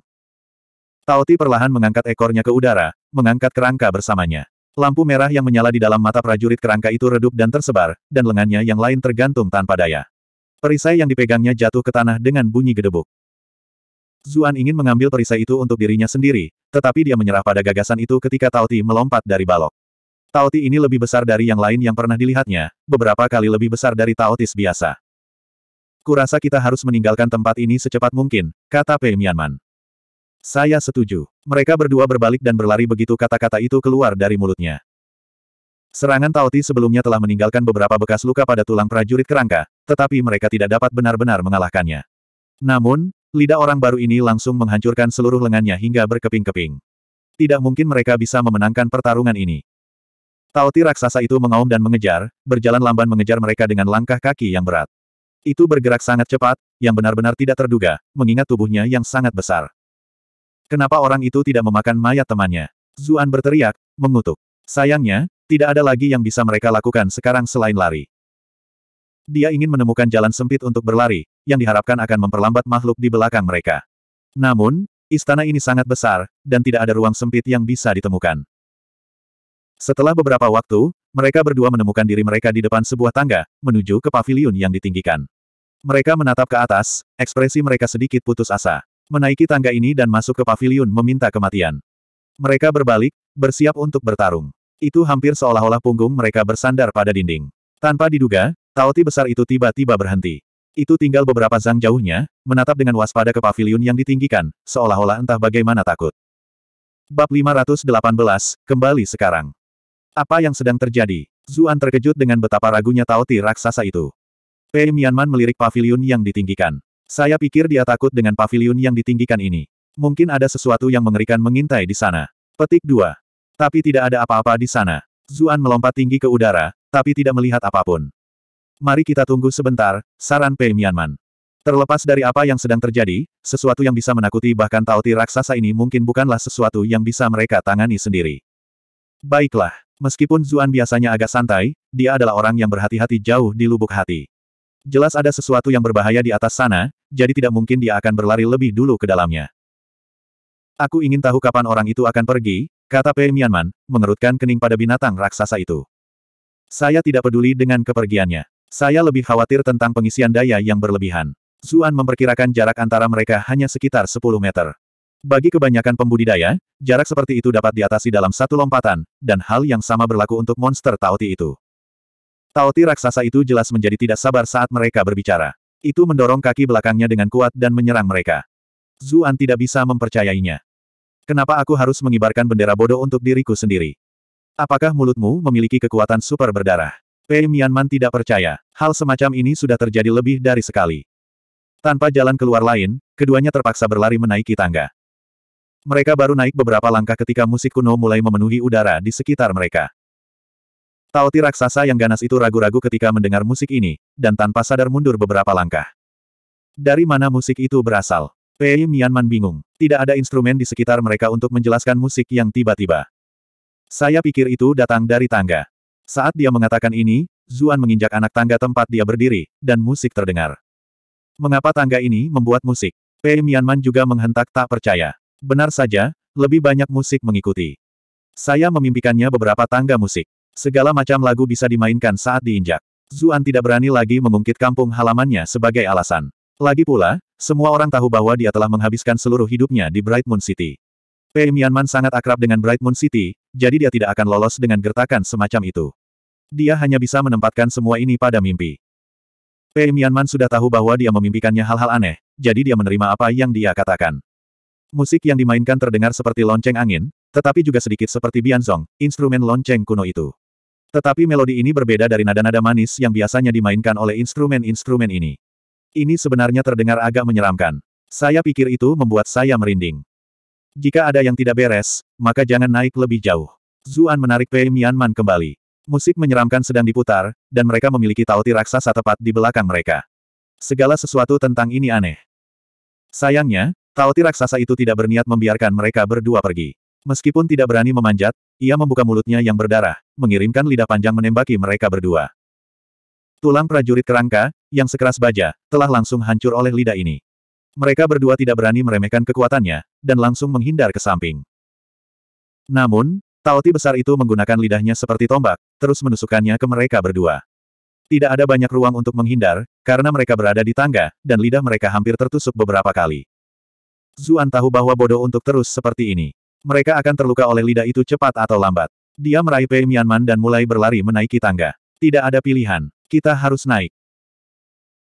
A: Taoti perlahan mengangkat ekornya ke udara, mengangkat kerangka bersamanya. Lampu merah yang menyala di dalam mata prajurit kerangka itu redup dan tersebar, dan lengannya yang lain tergantung tanpa daya. Perisai yang dipegangnya jatuh ke tanah dengan bunyi gedebuk. Zuan ingin mengambil perisai itu untuk dirinya sendiri, tetapi dia menyerah pada gagasan itu ketika Taoti melompat dari balok. Taoti ini lebih besar dari yang lain yang pernah dilihatnya, beberapa kali lebih besar dari Taotis biasa. Kurasa kita harus meninggalkan tempat ini secepat mungkin, kata Pei Mianman. Saya setuju. Mereka berdua berbalik dan berlari begitu kata-kata itu keluar dari mulutnya. Serangan Taoti sebelumnya telah meninggalkan beberapa bekas luka pada tulang prajurit kerangka, tetapi mereka tidak dapat benar-benar mengalahkannya. Namun, lidah orang baru ini langsung menghancurkan seluruh lengannya hingga berkeping-keping. Tidak mungkin mereka bisa memenangkan pertarungan ini. Taoti raksasa itu mengaum dan mengejar, berjalan lamban mengejar mereka dengan langkah kaki yang berat. Itu bergerak sangat cepat, yang benar-benar tidak terduga, mengingat tubuhnya yang sangat besar. Kenapa orang itu tidak memakan mayat temannya? Zuan berteriak, mengutuk. Sayangnya, tidak ada lagi yang bisa mereka lakukan sekarang selain lari. Dia ingin menemukan jalan sempit untuk berlari, yang diharapkan akan memperlambat makhluk di belakang mereka. Namun, istana ini sangat besar, dan tidak ada ruang sempit yang bisa ditemukan. Setelah beberapa waktu, mereka berdua menemukan diri mereka di depan sebuah tangga, menuju ke paviliun yang ditinggikan. Mereka menatap ke atas, ekspresi mereka sedikit putus asa menaiki tangga ini dan masuk ke pavilion meminta kematian. Mereka berbalik, bersiap untuk bertarung. Itu hampir seolah-olah punggung mereka bersandar pada dinding. Tanpa diduga, Taoti besar itu tiba-tiba berhenti. Itu tinggal beberapa zang jauhnya, menatap dengan waspada ke pavilion yang ditinggikan, seolah-olah entah bagaimana takut. Bab 518, kembali sekarang. Apa yang sedang terjadi? Zuan terkejut dengan betapa ragunya Taoti raksasa itu. Pei Mianman melirik pavilion yang ditinggikan. Saya pikir dia takut dengan pavilion yang ditinggikan ini. Mungkin ada sesuatu yang mengerikan mengintai di sana. Petik 2. Tapi tidak ada apa-apa di sana. Zuan melompat tinggi ke udara, tapi tidak melihat apapun. Mari kita tunggu sebentar, saran Pei Mianman. Terlepas dari apa yang sedang terjadi, sesuatu yang bisa menakuti bahkan tauti raksasa ini mungkin bukanlah sesuatu yang bisa mereka tangani sendiri. Baiklah, meskipun Zuan biasanya agak santai, dia adalah orang yang berhati-hati jauh di lubuk hati. Jelas ada sesuatu yang berbahaya di atas sana, jadi tidak mungkin dia akan berlari lebih dulu ke dalamnya. Aku ingin tahu kapan orang itu akan pergi, kata Pei Mianman, mengerutkan kening pada binatang raksasa itu. Saya tidak peduli dengan kepergiannya. Saya lebih khawatir tentang pengisian daya yang berlebihan. Zuan memperkirakan jarak antara mereka hanya sekitar 10 meter. Bagi kebanyakan pembudidaya, jarak seperti itu dapat diatasi dalam satu lompatan, dan hal yang sama berlaku untuk monster Tauti itu. Taoti raksasa itu jelas menjadi tidak sabar saat mereka berbicara. Itu mendorong kaki belakangnya dengan kuat dan menyerang mereka. Zuan tidak bisa mempercayainya. Kenapa aku harus mengibarkan bendera bodoh untuk diriku sendiri? Apakah mulutmu memiliki kekuatan super berdarah? Pei Mianman tidak percaya. Hal semacam ini sudah terjadi lebih dari sekali. Tanpa jalan keluar lain, keduanya terpaksa berlari menaiki tangga. Mereka baru naik beberapa langkah ketika musik kuno mulai memenuhi udara di sekitar mereka. Taoti raksasa yang ganas itu ragu-ragu ketika mendengar musik ini, dan tanpa sadar mundur beberapa langkah. Dari mana musik itu berasal? Pei Mianman bingung. Tidak ada instrumen di sekitar mereka untuk menjelaskan musik yang tiba-tiba. Saya pikir itu datang dari tangga. Saat dia mengatakan ini, Zuan menginjak anak tangga tempat dia berdiri, dan musik terdengar. Mengapa tangga ini membuat musik? Pei Mianman juga menghentak tak percaya. Benar saja, lebih banyak musik mengikuti. Saya memimpikannya beberapa tangga musik. Segala macam lagu bisa dimainkan saat diinjak. Zuan tidak berani lagi mengungkit kampung halamannya sebagai alasan. Lagi pula, semua orang tahu bahwa dia telah menghabiskan seluruh hidupnya di Bright Moon City. Pei Mianman sangat akrab dengan Bright Moon City, jadi dia tidak akan lolos dengan gertakan semacam itu. Dia hanya bisa menempatkan semua ini pada mimpi. Pei Mianman sudah tahu bahwa dia memimpikannya hal-hal aneh, jadi dia menerima apa yang dia katakan. Musik yang dimainkan terdengar seperti lonceng angin, tetapi juga sedikit seperti bianzong, instrumen lonceng kuno itu. Tetapi melodi ini berbeda dari nada-nada manis yang biasanya dimainkan oleh instrumen-instrumen ini. Ini sebenarnya terdengar agak menyeramkan. Saya pikir itu membuat saya merinding. Jika ada yang tidak beres, maka jangan naik lebih jauh. Zuan menarik Pei Mianman kembali. Musik menyeramkan sedang diputar, dan mereka memiliki tauti raksasa tepat di belakang mereka. Segala sesuatu tentang ini aneh. Sayangnya, tauti raksasa itu tidak berniat membiarkan mereka berdua pergi. Meskipun tidak berani memanjat, ia membuka mulutnya yang berdarah, mengirimkan lidah panjang menembaki mereka berdua. Tulang prajurit kerangka, yang sekeras baja, telah langsung hancur oleh lidah ini. Mereka berdua tidak berani meremehkan kekuatannya, dan langsung menghindar ke samping. Namun, Taoti besar itu menggunakan lidahnya seperti tombak, terus menusukkannya ke mereka berdua. Tidak ada banyak ruang untuk menghindar, karena mereka berada di tangga, dan lidah mereka hampir tertusuk beberapa kali. Zuan tahu bahwa bodoh untuk terus seperti ini. Mereka akan terluka oleh lidah itu cepat atau lambat. Dia meraih Pei Mianman dan mulai berlari menaiki tangga. Tidak ada pilihan. Kita harus naik.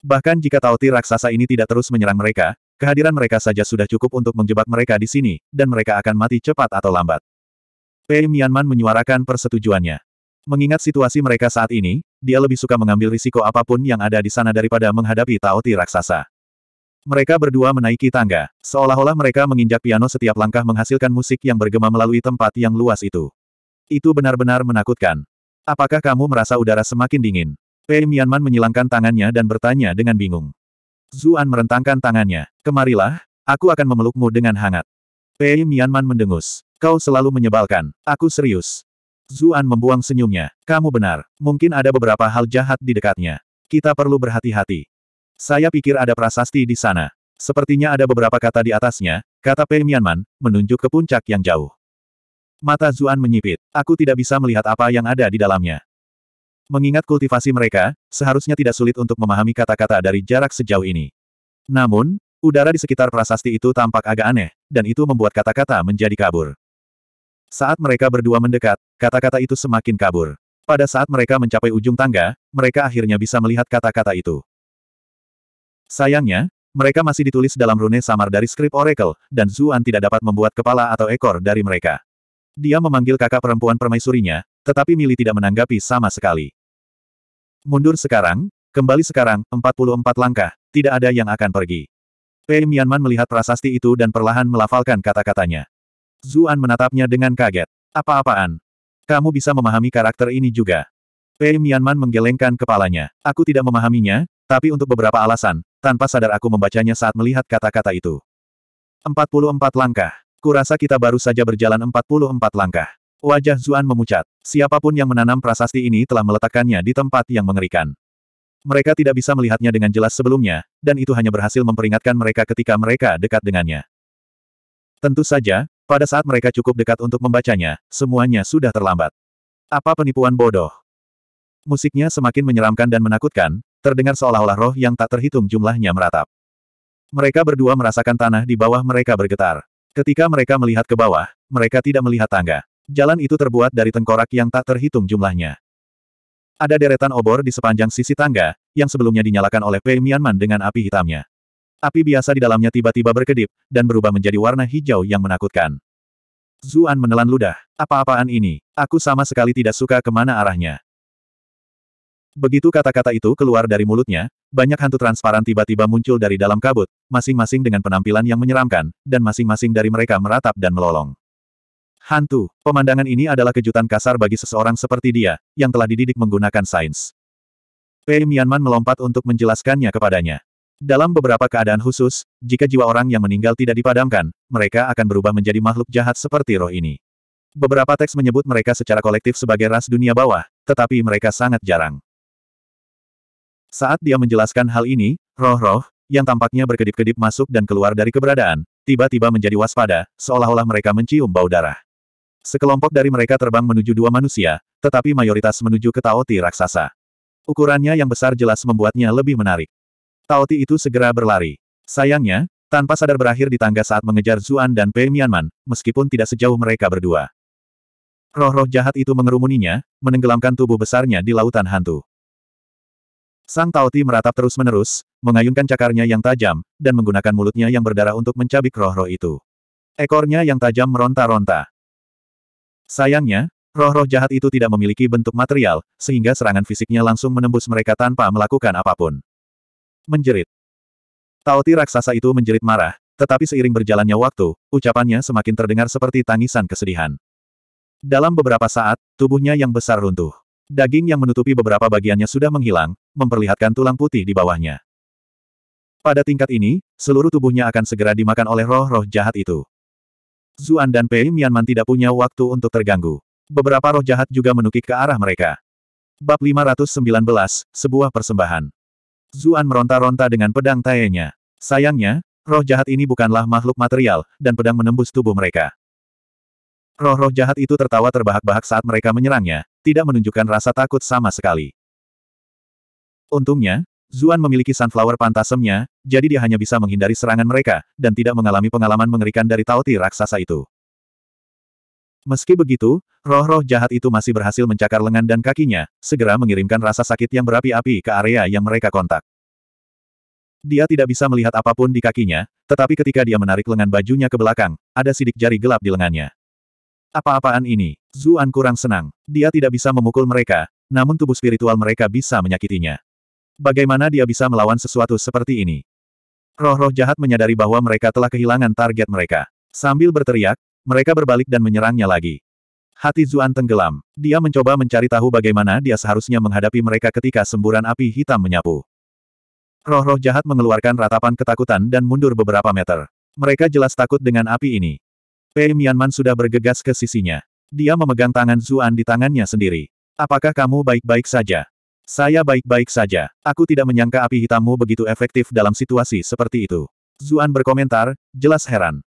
A: Bahkan jika Tauti raksasa ini tidak terus menyerang mereka, kehadiran mereka saja sudah cukup untuk menjebak mereka di sini, dan mereka akan mati cepat atau lambat. Pei Mianman menyuarakan persetujuannya. Mengingat situasi mereka saat ini, dia lebih suka mengambil risiko apapun yang ada di sana daripada menghadapi Tauti raksasa. Mereka berdua menaiki tangga, seolah-olah mereka menginjak piano setiap langkah menghasilkan musik yang bergema melalui tempat yang luas itu. Itu benar-benar menakutkan. Apakah kamu merasa udara semakin dingin? Pei Mianman menyilangkan tangannya dan bertanya dengan bingung. Zuan merentangkan tangannya. Kemarilah, aku akan memelukmu dengan hangat. Pei Mianman mendengus. Kau selalu menyebalkan. Aku serius. Zuan membuang senyumnya. Kamu benar. Mungkin ada beberapa hal jahat di dekatnya. Kita perlu berhati-hati. Saya pikir ada prasasti di sana. Sepertinya ada beberapa kata di atasnya, kata Pei Mianman, menunjuk ke puncak yang jauh. Mata Zuan menyipit. Aku tidak bisa melihat apa yang ada di dalamnya. Mengingat kultivasi mereka, seharusnya tidak sulit untuk memahami kata-kata dari jarak sejauh ini. Namun, udara di sekitar prasasti itu tampak agak aneh, dan itu membuat kata-kata menjadi kabur. Saat mereka berdua mendekat, kata-kata itu semakin kabur. Pada saat mereka mencapai ujung tangga, mereka akhirnya bisa melihat kata-kata itu. Sayangnya, mereka masih ditulis dalam rune samar dari skrip Oracle, dan Zuan tidak dapat membuat kepala atau ekor dari mereka. Dia memanggil kakak perempuan permaisurinya, tetapi Mili tidak menanggapi sama sekali. Mundur sekarang, kembali sekarang, 44 langkah, tidak ada yang akan pergi. Pei Mianman melihat prasasti itu dan perlahan melafalkan kata-katanya. Zuan menatapnya dengan kaget. Apa-apaan? Kamu bisa memahami karakter ini juga. Pei Mianman menggelengkan kepalanya. Aku tidak memahaminya, tapi untuk beberapa alasan, tanpa sadar aku membacanya saat melihat kata-kata itu. 44 langkah. Kurasa kita baru saja berjalan 44 langkah. Wajah Zuan memucat. Siapapun yang menanam prasasti ini telah meletakkannya di tempat yang mengerikan. Mereka tidak bisa melihatnya dengan jelas sebelumnya, dan itu hanya berhasil memperingatkan mereka ketika mereka dekat dengannya. Tentu saja, pada saat mereka cukup dekat untuk membacanya, semuanya sudah terlambat. Apa penipuan bodoh? Musiknya semakin menyeramkan dan menakutkan, terdengar seolah-olah roh yang tak terhitung jumlahnya meratap. Mereka berdua merasakan tanah di bawah mereka bergetar. Ketika mereka melihat ke bawah, mereka tidak melihat tangga. Jalan itu terbuat dari tengkorak yang tak terhitung jumlahnya. Ada deretan obor di sepanjang sisi tangga, yang sebelumnya dinyalakan oleh Pei Mianman dengan api hitamnya. Api biasa di dalamnya tiba-tiba berkedip, dan berubah menjadi warna hijau yang menakutkan. Zuan menelan ludah. Apa-apaan ini? Aku sama sekali tidak suka kemana arahnya. Begitu kata-kata itu keluar dari mulutnya, banyak hantu transparan tiba-tiba muncul dari dalam kabut, masing-masing dengan penampilan yang menyeramkan, dan masing-masing dari mereka meratap dan melolong. Hantu, pemandangan ini adalah kejutan kasar bagi seseorang seperti dia, yang telah dididik menggunakan sains. Pei Mianman melompat untuk menjelaskannya kepadanya. Dalam beberapa keadaan khusus, jika jiwa orang yang meninggal tidak dipadamkan, mereka akan berubah menjadi makhluk jahat seperti roh ini. Beberapa teks menyebut mereka secara kolektif sebagai ras dunia bawah, tetapi mereka sangat jarang. Saat dia menjelaskan hal ini, roh-roh, yang tampaknya berkedip-kedip masuk dan keluar dari keberadaan, tiba-tiba menjadi waspada, seolah-olah mereka mencium bau darah. Sekelompok dari mereka terbang menuju dua manusia, tetapi mayoritas menuju ke Taoti raksasa. Ukurannya yang besar jelas membuatnya lebih menarik. Taoti itu segera berlari. Sayangnya, tanpa sadar berakhir di tangga saat mengejar Zuan dan Pei Mianman, meskipun tidak sejauh mereka berdua. Roh-roh jahat itu mengerumuninya, menenggelamkan tubuh besarnya di lautan hantu. Sang Taoti meratap terus-menerus, mengayunkan cakarnya yang tajam, dan menggunakan mulutnya yang berdarah untuk mencabik roh-roh itu. Ekornya yang tajam meronta-ronta. Sayangnya, roh-roh jahat itu tidak memiliki bentuk material, sehingga serangan fisiknya langsung menembus mereka tanpa melakukan apapun. Menjerit. Taoti raksasa itu menjerit marah, tetapi seiring berjalannya waktu, ucapannya semakin terdengar seperti tangisan kesedihan. Dalam beberapa saat, tubuhnya yang besar runtuh. Daging yang menutupi beberapa bagiannya sudah menghilang, memperlihatkan tulang putih di bawahnya. Pada tingkat ini, seluruh tubuhnya akan segera dimakan oleh roh-roh jahat itu. Zuan dan Pei Mianman tidak punya waktu untuk terganggu. Beberapa roh jahat juga menukik ke arah mereka. Bab 519, Sebuah Persembahan Zuan meronta-ronta dengan pedang tayenya. Sayangnya, roh jahat ini bukanlah makhluk material, dan pedang menembus tubuh mereka. Roh-roh jahat itu tertawa terbahak-bahak saat mereka menyerangnya, tidak menunjukkan rasa takut sama sekali. Untungnya, Zuan memiliki sunflower pantasemnya, jadi dia hanya bisa menghindari serangan mereka, dan tidak mengalami pengalaman mengerikan dari Tauti raksasa itu. Meski begitu, roh-roh jahat itu masih berhasil mencakar lengan dan kakinya, segera mengirimkan rasa sakit yang berapi-api ke area yang mereka kontak. Dia tidak bisa melihat apapun di kakinya, tetapi ketika dia menarik lengan bajunya ke belakang, ada sidik jari gelap di lengannya. Apa-apaan ini? Zuan kurang senang. Dia tidak bisa memukul mereka, namun tubuh spiritual mereka bisa menyakitinya. Bagaimana dia bisa melawan sesuatu seperti ini? Roh-roh jahat menyadari bahwa mereka telah kehilangan target mereka. Sambil berteriak, mereka berbalik dan menyerangnya lagi. Hati Zuan tenggelam. Dia mencoba mencari tahu bagaimana dia seharusnya menghadapi mereka ketika semburan api hitam menyapu. Roh-roh jahat mengeluarkan ratapan ketakutan dan mundur beberapa meter. Mereka jelas takut dengan api ini. Pei Mianman sudah bergegas ke sisinya. Dia memegang tangan Zuan di tangannya sendiri. Apakah kamu baik-baik saja? Saya baik-baik saja. Aku tidak menyangka api hitammu begitu efektif dalam situasi seperti itu. Zuan berkomentar, jelas heran.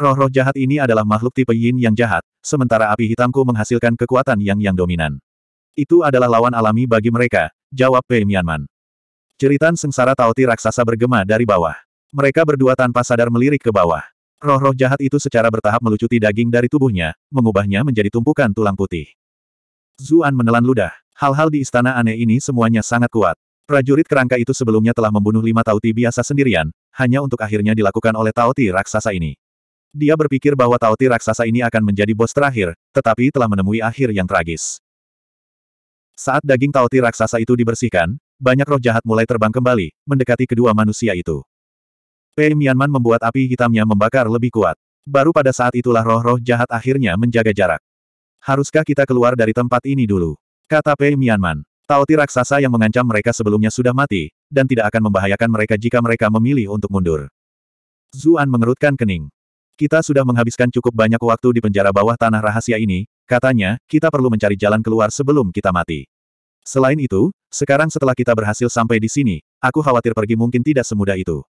A: Roh-roh jahat ini adalah makhluk tipe yin yang jahat, sementara api hitamku menghasilkan kekuatan yang yang dominan. Itu adalah lawan alami bagi mereka, jawab Pei Mianman. Ceritan sengsara Tauti raksasa bergema dari bawah. Mereka berdua tanpa sadar melirik ke bawah. Roh-roh jahat itu secara bertahap melucuti daging dari tubuhnya, mengubahnya menjadi tumpukan tulang putih. Zuan menelan ludah. Hal-hal di istana aneh ini semuanya sangat kuat. Prajurit kerangka itu sebelumnya telah membunuh lima tauti biasa sendirian, hanya untuk akhirnya dilakukan oleh tauti raksasa ini. Dia berpikir bahwa tauti raksasa ini akan menjadi bos terakhir, tetapi telah menemui akhir yang tragis. Saat daging tauti raksasa itu dibersihkan, banyak roh jahat mulai terbang kembali, mendekati kedua manusia itu. Pei Mianman membuat api hitamnya membakar lebih kuat. Baru pada saat itulah roh-roh jahat akhirnya menjaga jarak. Haruskah kita keluar dari tempat ini dulu? Kata Pei Mianman. Taoti raksasa yang mengancam mereka sebelumnya sudah mati, dan tidak akan membahayakan mereka jika mereka memilih untuk mundur. Zuan mengerutkan kening. Kita sudah menghabiskan cukup banyak waktu di penjara bawah tanah rahasia ini, katanya, kita perlu mencari jalan keluar sebelum kita mati. Selain itu, sekarang setelah kita berhasil sampai di sini, aku khawatir pergi mungkin tidak semudah itu.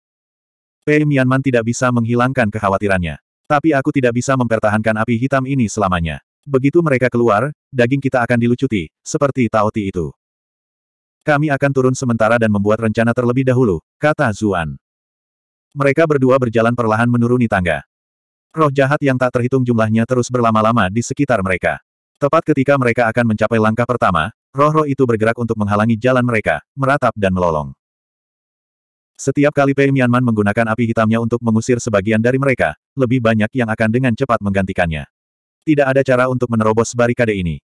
A: Pei Mianman tidak bisa menghilangkan kekhawatirannya. Tapi aku tidak bisa mempertahankan api hitam ini selamanya. Begitu mereka keluar, daging kita akan dilucuti, seperti Taoti itu. Kami akan turun sementara dan membuat rencana terlebih dahulu, kata Zuan. Mereka berdua berjalan perlahan menuruni tangga. Roh jahat yang tak terhitung jumlahnya terus berlama-lama di sekitar mereka. Tepat ketika mereka akan mencapai langkah pertama, roh-roh itu bergerak untuk menghalangi jalan mereka, meratap dan melolong. Setiap kali Pei Mianman menggunakan api hitamnya untuk mengusir sebagian dari mereka, lebih banyak yang akan dengan cepat menggantikannya. Tidak ada cara untuk menerobos barikade ini.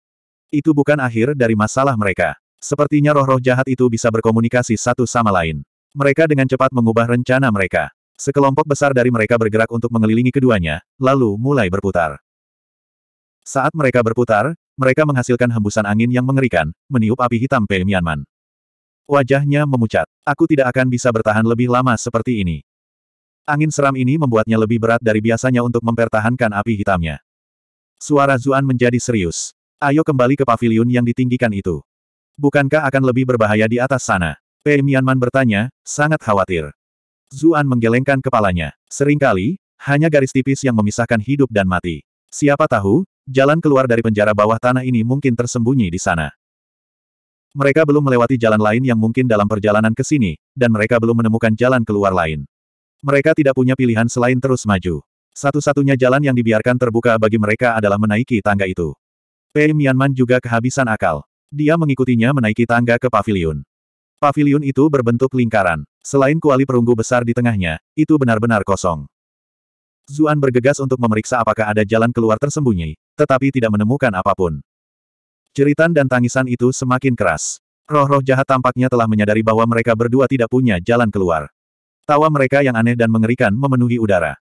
A: Itu bukan akhir dari masalah mereka. Sepertinya roh-roh jahat itu bisa berkomunikasi satu sama lain. Mereka dengan cepat mengubah rencana mereka. Sekelompok besar dari mereka bergerak untuk mengelilingi keduanya, lalu mulai berputar. Saat mereka berputar, mereka menghasilkan hembusan angin yang mengerikan, meniup api hitam Pei Mianman. Wajahnya memucat. Aku tidak akan bisa bertahan lebih lama seperti ini. Angin seram ini membuatnya lebih berat dari biasanya untuk mempertahankan api hitamnya. Suara Zuan menjadi serius. Ayo kembali ke pavilion yang ditinggikan itu. Bukankah akan lebih berbahaya di atas sana? Pei Mianman bertanya, sangat khawatir. Zuan menggelengkan kepalanya. Seringkali, hanya garis tipis yang memisahkan hidup dan mati. Siapa tahu, jalan keluar dari penjara bawah tanah ini mungkin tersembunyi di sana. Mereka belum melewati jalan lain yang mungkin dalam perjalanan ke sini, dan mereka belum menemukan jalan keluar lain. Mereka tidak punya pilihan selain terus maju. Satu-satunya jalan yang dibiarkan terbuka bagi mereka adalah menaiki tangga itu. Pei Mianman juga kehabisan akal. Dia mengikutinya menaiki tangga ke pavilion. Pavilion itu berbentuk lingkaran. Selain kuali perunggu besar di tengahnya, itu benar-benar kosong. Zuan bergegas untuk memeriksa apakah ada jalan keluar tersembunyi, tetapi tidak menemukan apapun. Ceritan dan tangisan itu semakin keras. Roh-roh jahat tampaknya telah menyadari bahwa mereka berdua tidak punya jalan keluar. Tawa mereka yang aneh dan mengerikan memenuhi udara.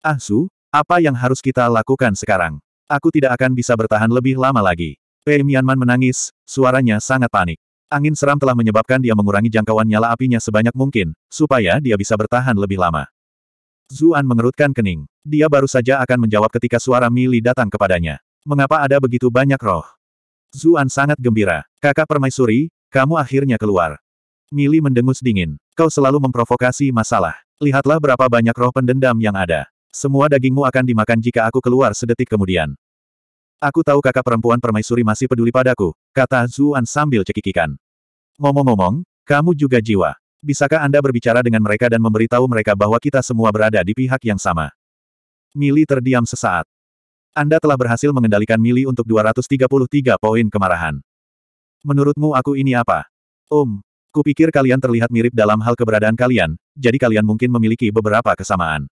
A: Ah Su, apa yang harus kita lakukan sekarang? Aku tidak akan bisa bertahan lebih lama lagi. Pei Mianman menangis, suaranya sangat panik. Angin seram telah menyebabkan dia mengurangi jangkauan nyala apinya sebanyak mungkin, supaya dia bisa bertahan lebih lama. Zuan mengerutkan kening. Dia baru saja akan menjawab ketika suara Mili datang kepadanya. Mengapa ada begitu banyak roh? Zuan sangat gembira. Kakak permaisuri, kamu akhirnya keluar. Mili mendengus dingin. Kau selalu memprovokasi masalah. Lihatlah berapa banyak roh pendendam yang ada. Semua dagingmu akan dimakan jika aku keluar sedetik kemudian. Aku tahu kakak perempuan permaisuri masih peduli padaku, kata Zuan sambil cekikikan. Ngomong-ngomong, kamu juga jiwa. Bisakah Anda berbicara dengan mereka dan memberitahu mereka bahwa kita semua berada di pihak yang sama? Mili terdiam sesaat. Anda telah berhasil mengendalikan Mili untuk 233 poin kemarahan. Menurutmu aku ini apa? um, kupikir kalian terlihat mirip dalam hal keberadaan kalian, jadi kalian mungkin memiliki beberapa kesamaan.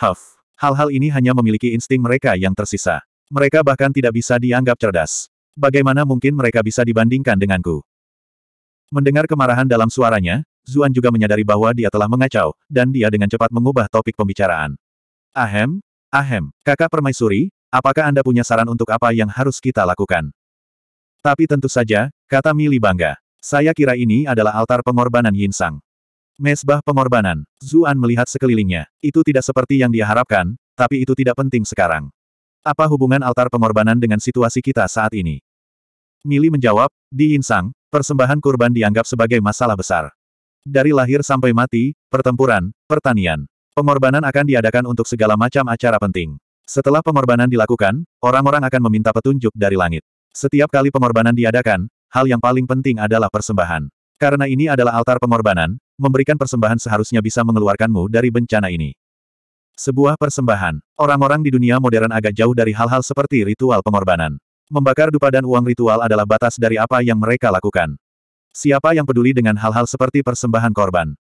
A: Huff. Hal-hal ini hanya memiliki insting mereka yang tersisa. Mereka bahkan tidak bisa dianggap cerdas. Bagaimana mungkin mereka bisa dibandingkan denganku? Mendengar kemarahan dalam suaranya, Zuan juga menyadari bahwa dia telah mengacau, dan dia dengan cepat mengubah topik pembicaraan. Ahem, ahem, kakak permaisuri, apakah Anda punya saran untuk apa yang harus kita lakukan? Tapi tentu saja, kata Mili bangga. Saya kira ini adalah altar pengorbanan Yin Sang. Mesbah pengorbanan. Zuan melihat sekelilingnya. Itu tidak seperti yang dia harapkan, tapi itu tidak penting sekarang. Apa hubungan altar pengorbanan dengan situasi kita saat ini? Mili menjawab, di Insang, persembahan kurban dianggap sebagai masalah besar. Dari lahir sampai mati, pertempuran, pertanian. Pengorbanan akan diadakan untuk segala macam acara penting. Setelah pengorbanan dilakukan, orang-orang akan meminta petunjuk dari langit. Setiap kali pengorbanan diadakan, hal yang paling penting adalah persembahan. Karena ini adalah altar pengorbanan, memberikan persembahan seharusnya bisa mengeluarkanmu dari bencana ini. Sebuah persembahan. Orang-orang di dunia modern agak jauh dari hal-hal seperti ritual pengorbanan. Membakar dupa dan uang ritual adalah batas dari apa yang mereka lakukan. Siapa yang peduli dengan hal-hal seperti persembahan korban?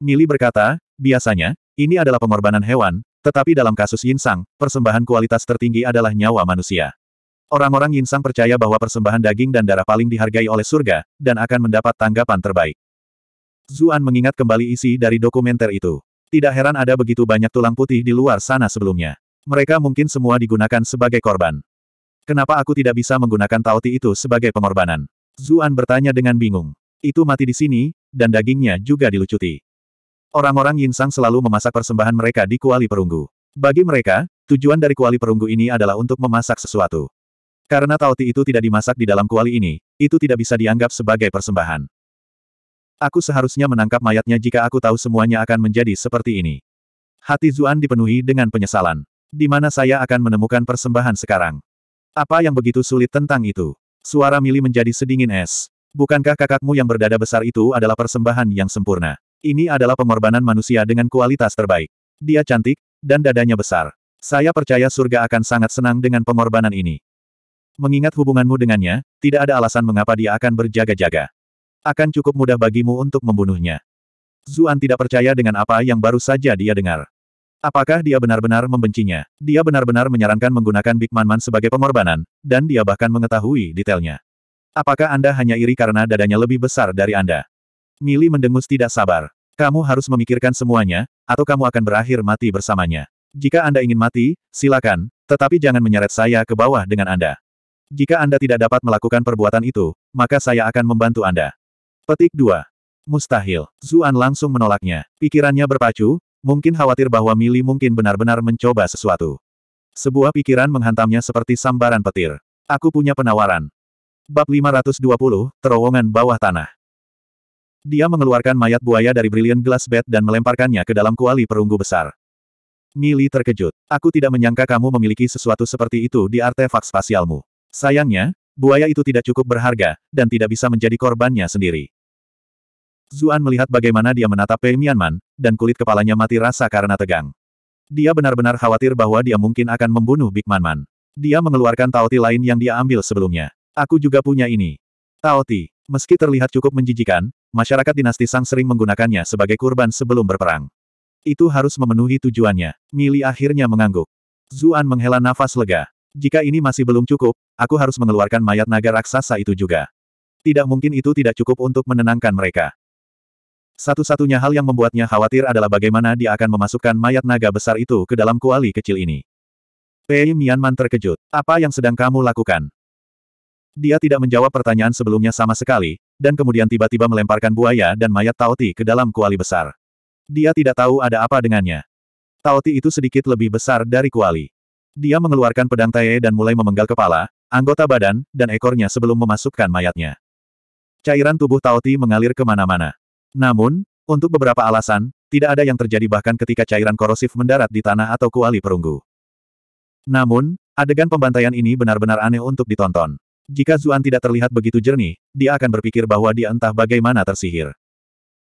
A: Mili berkata, biasanya, ini adalah pengorbanan hewan, tetapi dalam kasus Yinsang, persembahan kualitas tertinggi adalah nyawa manusia. Orang-orang Yinsang percaya bahwa persembahan daging dan darah paling dihargai oleh surga, dan akan mendapat tanggapan terbaik. Zuan mengingat kembali isi dari dokumenter itu. Tidak heran ada begitu banyak tulang putih di luar sana sebelumnya. Mereka mungkin semua digunakan sebagai korban. Kenapa aku tidak bisa menggunakan tauti itu sebagai pengorbanan? Zuan bertanya dengan bingung. Itu mati di sini, dan dagingnya juga dilucuti. Orang-orang Yinsang selalu memasak persembahan mereka di kuali perunggu. Bagi mereka, tujuan dari kuali perunggu ini adalah untuk memasak sesuatu. Karena tauti itu tidak dimasak di dalam kuali ini, itu tidak bisa dianggap sebagai persembahan. Aku seharusnya menangkap mayatnya jika aku tahu semuanya akan menjadi seperti ini. Hati Zuan dipenuhi dengan penyesalan. Di mana saya akan menemukan persembahan sekarang? Apa yang begitu sulit tentang itu? Suara Mili menjadi sedingin es. Bukankah kakakmu yang berdada besar itu adalah persembahan yang sempurna? Ini adalah pengorbanan manusia dengan kualitas terbaik. Dia cantik, dan dadanya besar. Saya percaya surga akan sangat senang dengan pengorbanan ini. Mengingat hubunganmu dengannya, tidak ada alasan mengapa dia akan berjaga-jaga. Akan cukup mudah bagimu untuk membunuhnya. Zuan tidak percaya dengan apa yang baru saja dia dengar. Apakah dia benar-benar membencinya? Dia benar-benar menyarankan menggunakan Big Man Man sebagai pengorbanan, dan dia bahkan mengetahui detailnya. Apakah Anda hanya iri karena dadanya lebih besar dari Anda? Mili mendengus tidak sabar. Kamu harus memikirkan semuanya, atau kamu akan berakhir mati bersamanya. Jika Anda ingin mati, silakan, tetapi jangan menyeret saya ke bawah dengan Anda. Jika Anda tidak dapat melakukan perbuatan itu, maka saya akan membantu Anda. Petik 2. Mustahil. Zuan langsung menolaknya. Pikirannya berpacu, mungkin khawatir bahwa Mili mungkin benar-benar mencoba sesuatu. Sebuah pikiran menghantamnya seperti sambaran petir. Aku punya penawaran. Bab 520, Terowongan Bawah Tanah. Dia mengeluarkan mayat buaya dari Brilliant Glass Bed dan melemparkannya ke dalam kuali perunggu besar. Mili terkejut. Aku tidak menyangka kamu memiliki sesuatu seperti itu di artefak spasialmu. Sayangnya, buaya itu tidak cukup berharga, dan tidak bisa menjadi korbannya sendiri. Zuan melihat bagaimana dia menatap Pei Mianman, dan kulit kepalanya mati rasa karena tegang. Dia benar-benar khawatir bahwa dia mungkin akan membunuh Big Man Man. Dia mengeluarkan Tao Ti lain yang dia ambil sebelumnya. Aku juga punya ini. Tao Ti, meski terlihat cukup menjijikan, masyarakat dinasti Sang sering menggunakannya sebagai kurban sebelum berperang. Itu harus memenuhi tujuannya. Mili akhirnya mengangguk. Zuan menghela nafas lega. Jika ini masih belum cukup, aku harus mengeluarkan mayat naga raksasa itu juga. Tidak mungkin itu tidak cukup untuk menenangkan mereka. Satu-satunya hal yang membuatnya khawatir adalah bagaimana dia akan memasukkan mayat naga besar itu ke dalam kuali kecil ini. Pei Mianman terkejut. Apa yang sedang kamu lakukan? Dia tidak menjawab pertanyaan sebelumnya sama sekali, dan kemudian tiba-tiba melemparkan buaya dan mayat Taoti ke dalam kuali besar. Dia tidak tahu ada apa dengannya. Taoti itu sedikit lebih besar dari kuali. Dia mengeluarkan pedang Tae dan mulai memenggal kepala, anggota badan, dan ekornya sebelum memasukkan mayatnya. Cairan tubuh Taoti mengalir kemana-mana. Namun, untuk beberapa alasan, tidak ada yang terjadi bahkan ketika cairan korosif mendarat di tanah atau kuali perunggu. Namun, adegan pembantaian ini benar-benar aneh untuk ditonton. Jika Zuan tidak terlihat begitu jernih, dia akan berpikir bahwa dia entah bagaimana tersihir.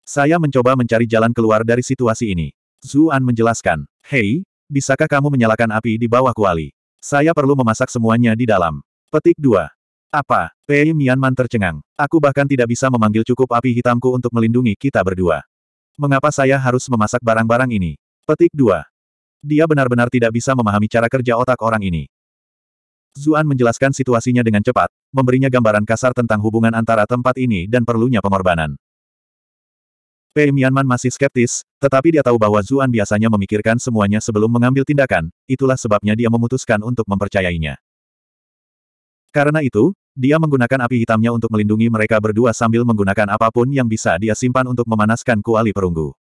A: Saya mencoba mencari jalan keluar dari situasi ini. Zuan menjelaskan, Hei, bisakah kamu menyalakan api di bawah kuali? Saya perlu memasak semuanya di dalam. Petik 2. Apa? Pei Mianman tercengang. Aku bahkan tidak bisa memanggil cukup api hitamku untuk melindungi kita berdua. Mengapa saya harus memasak barang-barang ini? Petik 2. Dia benar-benar tidak bisa memahami cara kerja otak orang ini. Zuan menjelaskan situasinya dengan cepat, memberinya gambaran kasar tentang hubungan antara tempat ini dan perlunya pengorbanan. Pei Mianman masih skeptis, tetapi dia tahu bahwa Zuan biasanya memikirkan semuanya sebelum mengambil tindakan, itulah sebabnya dia memutuskan untuk mempercayainya. Karena itu, dia menggunakan api hitamnya untuk melindungi mereka berdua sambil menggunakan apapun yang bisa dia simpan untuk memanaskan kuali perunggu.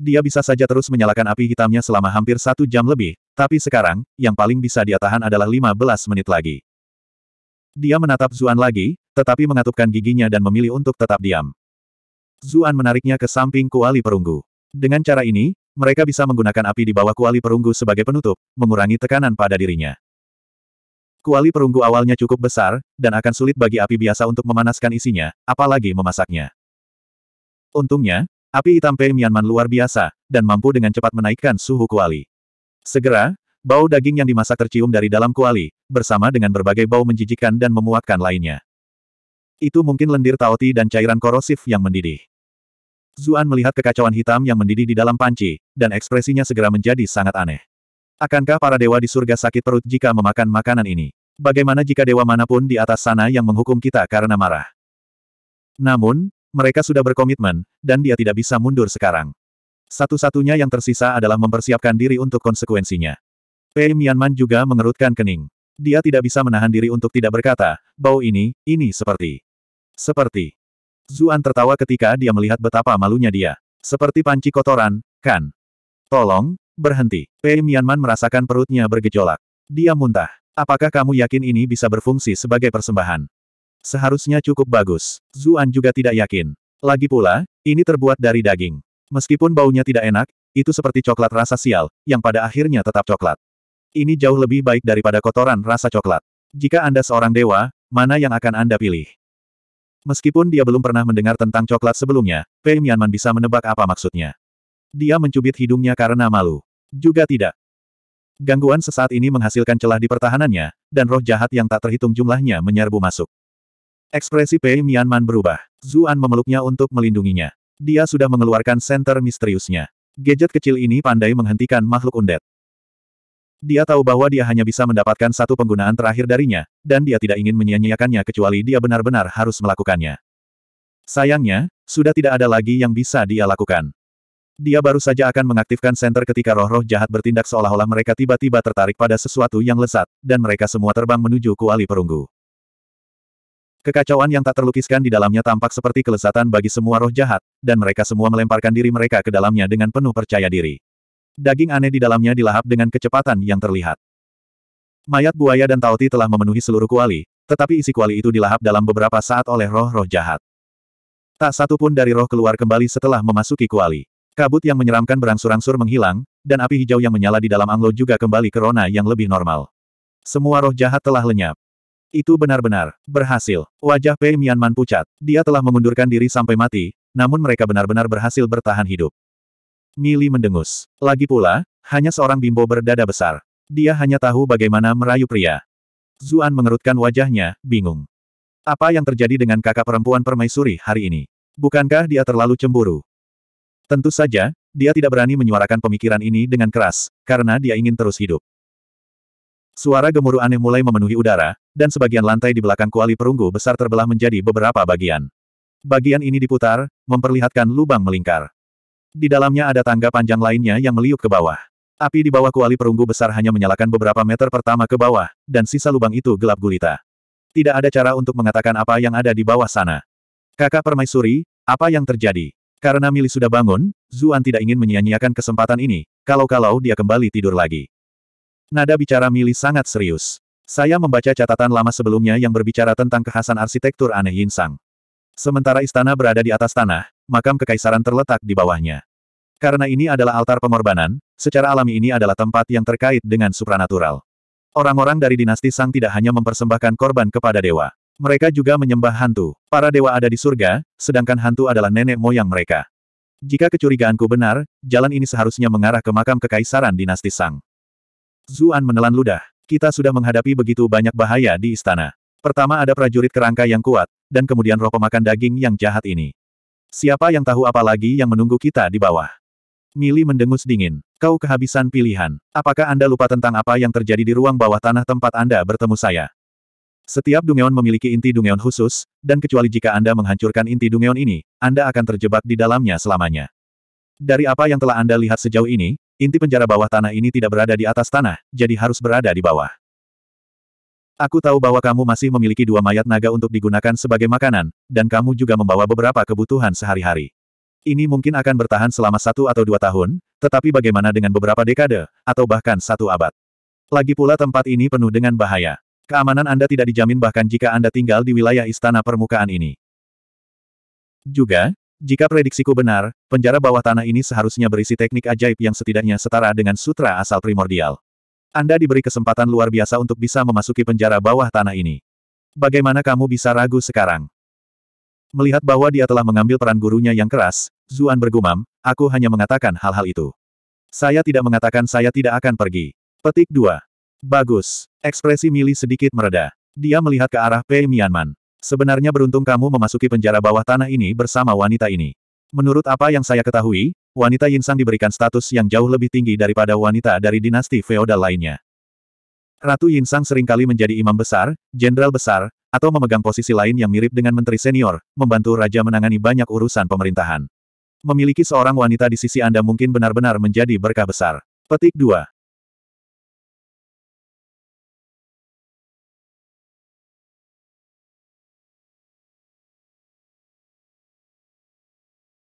A: Dia bisa saja terus menyalakan api hitamnya selama hampir satu jam lebih, tapi sekarang, yang paling bisa dia tahan adalah 15 menit lagi. Dia menatap Zuan lagi, tetapi mengatupkan giginya dan memilih untuk tetap diam. Zuan menariknya ke samping kuali perunggu. Dengan cara ini, mereka bisa menggunakan api di bawah kuali perunggu sebagai penutup, mengurangi tekanan pada dirinya. Kuali perunggu awalnya cukup besar, dan akan sulit bagi api biasa untuk memanaskan isinya, apalagi memasaknya. Untungnya, api hitam Pei Mianman luar biasa, dan mampu dengan cepat menaikkan suhu kuali. Segera, bau daging yang dimasak tercium dari dalam kuali, bersama dengan berbagai bau menjijikan dan memuakkan lainnya. Itu mungkin lendir taoti dan cairan korosif yang mendidih. Zuan melihat kekacauan hitam yang mendidih di dalam panci, dan ekspresinya segera menjadi sangat aneh. Akankah para dewa di surga sakit perut jika memakan makanan ini? Bagaimana jika dewa manapun di atas sana yang menghukum kita karena marah? Namun, mereka sudah berkomitmen, dan dia tidak bisa mundur sekarang. Satu-satunya yang tersisa adalah mempersiapkan diri untuk konsekuensinya. Pei Mianman juga mengerutkan kening. Dia tidak bisa menahan diri untuk tidak berkata, bau ini, ini seperti. Seperti. Zuan tertawa ketika dia melihat betapa malunya dia. Seperti panci kotoran, kan? Tolong, Berhenti. Pei Mianman merasakan perutnya bergejolak. Dia muntah. Apakah kamu yakin ini bisa berfungsi sebagai persembahan? Seharusnya cukup bagus. Zuan juga tidak yakin. Lagi pula, ini terbuat dari daging. Meskipun baunya tidak enak, itu seperti coklat rasa sial, yang pada akhirnya tetap coklat. Ini jauh lebih baik daripada kotoran rasa coklat. Jika Anda seorang dewa, mana yang akan Anda pilih? Meskipun dia belum pernah mendengar tentang coklat sebelumnya, Pei Mianman bisa menebak apa maksudnya. Dia mencubit hidungnya karena malu juga tidak. Gangguan sesaat ini menghasilkan celah di pertahanannya, dan roh jahat yang tak terhitung jumlahnya menyerbu masuk. Ekspresi Pei Mianman berubah. Zuan memeluknya untuk melindunginya. Dia sudah mengeluarkan senter misteriusnya. Gadget kecil ini pandai menghentikan makhluk undead. Dia tahu bahwa dia hanya bisa mendapatkan satu penggunaan terakhir darinya, dan dia tidak ingin menyia-nyiakannya kecuali dia benar-benar harus melakukannya. Sayangnya, sudah tidak ada lagi yang bisa dia lakukan. Dia baru saja akan mengaktifkan senter ketika roh-roh jahat bertindak seolah-olah mereka tiba-tiba tertarik pada sesuatu yang lesat, dan mereka semua terbang menuju kuali perunggu. Kekacauan yang tak terlukiskan di dalamnya tampak seperti kelesatan bagi semua roh jahat, dan mereka semua melemparkan diri mereka ke dalamnya dengan penuh percaya diri. Daging aneh di dalamnya dilahap dengan kecepatan yang terlihat. Mayat buaya dan tauti telah memenuhi seluruh kuali, tetapi isi kuali itu dilahap dalam beberapa saat oleh roh-roh jahat. Tak satu pun dari roh keluar kembali setelah memasuki kuali. Kabut yang menyeramkan berangsur-angsur menghilang, dan api hijau yang menyala di dalam Anglo juga kembali ke Rona yang lebih normal. Semua roh jahat telah lenyap. Itu benar-benar berhasil. Wajah Pei Mianman pucat. Dia telah mengundurkan diri sampai mati, namun mereka benar-benar berhasil bertahan hidup. Mili mendengus. Lagi pula, hanya seorang bimbo berdada besar. Dia hanya tahu bagaimana merayu pria. Zuan mengerutkan wajahnya, bingung. Apa yang terjadi dengan kakak perempuan permaisuri hari ini? Bukankah dia terlalu cemburu? Tentu saja, dia tidak berani menyuarakan pemikiran ini dengan keras, karena dia ingin terus hidup. Suara gemuruh aneh mulai memenuhi udara, dan sebagian lantai di belakang kuali perunggu besar terbelah menjadi beberapa bagian. Bagian ini diputar, memperlihatkan lubang melingkar. Di dalamnya ada tangga panjang lainnya yang meliuk ke bawah. Api di bawah kuali perunggu besar hanya menyalakan beberapa meter pertama ke bawah, dan sisa lubang itu gelap gulita. Tidak ada cara untuk mengatakan apa yang ada di bawah sana. Kakak permaisuri, apa yang terjadi? Karena Mili sudah bangun, Zuan tidak ingin menyia-nyiakan kesempatan ini, kalau-kalau dia kembali tidur lagi. Nada bicara Mili sangat serius. Saya membaca catatan lama sebelumnya yang berbicara tentang kekhasan arsitektur aneh Yinsang. Sementara istana berada di atas tanah, makam kekaisaran terletak di bawahnya. Karena ini adalah altar pengorbanan, secara alami ini adalah tempat yang terkait dengan supranatural. Orang-orang dari dinasti Sang tidak hanya mempersembahkan korban kepada dewa. Mereka juga menyembah hantu. Para dewa ada di surga, sedangkan hantu adalah nenek moyang mereka. Jika kecurigaanku benar, jalan ini seharusnya mengarah ke makam kekaisaran dinasti Sang. Zuan menelan ludah. Kita sudah menghadapi begitu banyak bahaya di istana. Pertama ada prajurit kerangka yang kuat, dan kemudian roh pemakan daging yang jahat ini. Siapa yang tahu apa lagi yang menunggu kita di bawah? Mili mendengus dingin. Kau kehabisan pilihan. Apakah Anda lupa tentang apa yang terjadi di ruang bawah tanah tempat Anda bertemu saya? Setiap dungeon memiliki inti dungeon khusus, dan kecuali jika Anda menghancurkan inti dungeon ini, Anda akan terjebak di dalamnya selamanya. Dari apa yang telah Anda lihat sejauh ini, inti penjara bawah tanah ini tidak berada di atas tanah, jadi harus berada di bawah. Aku tahu bahwa kamu masih memiliki dua mayat naga untuk digunakan sebagai makanan, dan kamu juga membawa beberapa kebutuhan sehari-hari. Ini mungkin akan bertahan selama satu atau dua tahun, tetapi bagaimana dengan beberapa dekade, atau bahkan satu abad. Lagi pula tempat ini penuh dengan bahaya. Keamanan Anda tidak dijamin bahkan jika Anda tinggal di wilayah istana permukaan ini. Juga, jika prediksiku benar, penjara bawah tanah ini seharusnya berisi teknik ajaib yang setidaknya setara dengan sutra asal primordial. Anda diberi kesempatan luar biasa untuk bisa memasuki penjara bawah tanah ini. Bagaimana kamu bisa ragu sekarang? Melihat bahwa dia telah mengambil peran gurunya yang keras, Zuan bergumam, aku hanya mengatakan hal-hal itu. Saya tidak mengatakan saya tidak akan pergi. Petik 2. Bagus. Ekspresi Mili sedikit mereda. Dia melihat ke arah Pei Mianman. Sebenarnya beruntung kamu memasuki penjara bawah tanah ini bersama wanita ini. Menurut apa yang saya ketahui, wanita Yinsang diberikan status yang jauh lebih tinggi daripada wanita dari dinasti feodal lainnya. Ratu Yinsang seringkali menjadi imam besar, jenderal besar, atau memegang posisi lain yang mirip dengan menteri senior, membantu raja menangani banyak urusan pemerintahan. Memiliki seorang wanita di sisi Anda mungkin benar-benar menjadi berkah besar. Petik 2.